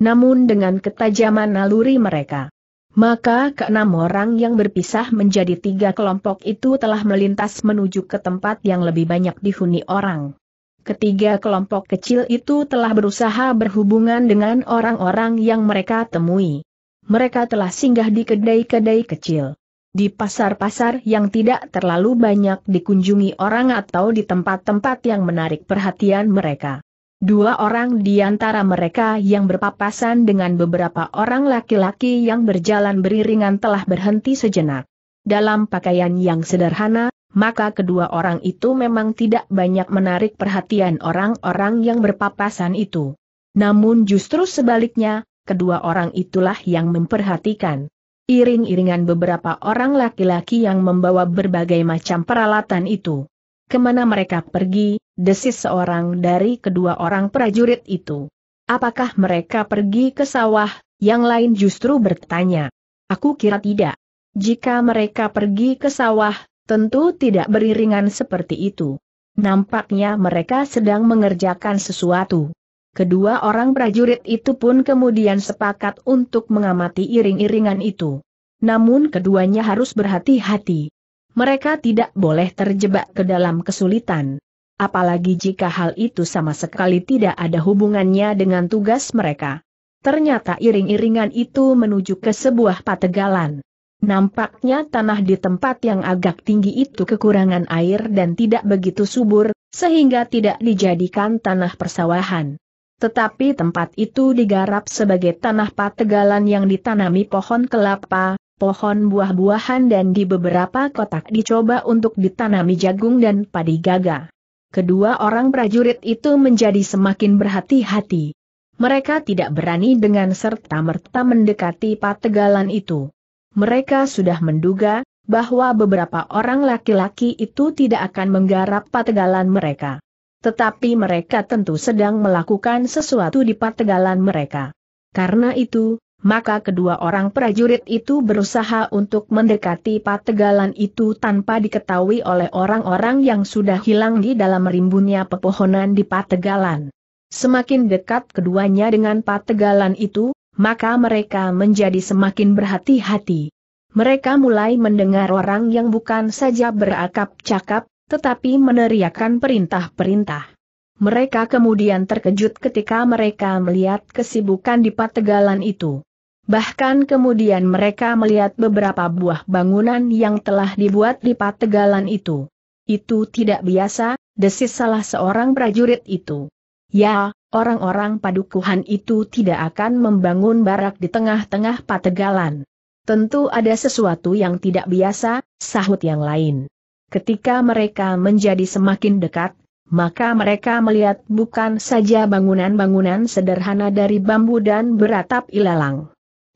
Namun dengan ketajaman naluri mereka, maka keenam orang yang berpisah menjadi tiga kelompok itu telah melintas menuju ke tempat yang lebih banyak dihuni orang. Ketiga kelompok kecil itu telah berusaha berhubungan dengan orang-orang yang mereka temui. Mereka telah singgah di kedai-kedai kecil. Di pasar-pasar yang tidak terlalu banyak dikunjungi orang atau di tempat-tempat yang menarik perhatian mereka. Dua orang di antara mereka yang berpapasan dengan beberapa orang laki-laki yang berjalan beriringan telah berhenti sejenak. Dalam pakaian yang sederhana, maka kedua orang itu memang tidak banyak menarik perhatian orang-orang yang berpapasan itu. Namun justru sebaliknya, kedua orang itulah yang memperhatikan. Iring-iringan beberapa orang laki-laki yang membawa berbagai macam peralatan itu. Kemana mereka pergi, desis seorang dari kedua orang prajurit itu. Apakah mereka pergi ke sawah, yang lain justru bertanya. Aku kira tidak. Jika mereka pergi ke sawah, tentu tidak beriringan seperti itu. Nampaknya mereka sedang mengerjakan sesuatu. Kedua orang prajurit itu pun kemudian sepakat untuk mengamati iring-iringan itu. Namun keduanya harus berhati-hati. Mereka tidak boleh terjebak ke dalam kesulitan apalagi jika hal itu sama sekali tidak ada hubungannya dengan tugas mereka. Ternyata iring-iringan itu menuju ke sebuah pategalan. Nampaknya tanah di tempat yang agak tinggi itu kekurangan air dan tidak begitu subur, sehingga tidak dijadikan tanah persawahan. Tetapi tempat itu digarap sebagai tanah pategalan yang ditanami pohon kelapa, pohon buah-buahan dan di beberapa kotak dicoba untuk ditanami jagung dan padi gagah kedua orang prajurit itu menjadi semakin berhati-hati. Mereka tidak berani dengan serta-merta mendekati pategalan itu. Mereka sudah menduga bahwa beberapa orang laki-laki itu tidak akan menggarap pategalan mereka. Tetapi mereka tentu sedang melakukan sesuatu di pategalan mereka. Karena itu, maka kedua orang prajurit itu berusaha untuk mendekati pategalan itu tanpa diketahui oleh orang-orang yang sudah hilang di dalam rimbunnya pepohonan di pategalan. Semakin dekat keduanya dengan pategalan itu, maka mereka menjadi semakin berhati-hati. Mereka mulai mendengar orang yang bukan saja berakap cakap, tetapi meneriakan perintah-perintah. Mereka kemudian terkejut ketika mereka melihat kesibukan di pategalan itu. Bahkan kemudian mereka melihat beberapa buah bangunan yang telah dibuat di pategalan itu. Itu tidak biasa, desis salah seorang prajurit itu. Ya, orang-orang padukuhan itu tidak akan membangun barak di tengah-tengah pategalan. Tentu ada sesuatu yang tidak biasa, sahut yang lain. Ketika mereka menjadi semakin dekat, maka mereka melihat bukan saja bangunan-bangunan sederhana dari bambu dan beratap ilalang.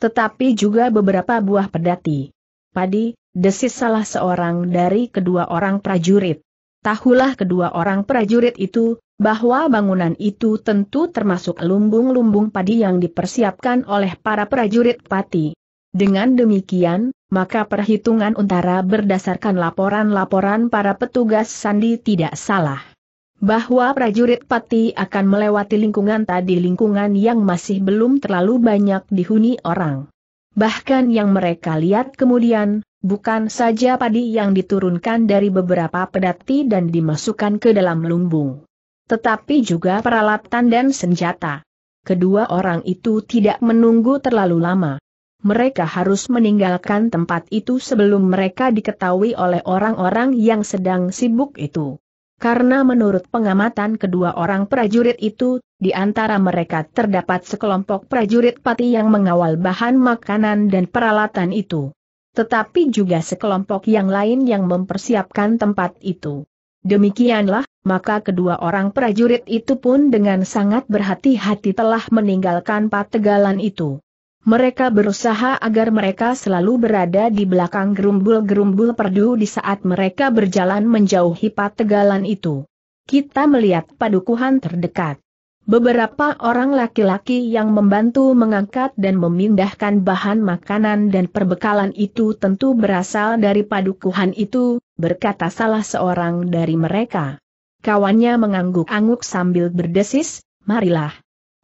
Tetapi juga beberapa buah pedati. Padi, desis salah seorang dari kedua orang prajurit. Tahulah kedua orang prajurit itu, bahwa bangunan itu tentu termasuk lumbung-lumbung padi yang dipersiapkan oleh para prajurit pati. Dengan demikian, maka perhitungan untara berdasarkan laporan-laporan para petugas sandi tidak salah bahwa prajurit pati akan melewati lingkungan tadi lingkungan yang masih belum terlalu banyak dihuni orang. Bahkan yang mereka lihat kemudian, bukan saja padi yang diturunkan dari beberapa pedati dan dimasukkan ke dalam lumbung. Tetapi juga peralatan dan senjata. Kedua orang itu tidak menunggu terlalu lama mereka harus meninggalkan tempat itu sebelum mereka diketahui oleh orang-orang yang sedang sibuk itu. Karena menurut pengamatan kedua orang prajurit itu, di antara mereka terdapat sekelompok prajurit pati yang mengawal bahan makanan dan peralatan itu. Tetapi juga sekelompok yang lain yang mempersiapkan tempat itu. Demikianlah, maka kedua orang prajurit itu pun dengan sangat berhati-hati telah meninggalkan pategalan itu. Mereka berusaha agar mereka selalu berada di belakang gerumbul-gerumbul perdu di saat mereka berjalan menjauhi pategalan itu. Kita melihat padukuhan terdekat. Beberapa orang laki-laki yang membantu mengangkat dan memindahkan bahan makanan dan perbekalan itu tentu berasal dari padukuhan itu, berkata salah seorang dari mereka. Kawannya mengangguk-angguk sambil berdesis, marilah,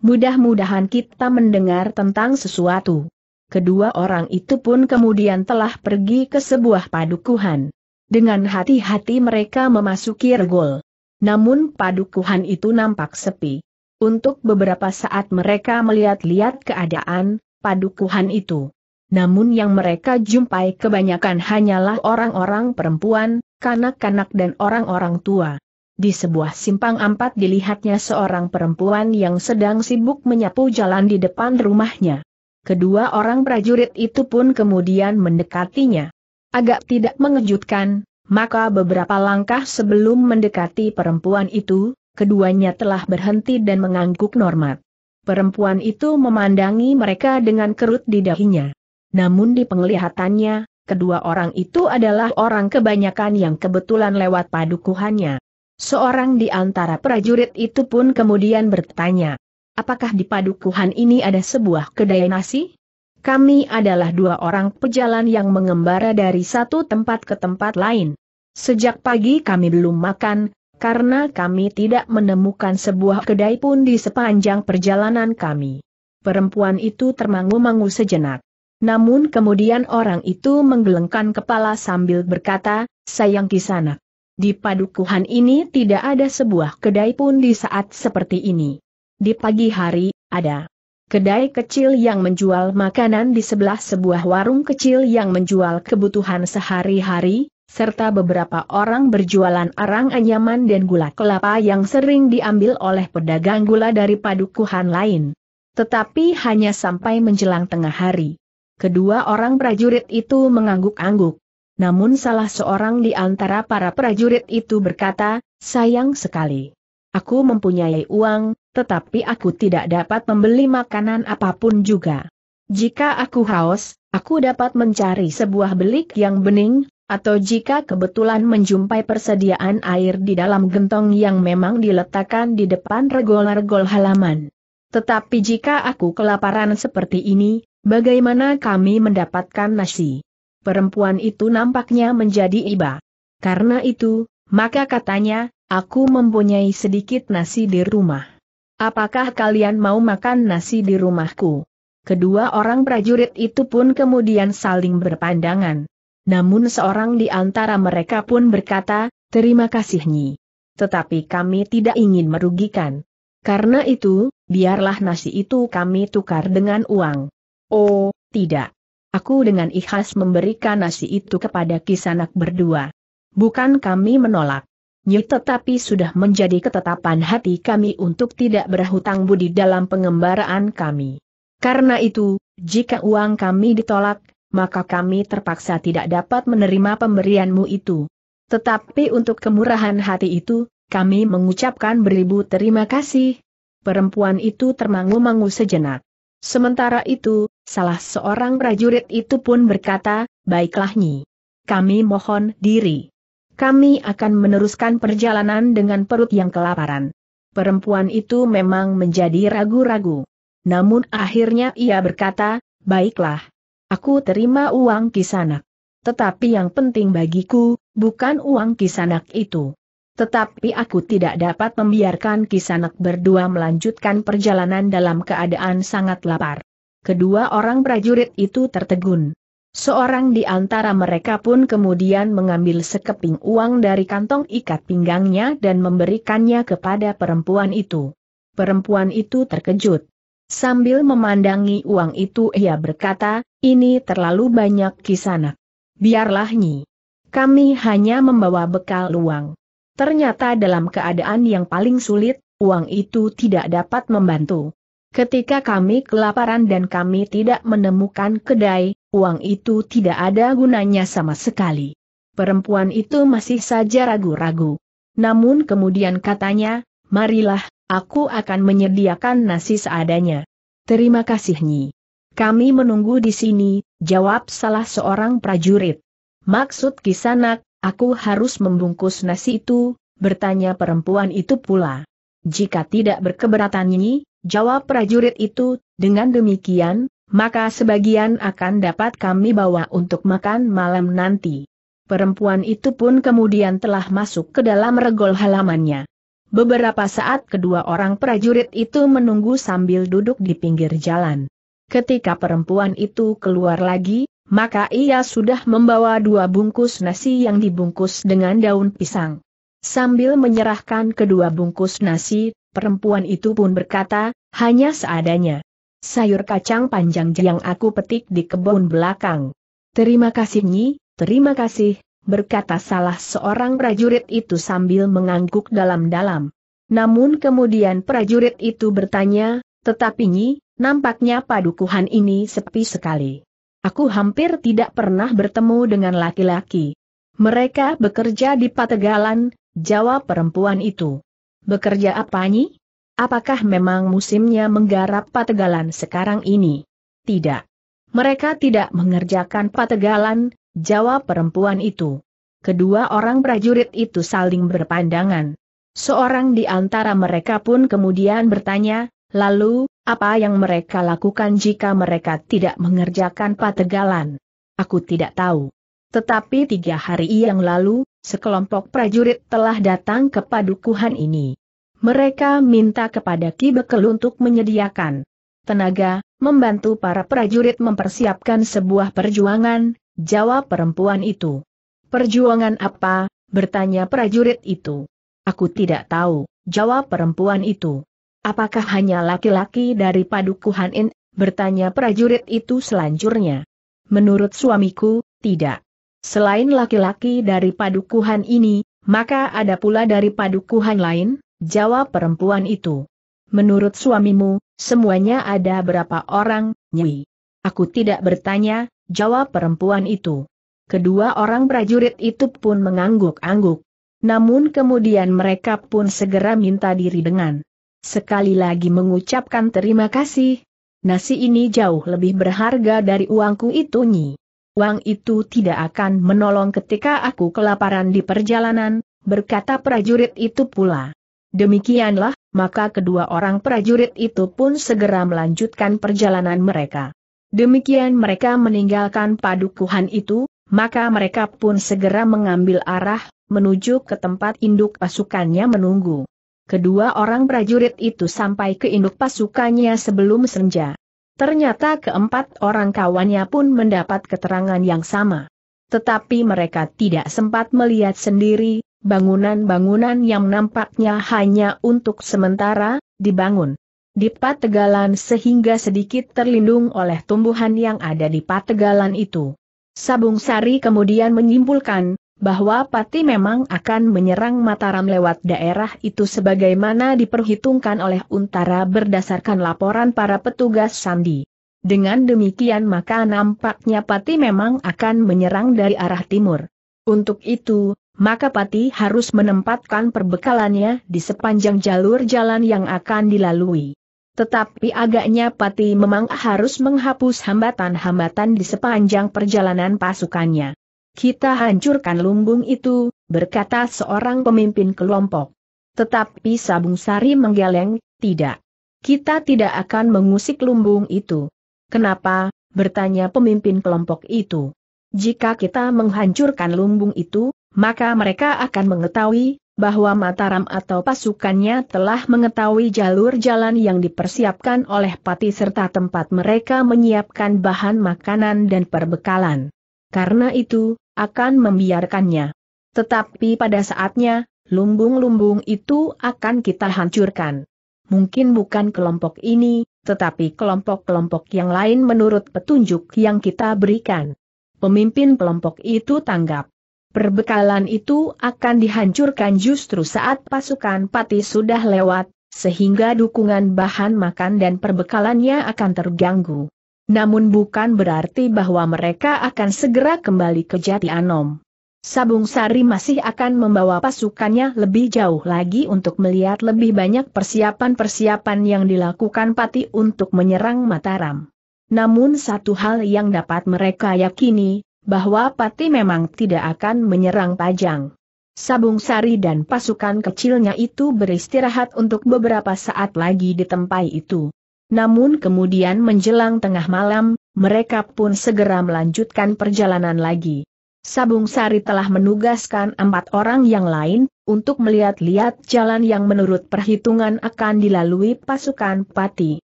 Mudah-mudahan kita mendengar tentang sesuatu. Kedua orang itu pun kemudian telah pergi ke sebuah padukuhan. Dengan hati-hati mereka memasuki regol. Namun padukuhan itu nampak sepi. Untuk beberapa saat mereka melihat-lihat keadaan, padukuhan itu. Namun yang mereka jumpai kebanyakan hanyalah orang-orang perempuan, kanak-kanak dan orang-orang tua. Di sebuah simpang empat dilihatnya seorang perempuan yang sedang sibuk menyapu jalan di depan rumahnya. Kedua orang prajurit itu pun kemudian mendekatinya. Agak tidak mengejutkan, maka beberapa langkah sebelum mendekati perempuan itu, keduanya telah berhenti dan mengangguk normat. Perempuan itu memandangi mereka dengan kerut di dahinya. Namun di penglihatannya, kedua orang itu adalah orang kebanyakan yang kebetulan lewat padukuhannya. Seorang di antara prajurit itu pun kemudian bertanya, apakah di padukuhan ini ada sebuah kedai nasi? Kami adalah dua orang pejalan yang mengembara dari satu tempat ke tempat lain. Sejak pagi kami belum makan, karena kami tidak menemukan sebuah kedai pun di sepanjang perjalanan kami. Perempuan itu termangu-mangu sejenak. Namun kemudian orang itu menggelengkan kepala sambil berkata, sayang kisanak. Di padukuhan ini tidak ada sebuah kedai pun di saat seperti ini. Di pagi hari, ada kedai kecil yang menjual makanan di sebelah sebuah warung kecil yang menjual kebutuhan sehari-hari, serta beberapa orang berjualan arang anyaman dan gula kelapa yang sering diambil oleh pedagang gula dari padukuhan lain. Tetapi hanya sampai menjelang tengah hari. Kedua orang prajurit itu mengangguk-angguk namun salah seorang di antara para prajurit itu berkata, sayang sekali. Aku mempunyai uang, tetapi aku tidak dapat membeli makanan apapun juga. Jika aku haus, aku dapat mencari sebuah belik yang bening, atau jika kebetulan menjumpai persediaan air di dalam gentong yang memang diletakkan di depan regol-regol halaman. Tetapi jika aku kelaparan seperti ini, bagaimana kami mendapatkan nasi? perempuan itu nampaknya menjadi iba. Karena itu, maka katanya, aku mempunyai sedikit nasi di rumah. Apakah kalian mau makan nasi di rumahku? Kedua orang prajurit itu pun kemudian saling berpandangan. Namun seorang di antara mereka pun berkata, terima kasih Nyi. Tetapi kami tidak ingin merugikan. Karena itu, biarlah nasi itu kami tukar dengan uang. Oh, tidak. Aku dengan ikhlas memberikan nasi itu kepada kisanak berdua. Bukan kami menolak. Nyi tetapi sudah menjadi ketetapan hati kami untuk tidak berhutang budi dalam pengembaraan kami. Karena itu, jika uang kami ditolak, maka kami terpaksa tidak dapat menerima pemberianmu itu. Tetapi untuk kemurahan hati itu, kami mengucapkan beribu terima kasih. Perempuan itu termangu-mangu sejenak. Sementara itu, salah seorang prajurit itu pun berkata, baiklah Nyi. Kami mohon diri. Kami akan meneruskan perjalanan dengan perut yang kelaparan. Perempuan itu memang menjadi ragu-ragu. Namun akhirnya ia berkata, baiklah. Aku terima uang kisanak. Tetapi yang penting bagiku, bukan uang kisanak itu. Tetapi aku tidak dapat membiarkan Kisanak berdua melanjutkan perjalanan dalam keadaan sangat lapar. Kedua orang prajurit itu tertegun. Seorang di antara mereka pun kemudian mengambil sekeping uang dari kantong ikat pinggangnya dan memberikannya kepada perempuan itu. Perempuan itu terkejut. Sambil memandangi uang itu ia berkata, ini terlalu banyak kisanak. Biarlah nyi. Kami hanya membawa bekal uang. Ternyata dalam keadaan yang paling sulit, uang itu tidak dapat membantu. Ketika kami kelaparan dan kami tidak menemukan kedai, uang itu tidak ada gunanya sama sekali. Perempuan itu masih saja ragu-ragu. Namun kemudian katanya, marilah, aku akan menyediakan nasi seadanya. Terima kasih Nyi. Kami menunggu di sini, jawab salah seorang prajurit. Maksud kisanak, Aku harus membungkus nasi itu, bertanya perempuan itu pula. Jika tidak berkeberatan ini, jawab prajurit itu, dengan demikian, maka sebagian akan dapat kami bawa untuk makan malam nanti. Perempuan itu pun kemudian telah masuk ke dalam regol halamannya. Beberapa saat kedua orang prajurit itu menunggu sambil duduk di pinggir jalan. Ketika perempuan itu keluar lagi, maka ia sudah membawa dua bungkus nasi yang dibungkus dengan daun pisang. Sambil menyerahkan kedua bungkus nasi, perempuan itu pun berkata, hanya seadanya. Sayur kacang panjang yang aku petik di kebun belakang. Terima kasih Nyi, terima kasih, berkata salah seorang prajurit itu sambil mengangguk dalam-dalam. Namun kemudian prajurit itu bertanya, tetapi Nyi, nampaknya padukuhan ini sepi sekali. Aku hampir tidak pernah bertemu dengan laki-laki. Mereka bekerja di Pategalan, jawab perempuan itu. Bekerja apa nyi? Apakah memang musimnya menggarap Pategalan sekarang ini? Tidak. Mereka tidak mengerjakan Pategalan, jawab perempuan itu. Kedua orang prajurit itu saling berpandangan. Seorang di antara mereka pun kemudian bertanya, Lalu, apa yang mereka lakukan jika mereka tidak mengerjakan pategalan? Aku tidak tahu. Tetapi tiga hari yang lalu, sekelompok prajurit telah datang ke padukuhan ini. Mereka minta kepada Ki Bekel untuk menyediakan tenaga, membantu para prajurit mempersiapkan sebuah perjuangan, jawab perempuan itu. Perjuangan apa? bertanya prajurit itu. Aku tidak tahu, jawab perempuan itu. Apakah hanya laki-laki dari padukuhan In? Bertanya prajurit itu selanjutnya. Menurut suamiku, tidak. Selain laki-laki dari padukuhan ini, maka ada pula dari padukuhan lain, jawab perempuan itu. Menurut suamimu, semuanya ada berapa orang, Nyi? Aku tidak bertanya, jawab perempuan itu. Kedua orang prajurit itu pun mengangguk-angguk. Namun kemudian mereka pun segera minta diri dengan sekali lagi mengucapkan terima kasih. Nasi ini jauh lebih berharga dari uangku itu Nyi. Uang itu tidak akan menolong ketika aku kelaparan di perjalanan, berkata prajurit itu pula. Demikianlah, maka kedua orang prajurit itu pun segera melanjutkan perjalanan mereka. Demikian mereka meninggalkan padukuhan itu, maka mereka pun segera mengambil arah, menuju ke tempat induk pasukannya menunggu. Kedua orang prajurit itu sampai ke induk pasukannya sebelum senja. Ternyata keempat orang kawannya pun mendapat keterangan yang sama. Tetapi mereka tidak sempat melihat sendiri, bangunan-bangunan yang nampaknya hanya untuk sementara, dibangun di pategalan sehingga sedikit terlindung oleh tumbuhan yang ada di pategalan itu. Sabung Sari kemudian menyimpulkan, bahwa Pati memang akan menyerang Mataram lewat daerah itu sebagaimana diperhitungkan oleh Untara berdasarkan laporan para petugas Sandi. Dengan demikian maka nampaknya Pati memang akan menyerang dari arah timur. Untuk itu, maka Pati harus menempatkan perbekalannya di sepanjang jalur jalan yang akan dilalui. Tetapi agaknya Pati memang harus menghapus hambatan-hambatan di sepanjang perjalanan pasukannya. Kita hancurkan lumbung itu, berkata seorang pemimpin kelompok. Tetapi Sabung Sari menggeleng, tidak. Kita tidak akan mengusik lumbung itu. Kenapa? bertanya pemimpin kelompok itu. Jika kita menghancurkan lumbung itu, maka mereka akan mengetahui bahwa Mataram atau pasukannya telah mengetahui jalur jalan yang dipersiapkan oleh Pati serta tempat mereka menyiapkan bahan makanan dan perbekalan. Karena itu, akan membiarkannya. Tetapi pada saatnya, lumbung-lumbung itu akan kita hancurkan. Mungkin bukan kelompok ini, tetapi kelompok-kelompok yang lain menurut petunjuk yang kita berikan. Pemimpin kelompok itu tanggap. Perbekalan itu akan dihancurkan justru saat pasukan pati sudah lewat, sehingga dukungan bahan makan dan perbekalannya akan terganggu. Namun bukan berarti bahwa mereka akan segera kembali ke Jati Anom. Sabung Sari masih akan membawa pasukannya lebih jauh lagi untuk melihat lebih banyak persiapan-persiapan yang dilakukan Pati untuk menyerang Mataram. Namun satu hal yang dapat mereka yakini, bahwa Pati memang tidak akan menyerang Pajang. Sabung Sari dan pasukan kecilnya itu beristirahat untuk beberapa saat lagi di tempat itu. Namun kemudian menjelang tengah malam, mereka pun segera melanjutkan perjalanan lagi. Sabung Sari telah menugaskan empat orang yang lain, untuk melihat-lihat jalan yang menurut perhitungan akan dilalui pasukan pati.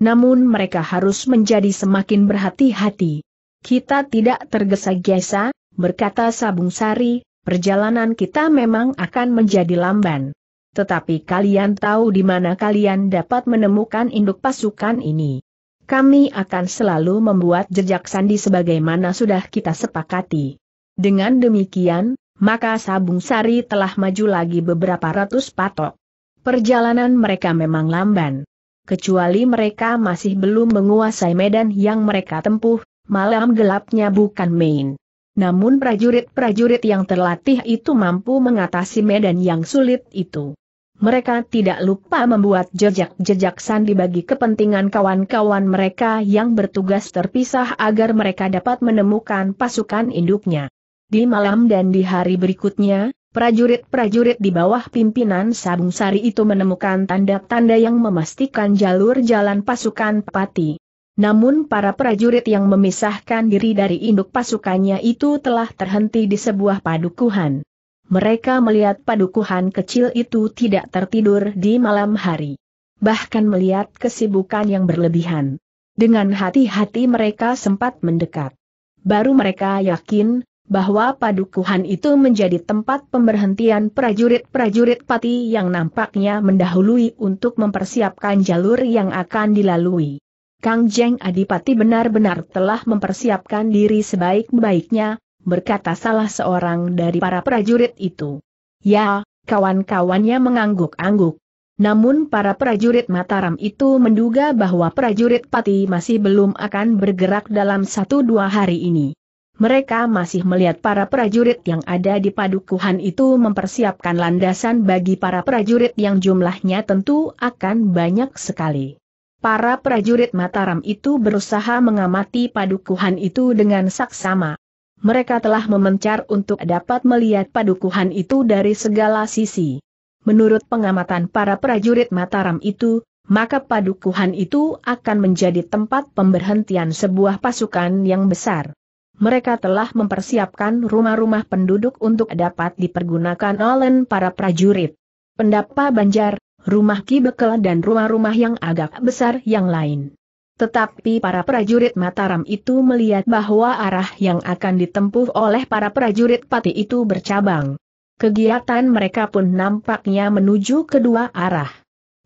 Namun mereka harus menjadi semakin berhati-hati. Kita tidak tergesa-gesa, berkata Sabung Sari, perjalanan kita memang akan menjadi lamban tetapi kalian tahu di mana kalian dapat menemukan induk pasukan ini. Kami akan selalu membuat jejak sandi sebagaimana sudah kita sepakati. Dengan demikian, maka Sabung Sari telah maju lagi beberapa ratus patok. Perjalanan mereka memang lamban. Kecuali mereka masih belum menguasai medan yang mereka tempuh, malam gelapnya bukan main. Namun prajurit-prajurit yang terlatih itu mampu mengatasi medan yang sulit itu mereka tidak lupa membuat jejak-jejak sandi bagi kepentingan kawan-kawan mereka yang bertugas terpisah agar mereka dapat menemukan pasukan induknya. Di malam dan di hari berikutnya, prajurit-prajurit di bawah pimpinan Sabung Sari itu menemukan tanda-tanda yang memastikan jalur jalan pasukan Pati. Namun para prajurit yang memisahkan diri dari induk pasukannya itu telah terhenti di sebuah padukuhan mereka melihat padukuhan kecil itu tidak tertidur di malam hari. Bahkan melihat kesibukan yang berlebihan. Dengan hati-hati mereka sempat mendekat. Baru mereka yakin, bahwa padukuhan itu menjadi tempat pemberhentian prajurit-prajurit pati yang nampaknya mendahului untuk mempersiapkan jalur yang akan dilalui. Kang Jeng Adipati benar-benar telah mempersiapkan diri sebaik-baiknya, berkata salah seorang dari para prajurit itu. Ya, kawan-kawannya mengangguk-angguk. Namun para prajurit Mataram itu menduga bahwa prajurit Pati masih belum akan bergerak dalam satu dua hari ini. Mereka masih melihat para prajurit yang ada di padukuhan itu mempersiapkan landasan bagi para prajurit yang jumlahnya tentu akan banyak sekali. Para prajurit Mataram itu berusaha mengamati padukuhan itu dengan saksama mereka telah memencar untuk dapat melihat padukuhan itu dari segala sisi. Menurut pengamatan para prajurit Mataram itu, maka padukuhan itu akan menjadi tempat pemberhentian sebuah pasukan yang besar. Mereka telah mempersiapkan rumah-rumah penduduk untuk dapat dipergunakan oleh para prajurit. Pendapa Banjar, rumah kibekel dan rumah-rumah yang agak besar yang lain. Tetapi para prajurit Mataram itu melihat bahwa arah yang akan ditempuh oleh para prajurit Pati itu bercabang. Kegiatan mereka pun nampaknya menuju kedua arah.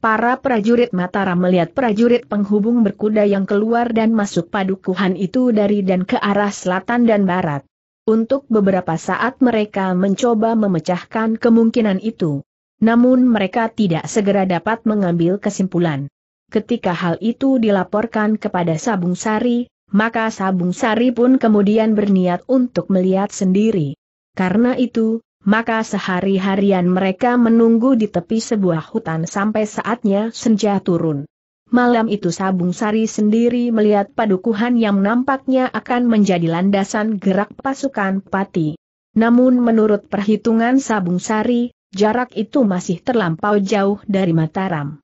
Para prajurit Mataram melihat prajurit penghubung berkuda yang keluar dan masuk padukuhan itu dari dan ke arah selatan dan barat. Untuk beberapa saat mereka mencoba memecahkan kemungkinan itu. Namun mereka tidak segera dapat mengambil kesimpulan. Ketika hal itu dilaporkan kepada Sabung Sari, maka Sabung Sari pun kemudian berniat untuk melihat sendiri. Karena itu, maka sehari-harian mereka menunggu di tepi sebuah hutan sampai saatnya senja turun. Malam itu Sabung Sari sendiri melihat padukuhan yang nampaknya akan menjadi landasan gerak pasukan pati. Namun menurut perhitungan Sabung Sari, jarak itu masih terlampau jauh dari Mataram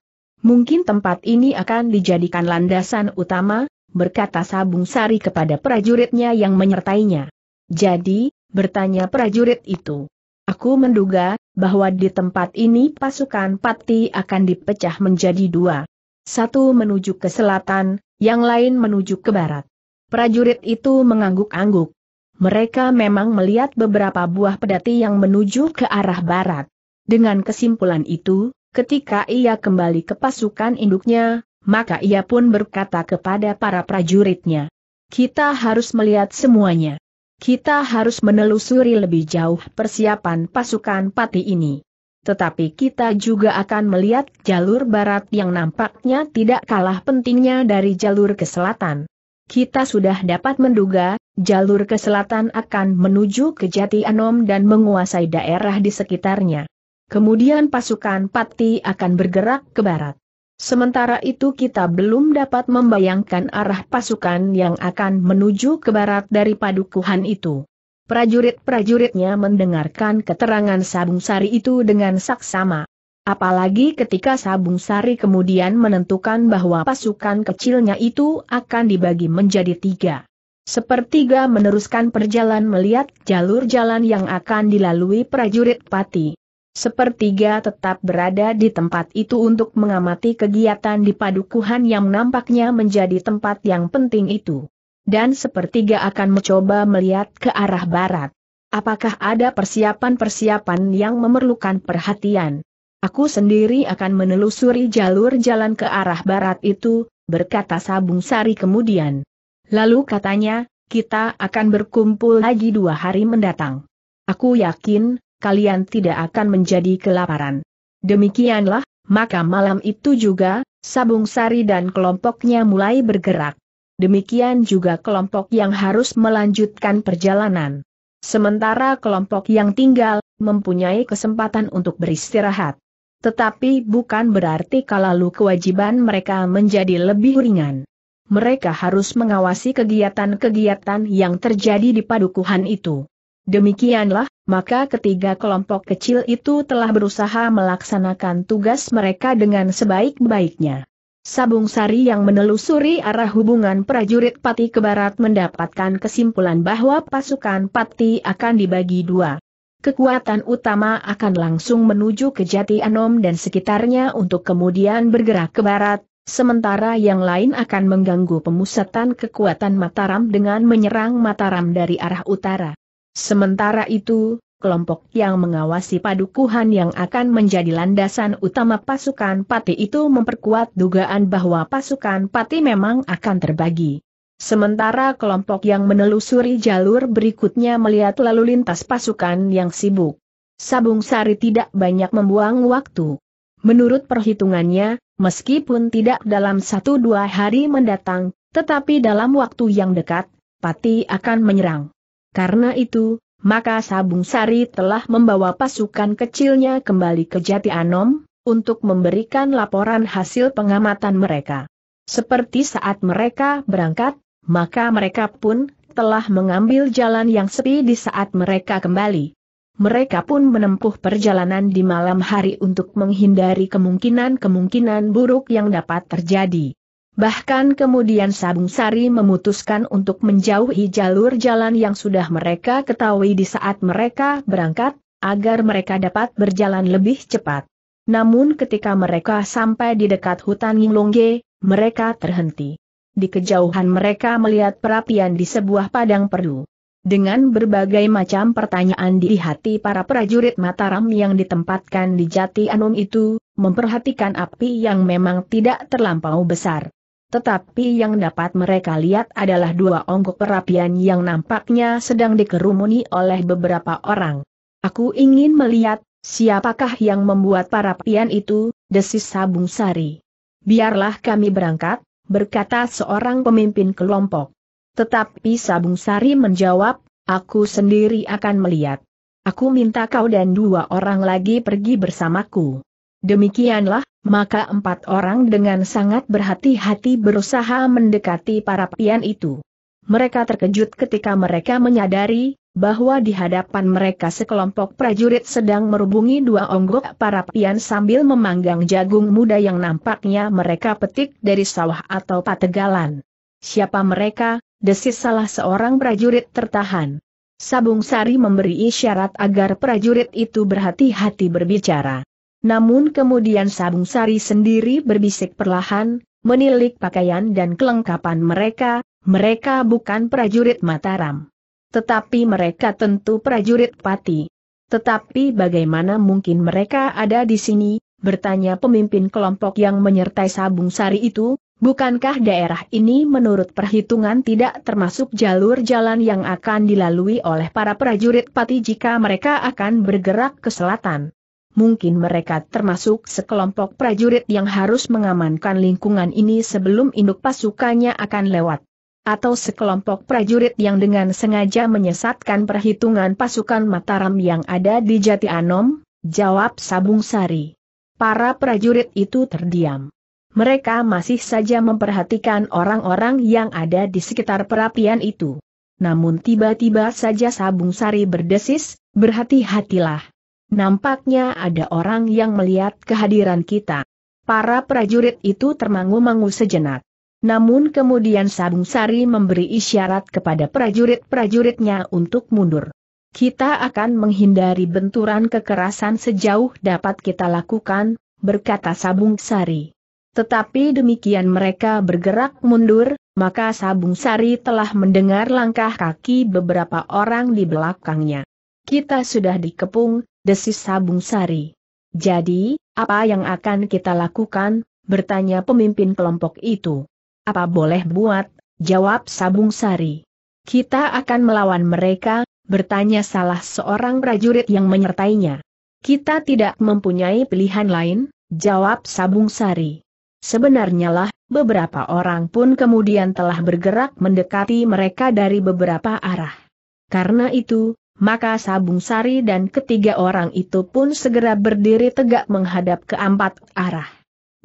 mungkin tempat ini akan dijadikan landasan utama, berkata Sabung Sari kepada prajuritnya yang menyertainya. Jadi, bertanya prajurit itu. Aku menduga, bahwa di tempat ini pasukan Pati akan dipecah menjadi dua. Satu menuju ke selatan, yang lain menuju ke barat. Prajurit itu mengangguk-angguk. Mereka memang melihat beberapa buah pedati yang menuju ke arah barat. Dengan kesimpulan itu, Ketika ia kembali ke pasukan induknya, maka ia pun berkata kepada para prajuritnya. Kita harus melihat semuanya. Kita harus menelusuri lebih jauh persiapan pasukan pati ini. Tetapi kita juga akan melihat jalur barat yang nampaknya tidak kalah pentingnya dari jalur ke selatan. Kita sudah dapat menduga, jalur ke selatan akan menuju ke Jati Anom dan menguasai daerah di sekitarnya. Kemudian pasukan Pati akan bergerak ke barat. Sementara itu kita belum dapat membayangkan arah pasukan yang akan menuju ke barat dari padukuhan itu. Prajurit-prajuritnya mendengarkan keterangan Sabung Sari itu dengan saksama. Apalagi ketika Sabung Sari kemudian menentukan bahwa pasukan kecilnya itu akan dibagi menjadi tiga. Sepertiga meneruskan perjalanan melihat jalur jalan yang akan dilalui prajurit Pati sepertiga tetap berada di tempat itu untuk mengamati kegiatan di padukuhan yang nampaknya menjadi tempat yang penting itu. Dan sepertiga akan mencoba melihat ke arah barat. Apakah ada persiapan-persiapan yang memerlukan perhatian? Aku sendiri akan menelusuri jalur jalan ke arah barat itu, berkata Sabung Sari kemudian. Lalu katanya, kita akan berkumpul lagi dua hari mendatang. Aku yakin, kalian tidak akan menjadi kelaparan. Demikianlah, maka malam itu juga, Sabung Sari dan kelompoknya mulai bergerak. Demikian juga kelompok yang harus melanjutkan perjalanan. Sementara kelompok yang tinggal, mempunyai kesempatan untuk beristirahat. Tetapi bukan berarti kalau kewajiban mereka menjadi lebih ringan. Mereka harus mengawasi kegiatan-kegiatan yang terjadi di padukuhan itu. Demikianlah, maka ketiga kelompok kecil itu telah berusaha melaksanakan tugas mereka dengan sebaik-baiknya. Sabung Sari yang menelusuri arah hubungan prajurit Pati ke barat mendapatkan kesimpulan bahwa pasukan Pati akan dibagi dua. Kekuatan utama akan langsung menuju ke Jati Anom dan sekitarnya untuk kemudian bergerak ke barat, sementara yang lain akan mengganggu pemusatan kekuatan Mataram dengan menyerang Mataram dari arah utara. Sementara itu, kelompok yang mengawasi padukuhan yang akan menjadi landasan utama pasukan Pati itu memperkuat dugaan bahwa pasukan Pati memang akan terbagi. Sementara kelompok yang menelusuri jalur berikutnya melihat lalu lintas pasukan yang sibuk. Sabung Sari tidak banyak membuang waktu. Menurut perhitungannya, meskipun tidak dalam satu dua hari mendatang, tetapi dalam waktu yang dekat, Pati akan menyerang. Karena itu, maka Sabung Sari telah membawa pasukan kecilnya kembali ke Jati Anom, untuk memberikan laporan hasil pengamatan mereka. Seperti saat mereka berangkat, maka mereka pun telah mengambil jalan yang sepi di saat mereka kembali. Mereka pun menempuh perjalanan di malam hari untuk menghindari kemungkinan-kemungkinan buruk yang dapat terjadi. Bahkan kemudian Sabung Sari memutuskan untuk menjauhi jalur jalan yang sudah mereka ketahui di saat mereka berangkat, agar mereka dapat berjalan lebih cepat. Namun ketika mereka sampai di dekat hutan Yinglongge, mereka terhenti. Di kejauhan mereka melihat perapian di sebuah padang perdu. Dengan berbagai macam pertanyaan di hati para prajurit Mataram yang ditempatkan di Jati Anum itu, memperhatikan api yang memang tidak terlampau besar. Tetapi yang dapat mereka lihat adalah dua onggok perapian yang nampaknya sedang dikerumuni oleh beberapa orang. Aku ingin melihat, siapakah yang membuat perapian itu, desis Sabung Sari. Biarlah kami berangkat, berkata seorang pemimpin kelompok. Tetapi Sabung Sari menjawab, aku sendiri akan melihat. Aku minta kau dan dua orang lagi pergi bersamaku. Demikianlah, maka empat orang dengan sangat berhati-hati berusaha mendekati para pian itu. Mereka terkejut ketika mereka menyadari, bahwa di hadapan mereka sekelompok prajurit sedang merubungi dua onggok para pian sambil memanggang jagung muda yang nampaknya mereka petik dari sawah atau pategalan. Siapa mereka? Desis salah seorang prajurit tertahan. Sabung Sari memberi isyarat agar prajurit itu berhati-hati berbicara. Namun kemudian Sabung Sari sendiri berbisik perlahan, menilik pakaian dan kelengkapan mereka, mereka bukan prajurit Mataram. Tetapi mereka tentu prajurit Pati. Tetapi bagaimana mungkin mereka ada di sini, bertanya pemimpin kelompok yang menyertai Sabung Sari itu, bukankah daerah ini menurut perhitungan tidak termasuk jalur jalan yang akan dilalui oleh para prajurit Pati jika mereka akan bergerak ke selatan? mungkin mereka termasuk sekelompok prajurit yang harus mengamankan lingkungan ini sebelum induk pasukannya akan lewat. Atau sekelompok prajurit yang dengan sengaja menyesatkan perhitungan pasukan Mataram yang ada di Jati Anom, jawab Sabung Sari. Para prajurit itu terdiam. Mereka masih saja memperhatikan orang-orang yang ada di sekitar perapian itu. Namun tiba-tiba saja Sabung Sari berdesis, berhati-hatilah. Nampaknya ada orang yang melihat kehadiran kita. Para prajurit itu termangu-mangu sejenak. Namun kemudian Sabung Sari memberi isyarat kepada prajurit-prajuritnya untuk mundur. Kita akan menghindari benturan kekerasan sejauh dapat kita lakukan, berkata Sabung Sari. Tetapi demikian mereka bergerak mundur, maka Sabung Sari telah mendengar langkah kaki beberapa orang di belakangnya. Kita sudah dikepung, desis Sabung Sari. Jadi, apa yang akan kita lakukan, bertanya pemimpin kelompok itu. Apa boleh buat, jawab Sabung Sari. Kita akan melawan mereka, bertanya salah seorang prajurit yang menyertainya. Kita tidak mempunyai pilihan lain, jawab Sabung Sari. Sebenarnya lah, beberapa orang pun kemudian telah bergerak mendekati mereka dari beberapa arah. Karena itu, maka Sabung Sari dan ketiga orang itu pun segera berdiri tegak menghadap ke empat arah.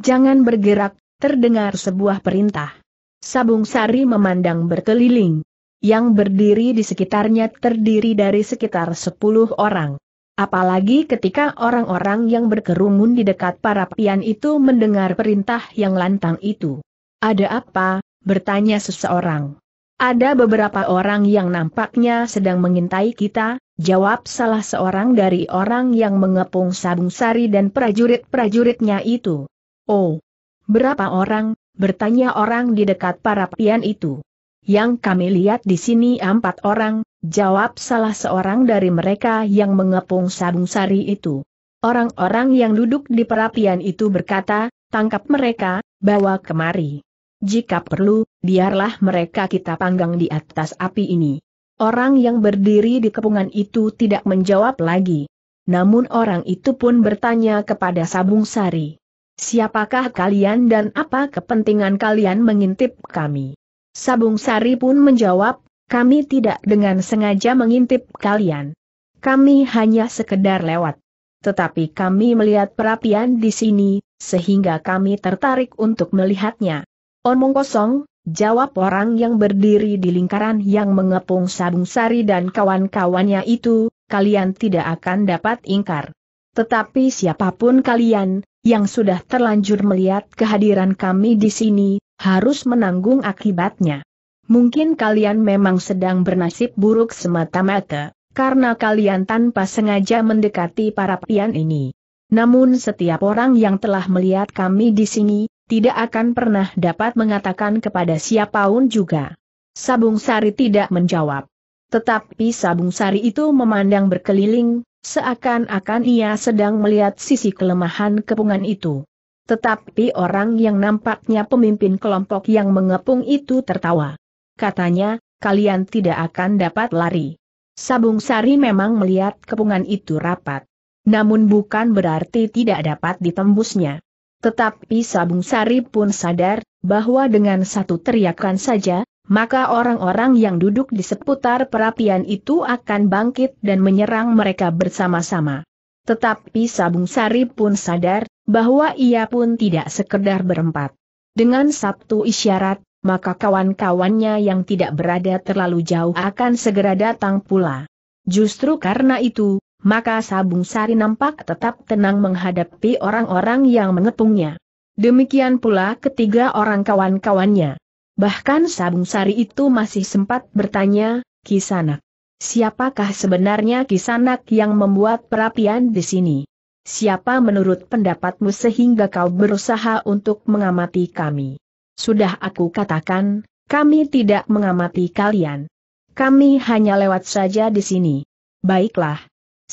Jangan bergerak, terdengar sebuah perintah. Sabung Sari memandang berkeliling. Yang berdiri di sekitarnya terdiri dari sekitar sepuluh orang. Apalagi ketika orang-orang yang berkerumun di dekat para pian itu mendengar perintah yang lantang itu. Ada apa? bertanya seseorang. Ada beberapa orang yang nampaknya sedang mengintai kita, jawab salah seorang dari orang yang mengepung Sabung Sari dan prajurit-prajuritnya itu. Oh, berapa orang, bertanya orang di dekat para pian itu. Yang kami lihat di sini empat orang, jawab salah seorang dari mereka yang mengepung Sabung Sari itu. Orang-orang yang duduk di perapian itu berkata, tangkap mereka, bawa kemari. Jika perlu, biarlah mereka kita panggang di atas api ini. Orang yang berdiri di kepungan itu tidak menjawab lagi. Namun orang itu pun bertanya kepada Sabung Sari. Siapakah kalian dan apa kepentingan kalian mengintip kami? Sabung Sari pun menjawab, kami tidak dengan sengaja mengintip kalian. Kami hanya sekedar lewat. Tetapi kami melihat perapian di sini, sehingga kami tertarik untuk melihatnya. Omong oh, kosong, jawab orang yang berdiri di lingkaran yang mengepung Sabung Sari dan kawan-kawannya itu, kalian tidak akan dapat ingkar. Tetapi siapapun kalian, yang sudah terlanjur melihat kehadiran kami di sini, harus menanggung akibatnya. Mungkin kalian memang sedang bernasib buruk semata-mata, karena kalian tanpa sengaja mendekati para pian ini. Namun setiap orang yang telah melihat kami di sini, tidak akan pernah dapat mengatakan kepada siapapun juga. Sabung Sari tidak menjawab. Tetapi Sabung Sari itu memandang berkeliling, seakan-akan ia sedang melihat sisi kelemahan kepungan itu. Tetapi orang yang nampaknya pemimpin kelompok yang mengepung itu tertawa. Katanya, kalian tidak akan dapat lari. Sabung Sari memang melihat kepungan itu rapat. Namun bukan berarti tidak dapat ditembusnya. Tetapi Sabung Sari pun sadar, bahwa dengan satu teriakan saja, maka orang-orang yang duduk di seputar perapian itu akan bangkit dan menyerang mereka bersama-sama. Tetapi Sabung Sari pun sadar, bahwa ia pun tidak sekedar berempat. Dengan satu isyarat, maka kawan-kawannya yang tidak berada terlalu jauh akan segera datang pula. Justru karena itu, maka Sabung Sari nampak tetap tenang menghadapi orang-orang yang mengepungnya. Demikian pula ketiga orang kawan-kawannya. Bahkan Sabung Sari itu masih sempat bertanya, Kisanak. Siapakah sebenarnya Kisanak yang membuat perapian di sini? Siapa menurut pendapatmu sehingga kau berusaha untuk mengamati kami? Sudah aku katakan, kami tidak mengamati kalian. Kami hanya lewat saja di sini. Baiklah,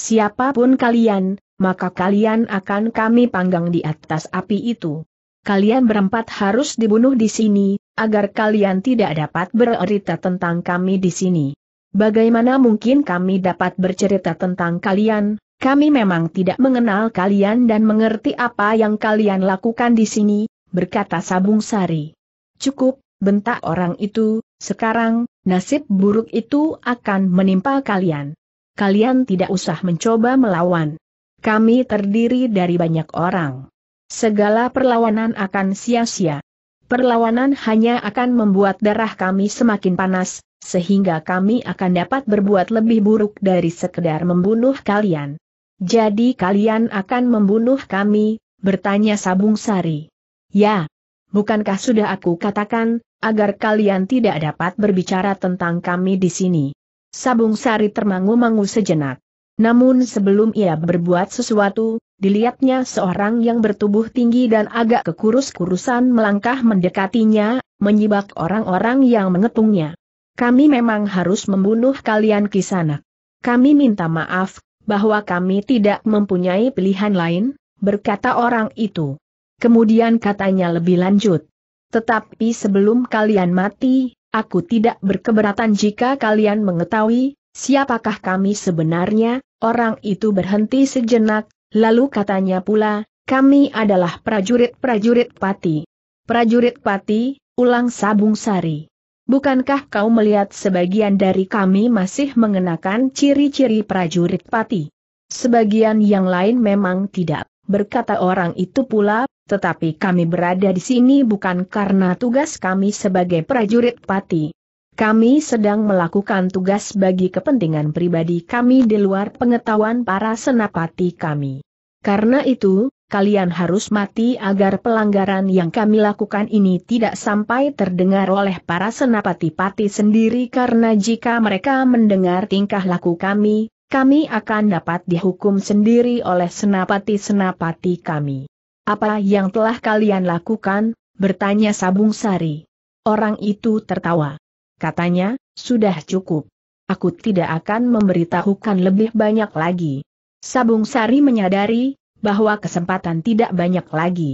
Siapapun kalian, maka kalian akan kami panggang di atas api itu. Kalian berempat harus dibunuh di sini, agar kalian tidak dapat bercerita tentang kami di sini. Bagaimana mungkin kami dapat bercerita tentang kalian, kami memang tidak mengenal kalian dan mengerti apa yang kalian lakukan di sini, berkata Sabung Sari. Cukup, bentak orang itu, sekarang, nasib buruk itu akan menimpa kalian kalian tidak usah mencoba melawan. Kami terdiri dari banyak orang. Segala perlawanan akan sia-sia. Perlawanan hanya akan membuat darah kami semakin panas, sehingga kami akan dapat berbuat lebih buruk dari sekedar membunuh kalian. Jadi kalian akan membunuh kami, bertanya Sabung Sari. Ya, bukankah sudah aku katakan, agar kalian tidak dapat berbicara tentang kami di sini. Sabung Sari termangu-mangu sejenak. Namun sebelum ia berbuat sesuatu, dilihatnya seorang yang bertubuh tinggi dan agak kekurus-kurusan melangkah mendekatinya, menyibak orang-orang yang mengepungnya. Kami memang harus membunuh kalian kisana. Kami minta maaf, bahwa kami tidak mempunyai pilihan lain, berkata orang itu. Kemudian katanya lebih lanjut. Tetapi sebelum kalian mati, Aku tidak berkeberatan jika kalian mengetahui, siapakah kami sebenarnya, orang itu berhenti sejenak, lalu katanya pula, kami adalah prajurit-prajurit pati. Prajurit pati, ulang sabung sari. Bukankah kau melihat sebagian dari kami masih mengenakan ciri-ciri prajurit pati? Sebagian yang lain memang tidak, berkata orang itu pula tetapi kami berada di sini bukan karena tugas kami sebagai prajurit pati. Kami sedang melakukan tugas bagi kepentingan pribadi kami di luar pengetahuan para senapati kami. Karena itu, kalian harus mati agar pelanggaran yang kami lakukan ini tidak sampai terdengar oleh para senapati pati sendiri karena jika mereka mendengar tingkah laku kami, kami akan dapat dihukum sendiri oleh senapati-senapati kami. Apa yang telah kalian lakukan? bertanya Sabung Sari. Orang itu tertawa. Katanya, sudah cukup. Aku tidak akan memberitahukan lebih banyak lagi. Sabung Sari menyadari bahwa kesempatan tidak banyak lagi.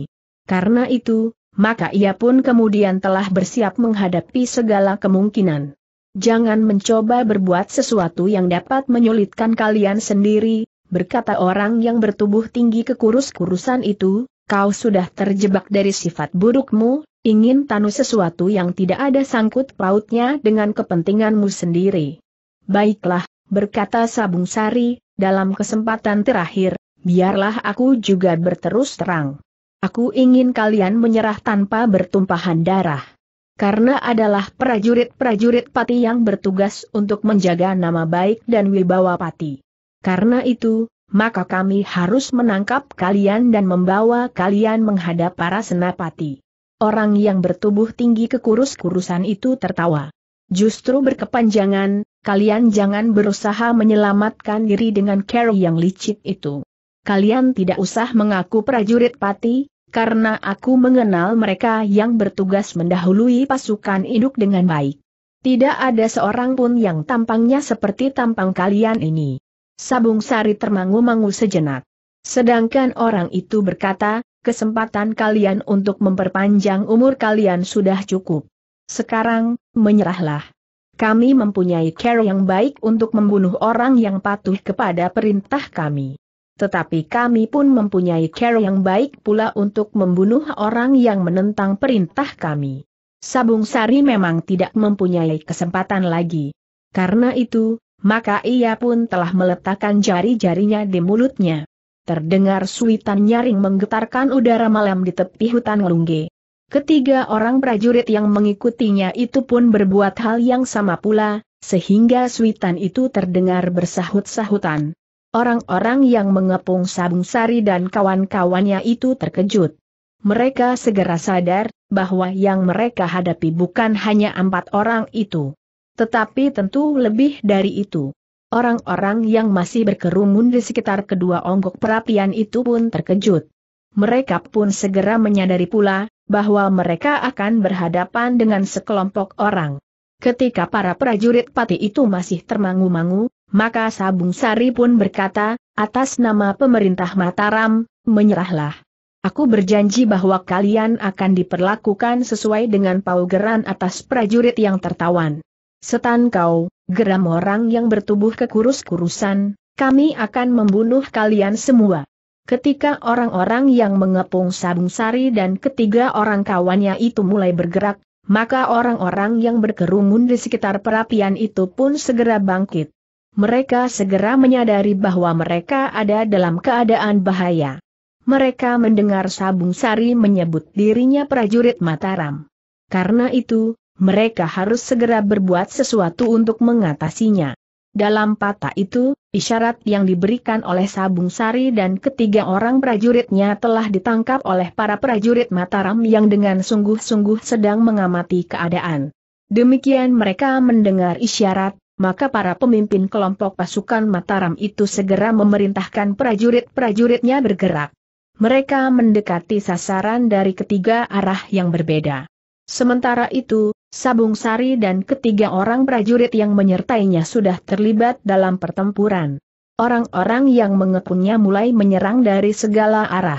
Karena itu, maka ia pun kemudian telah bersiap menghadapi segala kemungkinan. Jangan mencoba berbuat sesuatu yang dapat menyulitkan kalian sendiri, berkata orang yang bertubuh tinggi kekurus-kurusan itu, kau sudah terjebak dari sifat burukmu, ingin tanu sesuatu yang tidak ada sangkut pautnya dengan kepentinganmu sendiri. Baiklah, berkata Sabung Sari, dalam kesempatan terakhir, biarlah aku juga berterus terang. Aku ingin kalian menyerah tanpa bertumpahan darah. Karena adalah prajurit-prajurit pati yang bertugas untuk menjaga nama baik dan wibawa pati. Karena itu, maka kami harus menangkap kalian dan membawa kalian menghadap para senapati. Orang yang bertubuh tinggi kekurus-kurusan itu tertawa. Justru berkepanjangan, kalian jangan berusaha menyelamatkan diri dengan cara yang licik itu. Kalian tidak usah mengaku prajurit pati, karena aku mengenal mereka yang bertugas mendahului pasukan induk dengan baik. Tidak ada seorang pun yang tampangnya seperti tampang kalian ini. Sabung Sari termangu-mangu sejenak. Sedangkan orang itu berkata, kesempatan kalian untuk memperpanjang umur kalian sudah cukup. Sekarang, menyerahlah. Kami mempunyai care yang baik untuk membunuh orang yang patuh kepada perintah kami. Tetapi kami pun mempunyai care yang baik pula untuk membunuh orang yang menentang perintah kami. Sabung Sari memang tidak mempunyai kesempatan lagi. Karena itu, maka ia pun telah meletakkan jari-jarinya di mulutnya. Terdengar suitan nyaring menggetarkan udara malam di tepi hutan Lungge. Ketiga orang prajurit yang mengikutinya itu pun berbuat hal yang sama pula, sehingga suitan itu terdengar bersahut-sahutan. Orang-orang yang mengepung Sabung Sari dan kawan-kawannya itu terkejut. Mereka segera sadar, bahwa yang mereka hadapi bukan hanya empat orang itu. Tetapi tentu lebih dari itu. Orang-orang yang masih berkerumun di sekitar kedua onggok perapian itu pun terkejut. Mereka pun segera menyadari pula, bahwa mereka akan berhadapan dengan sekelompok orang. Ketika para prajurit pati itu masih termangu-mangu, maka Sabung Sari pun berkata, atas nama pemerintah Mataram, menyerahlah. Aku berjanji bahwa kalian akan diperlakukan sesuai dengan paugeran atas prajurit yang tertawan. Setan kau, geram orang yang bertubuh kekurus-kurusan, kami akan membunuh kalian semua. Ketika orang-orang yang mengepung Sabung Sari dan ketiga orang kawannya itu mulai bergerak, maka orang-orang yang berkerumun di sekitar perapian itu pun segera bangkit. Mereka segera menyadari bahwa mereka ada dalam keadaan bahaya. Mereka mendengar Sabung Sari menyebut dirinya prajurit Mataram. Karena itu, mereka harus segera berbuat sesuatu untuk mengatasinya. Dalam patah itu, isyarat yang diberikan oleh Sabung Sari dan ketiga orang prajuritnya telah ditangkap oleh para prajurit Mataram yang dengan sungguh-sungguh sedang mengamati keadaan. Demikian mereka mendengar isyarat, maka para pemimpin kelompok pasukan Mataram itu segera memerintahkan prajurit-prajuritnya bergerak. Mereka mendekati sasaran dari ketiga arah yang berbeda. Sementara itu, Sabung Sari dan ketiga orang prajurit yang menyertainya sudah terlibat dalam pertempuran. Orang-orang yang mengepungnya mulai menyerang dari segala arah.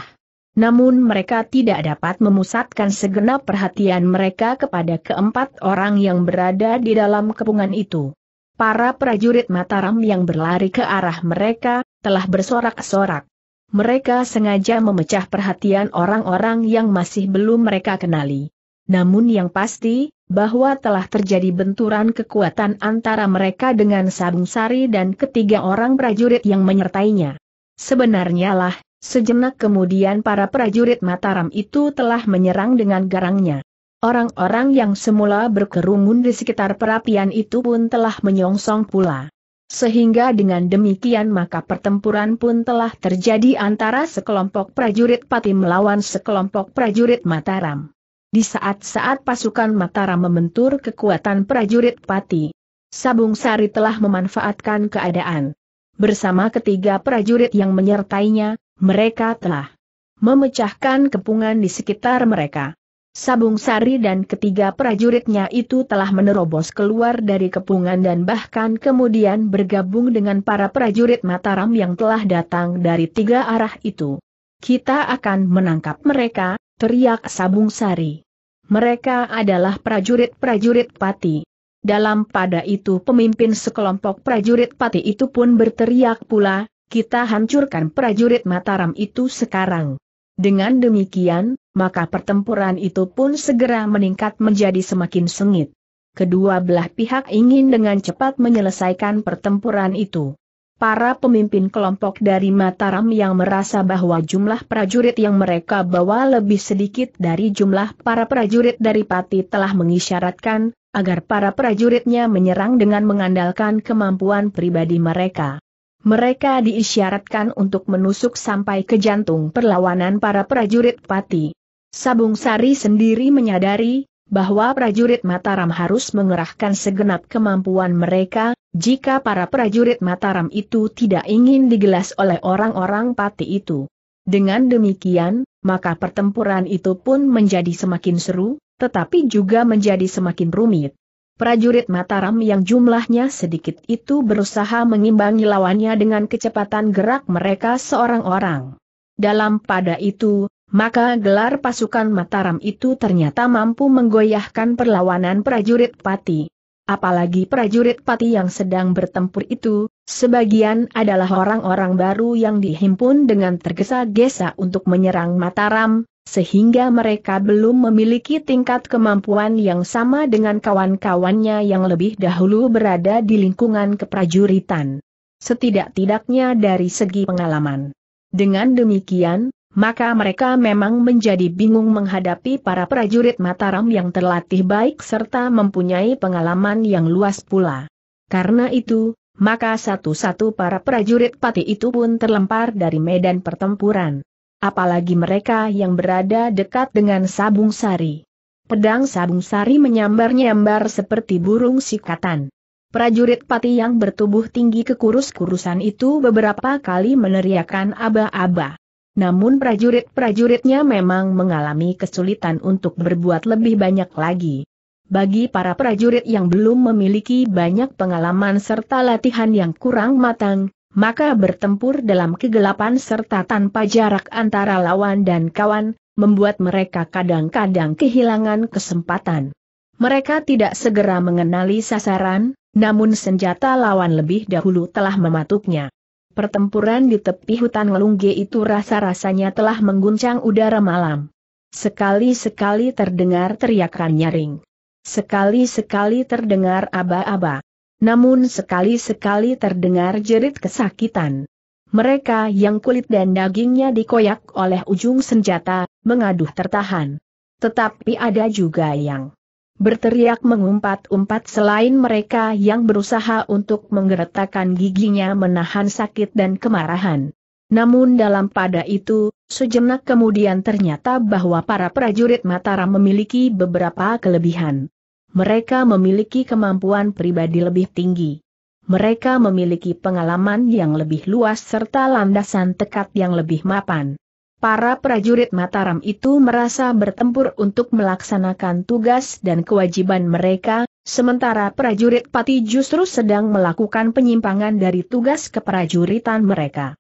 Namun mereka tidak dapat memusatkan segenap perhatian mereka kepada keempat orang yang berada di dalam kepungan itu. Para prajurit Mataram yang berlari ke arah mereka, telah bersorak-sorak. Mereka sengaja memecah perhatian orang-orang yang masih belum mereka kenali namun yang pasti, bahwa telah terjadi benturan kekuatan antara mereka dengan Sabung Sari dan ketiga orang prajurit yang menyertainya. Sebenarnya lah, sejenak kemudian para prajurit Mataram itu telah menyerang dengan garangnya. Orang-orang yang semula berkerumun di sekitar perapian itu pun telah menyongsong pula. Sehingga dengan demikian maka pertempuran pun telah terjadi antara sekelompok prajurit Pati melawan sekelompok prajurit Mataram. Di saat-saat pasukan Mataram membentur kekuatan prajurit Pati, Sabung Sari telah memanfaatkan keadaan. Bersama ketiga prajurit yang menyertainya, mereka telah memecahkan kepungan di sekitar mereka. Sabung Sari dan ketiga prajuritnya itu telah menerobos keluar dari kepungan dan bahkan kemudian bergabung dengan para prajurit Mataram yang telah datang dari tiga arah itu. Kita akan menangkap mereka, teriak Sabung Sari. Mereka adalah prajurit-prajurit pati. Dalam pada itu pemimpin sekelompok prajurit pati itu pun berteriak pula, kita hancurkan prajurit Mataram itu sekarang. Dengan demikian, maka pertempuran itu pun segera meningkat menjadi semakin sengit. Kedua belah pihak ingin dengan cepat menyelesaikan pertempuran itu para pemimpin kelompok dari Mataram yang merasa bahwa jumlah prajurit yang mereka bawa lebih sedikit dari jumlah para prajurit dari Pati telah mengisyaratkan, agar para prajuritnya menyerang dengan mengandalkan kemampuan pribadi mereka. Mereka diisyaratkan untuk menusuk sampai ke jantung perlawanan para prajurit Pati. Sabung Sari sendiri menyadari, bahwa prajurit Mataram harus mengerahkan segenap kemampuan mereka, jika para prajurit Mataram itu tidak ingin digelas oleh orang-orang pati itu. Dengan demikian, maka pertempuran itu pun menjadi semakin seru, tetapi juga menjadi semakin rumit. Prajurit Mataram yang jumlahnya sedikit itu berusaha mengimbangi lawannya dengan kecepatan gerak mereka seorang-orang. Dalam pada itu, maka gelar pasukan Mataram itu ternyata mampu menggoyahkan perlawanan prajurit Pati. Apalagi prajurit Pati yang sedang bertempur itu, sebagian adalah orang-orang baru yang dihimpun dengan tergesa-gesa untuk menyerang Mataram, sehingga mereka belum memiliki tingkat kemampuan yang sama dengan kawan-kawannya yang lebih dahulu berada di lingkungan keprajuritan. Setidak-tidaknya dari segi pengalaman. Dengan demikian, maka mereka memang menjadi bingung menghadapi para prajurit Mataram yang terlatih baik serta mempunyai pengalaman yang luas pula. Karena itu, maka satu-satu para prajurit pati itu pun terlempar dari medan pertempuran. Apalagi mereka yang berada dekat dengan Sabung Sari. Pedang Sabung Sari menyambar-nyambar seperti burung sikatan. Prajurit pati yang bertubuh tinggi kekurus-kurusan itu beberapa kali meneriakan aba-aba. Namun prajurit-prajuritnya memang mengalami kesulitan untuk berbuat lebih banyak lagi. Bagi para prajurit yang belum memiliki banyak pengalaman serta latihan yang kurang matang, maka bertempur dalam kegelapan serta tanpa jarak antara lawan dan kawan, membuat mereka kadang-kadang kehilangan kesempatan. Mereka tidak segera mengenali sasaran, namun senjata lawan lebih dahulu telah mematuknya pertempuran di tepi hutan Lungge itu rasa-rasanya telah mengguncang udara malam. Sekali-sekali terdengar teriakan nyaring. Sekali-sekali terdengar aba-aba. Namun sekali-sekali terdengar jerit kesakitan. Mereka yang kulit dan dagingnya dikoyak oleh ujung senjata, mengaduh tertahan. Tetapi ada juga yang berteriak mengumpat-umpat selain mereka yang berusaha untuk menggeretakkan giginya menahan sakit dan kemarahan. Namun dalam pada itu, sejenak kemudian ternyata bahwa para prajurit Mataram memiliki beberapa kelebihan. Mereka memiliki kemampuan pribadi lebih tinggi. Mereka memiliki pengalaman yang lebih luas serta landasan tekad yang lebih mapan. Para prajurit Mataram itu merasa bertempur untuk melaksanakan tugas dan kewajiban mereka, sementara prajurit Pati justru sedang melakukan penyimpangan dari tugas keprajuritan mereka.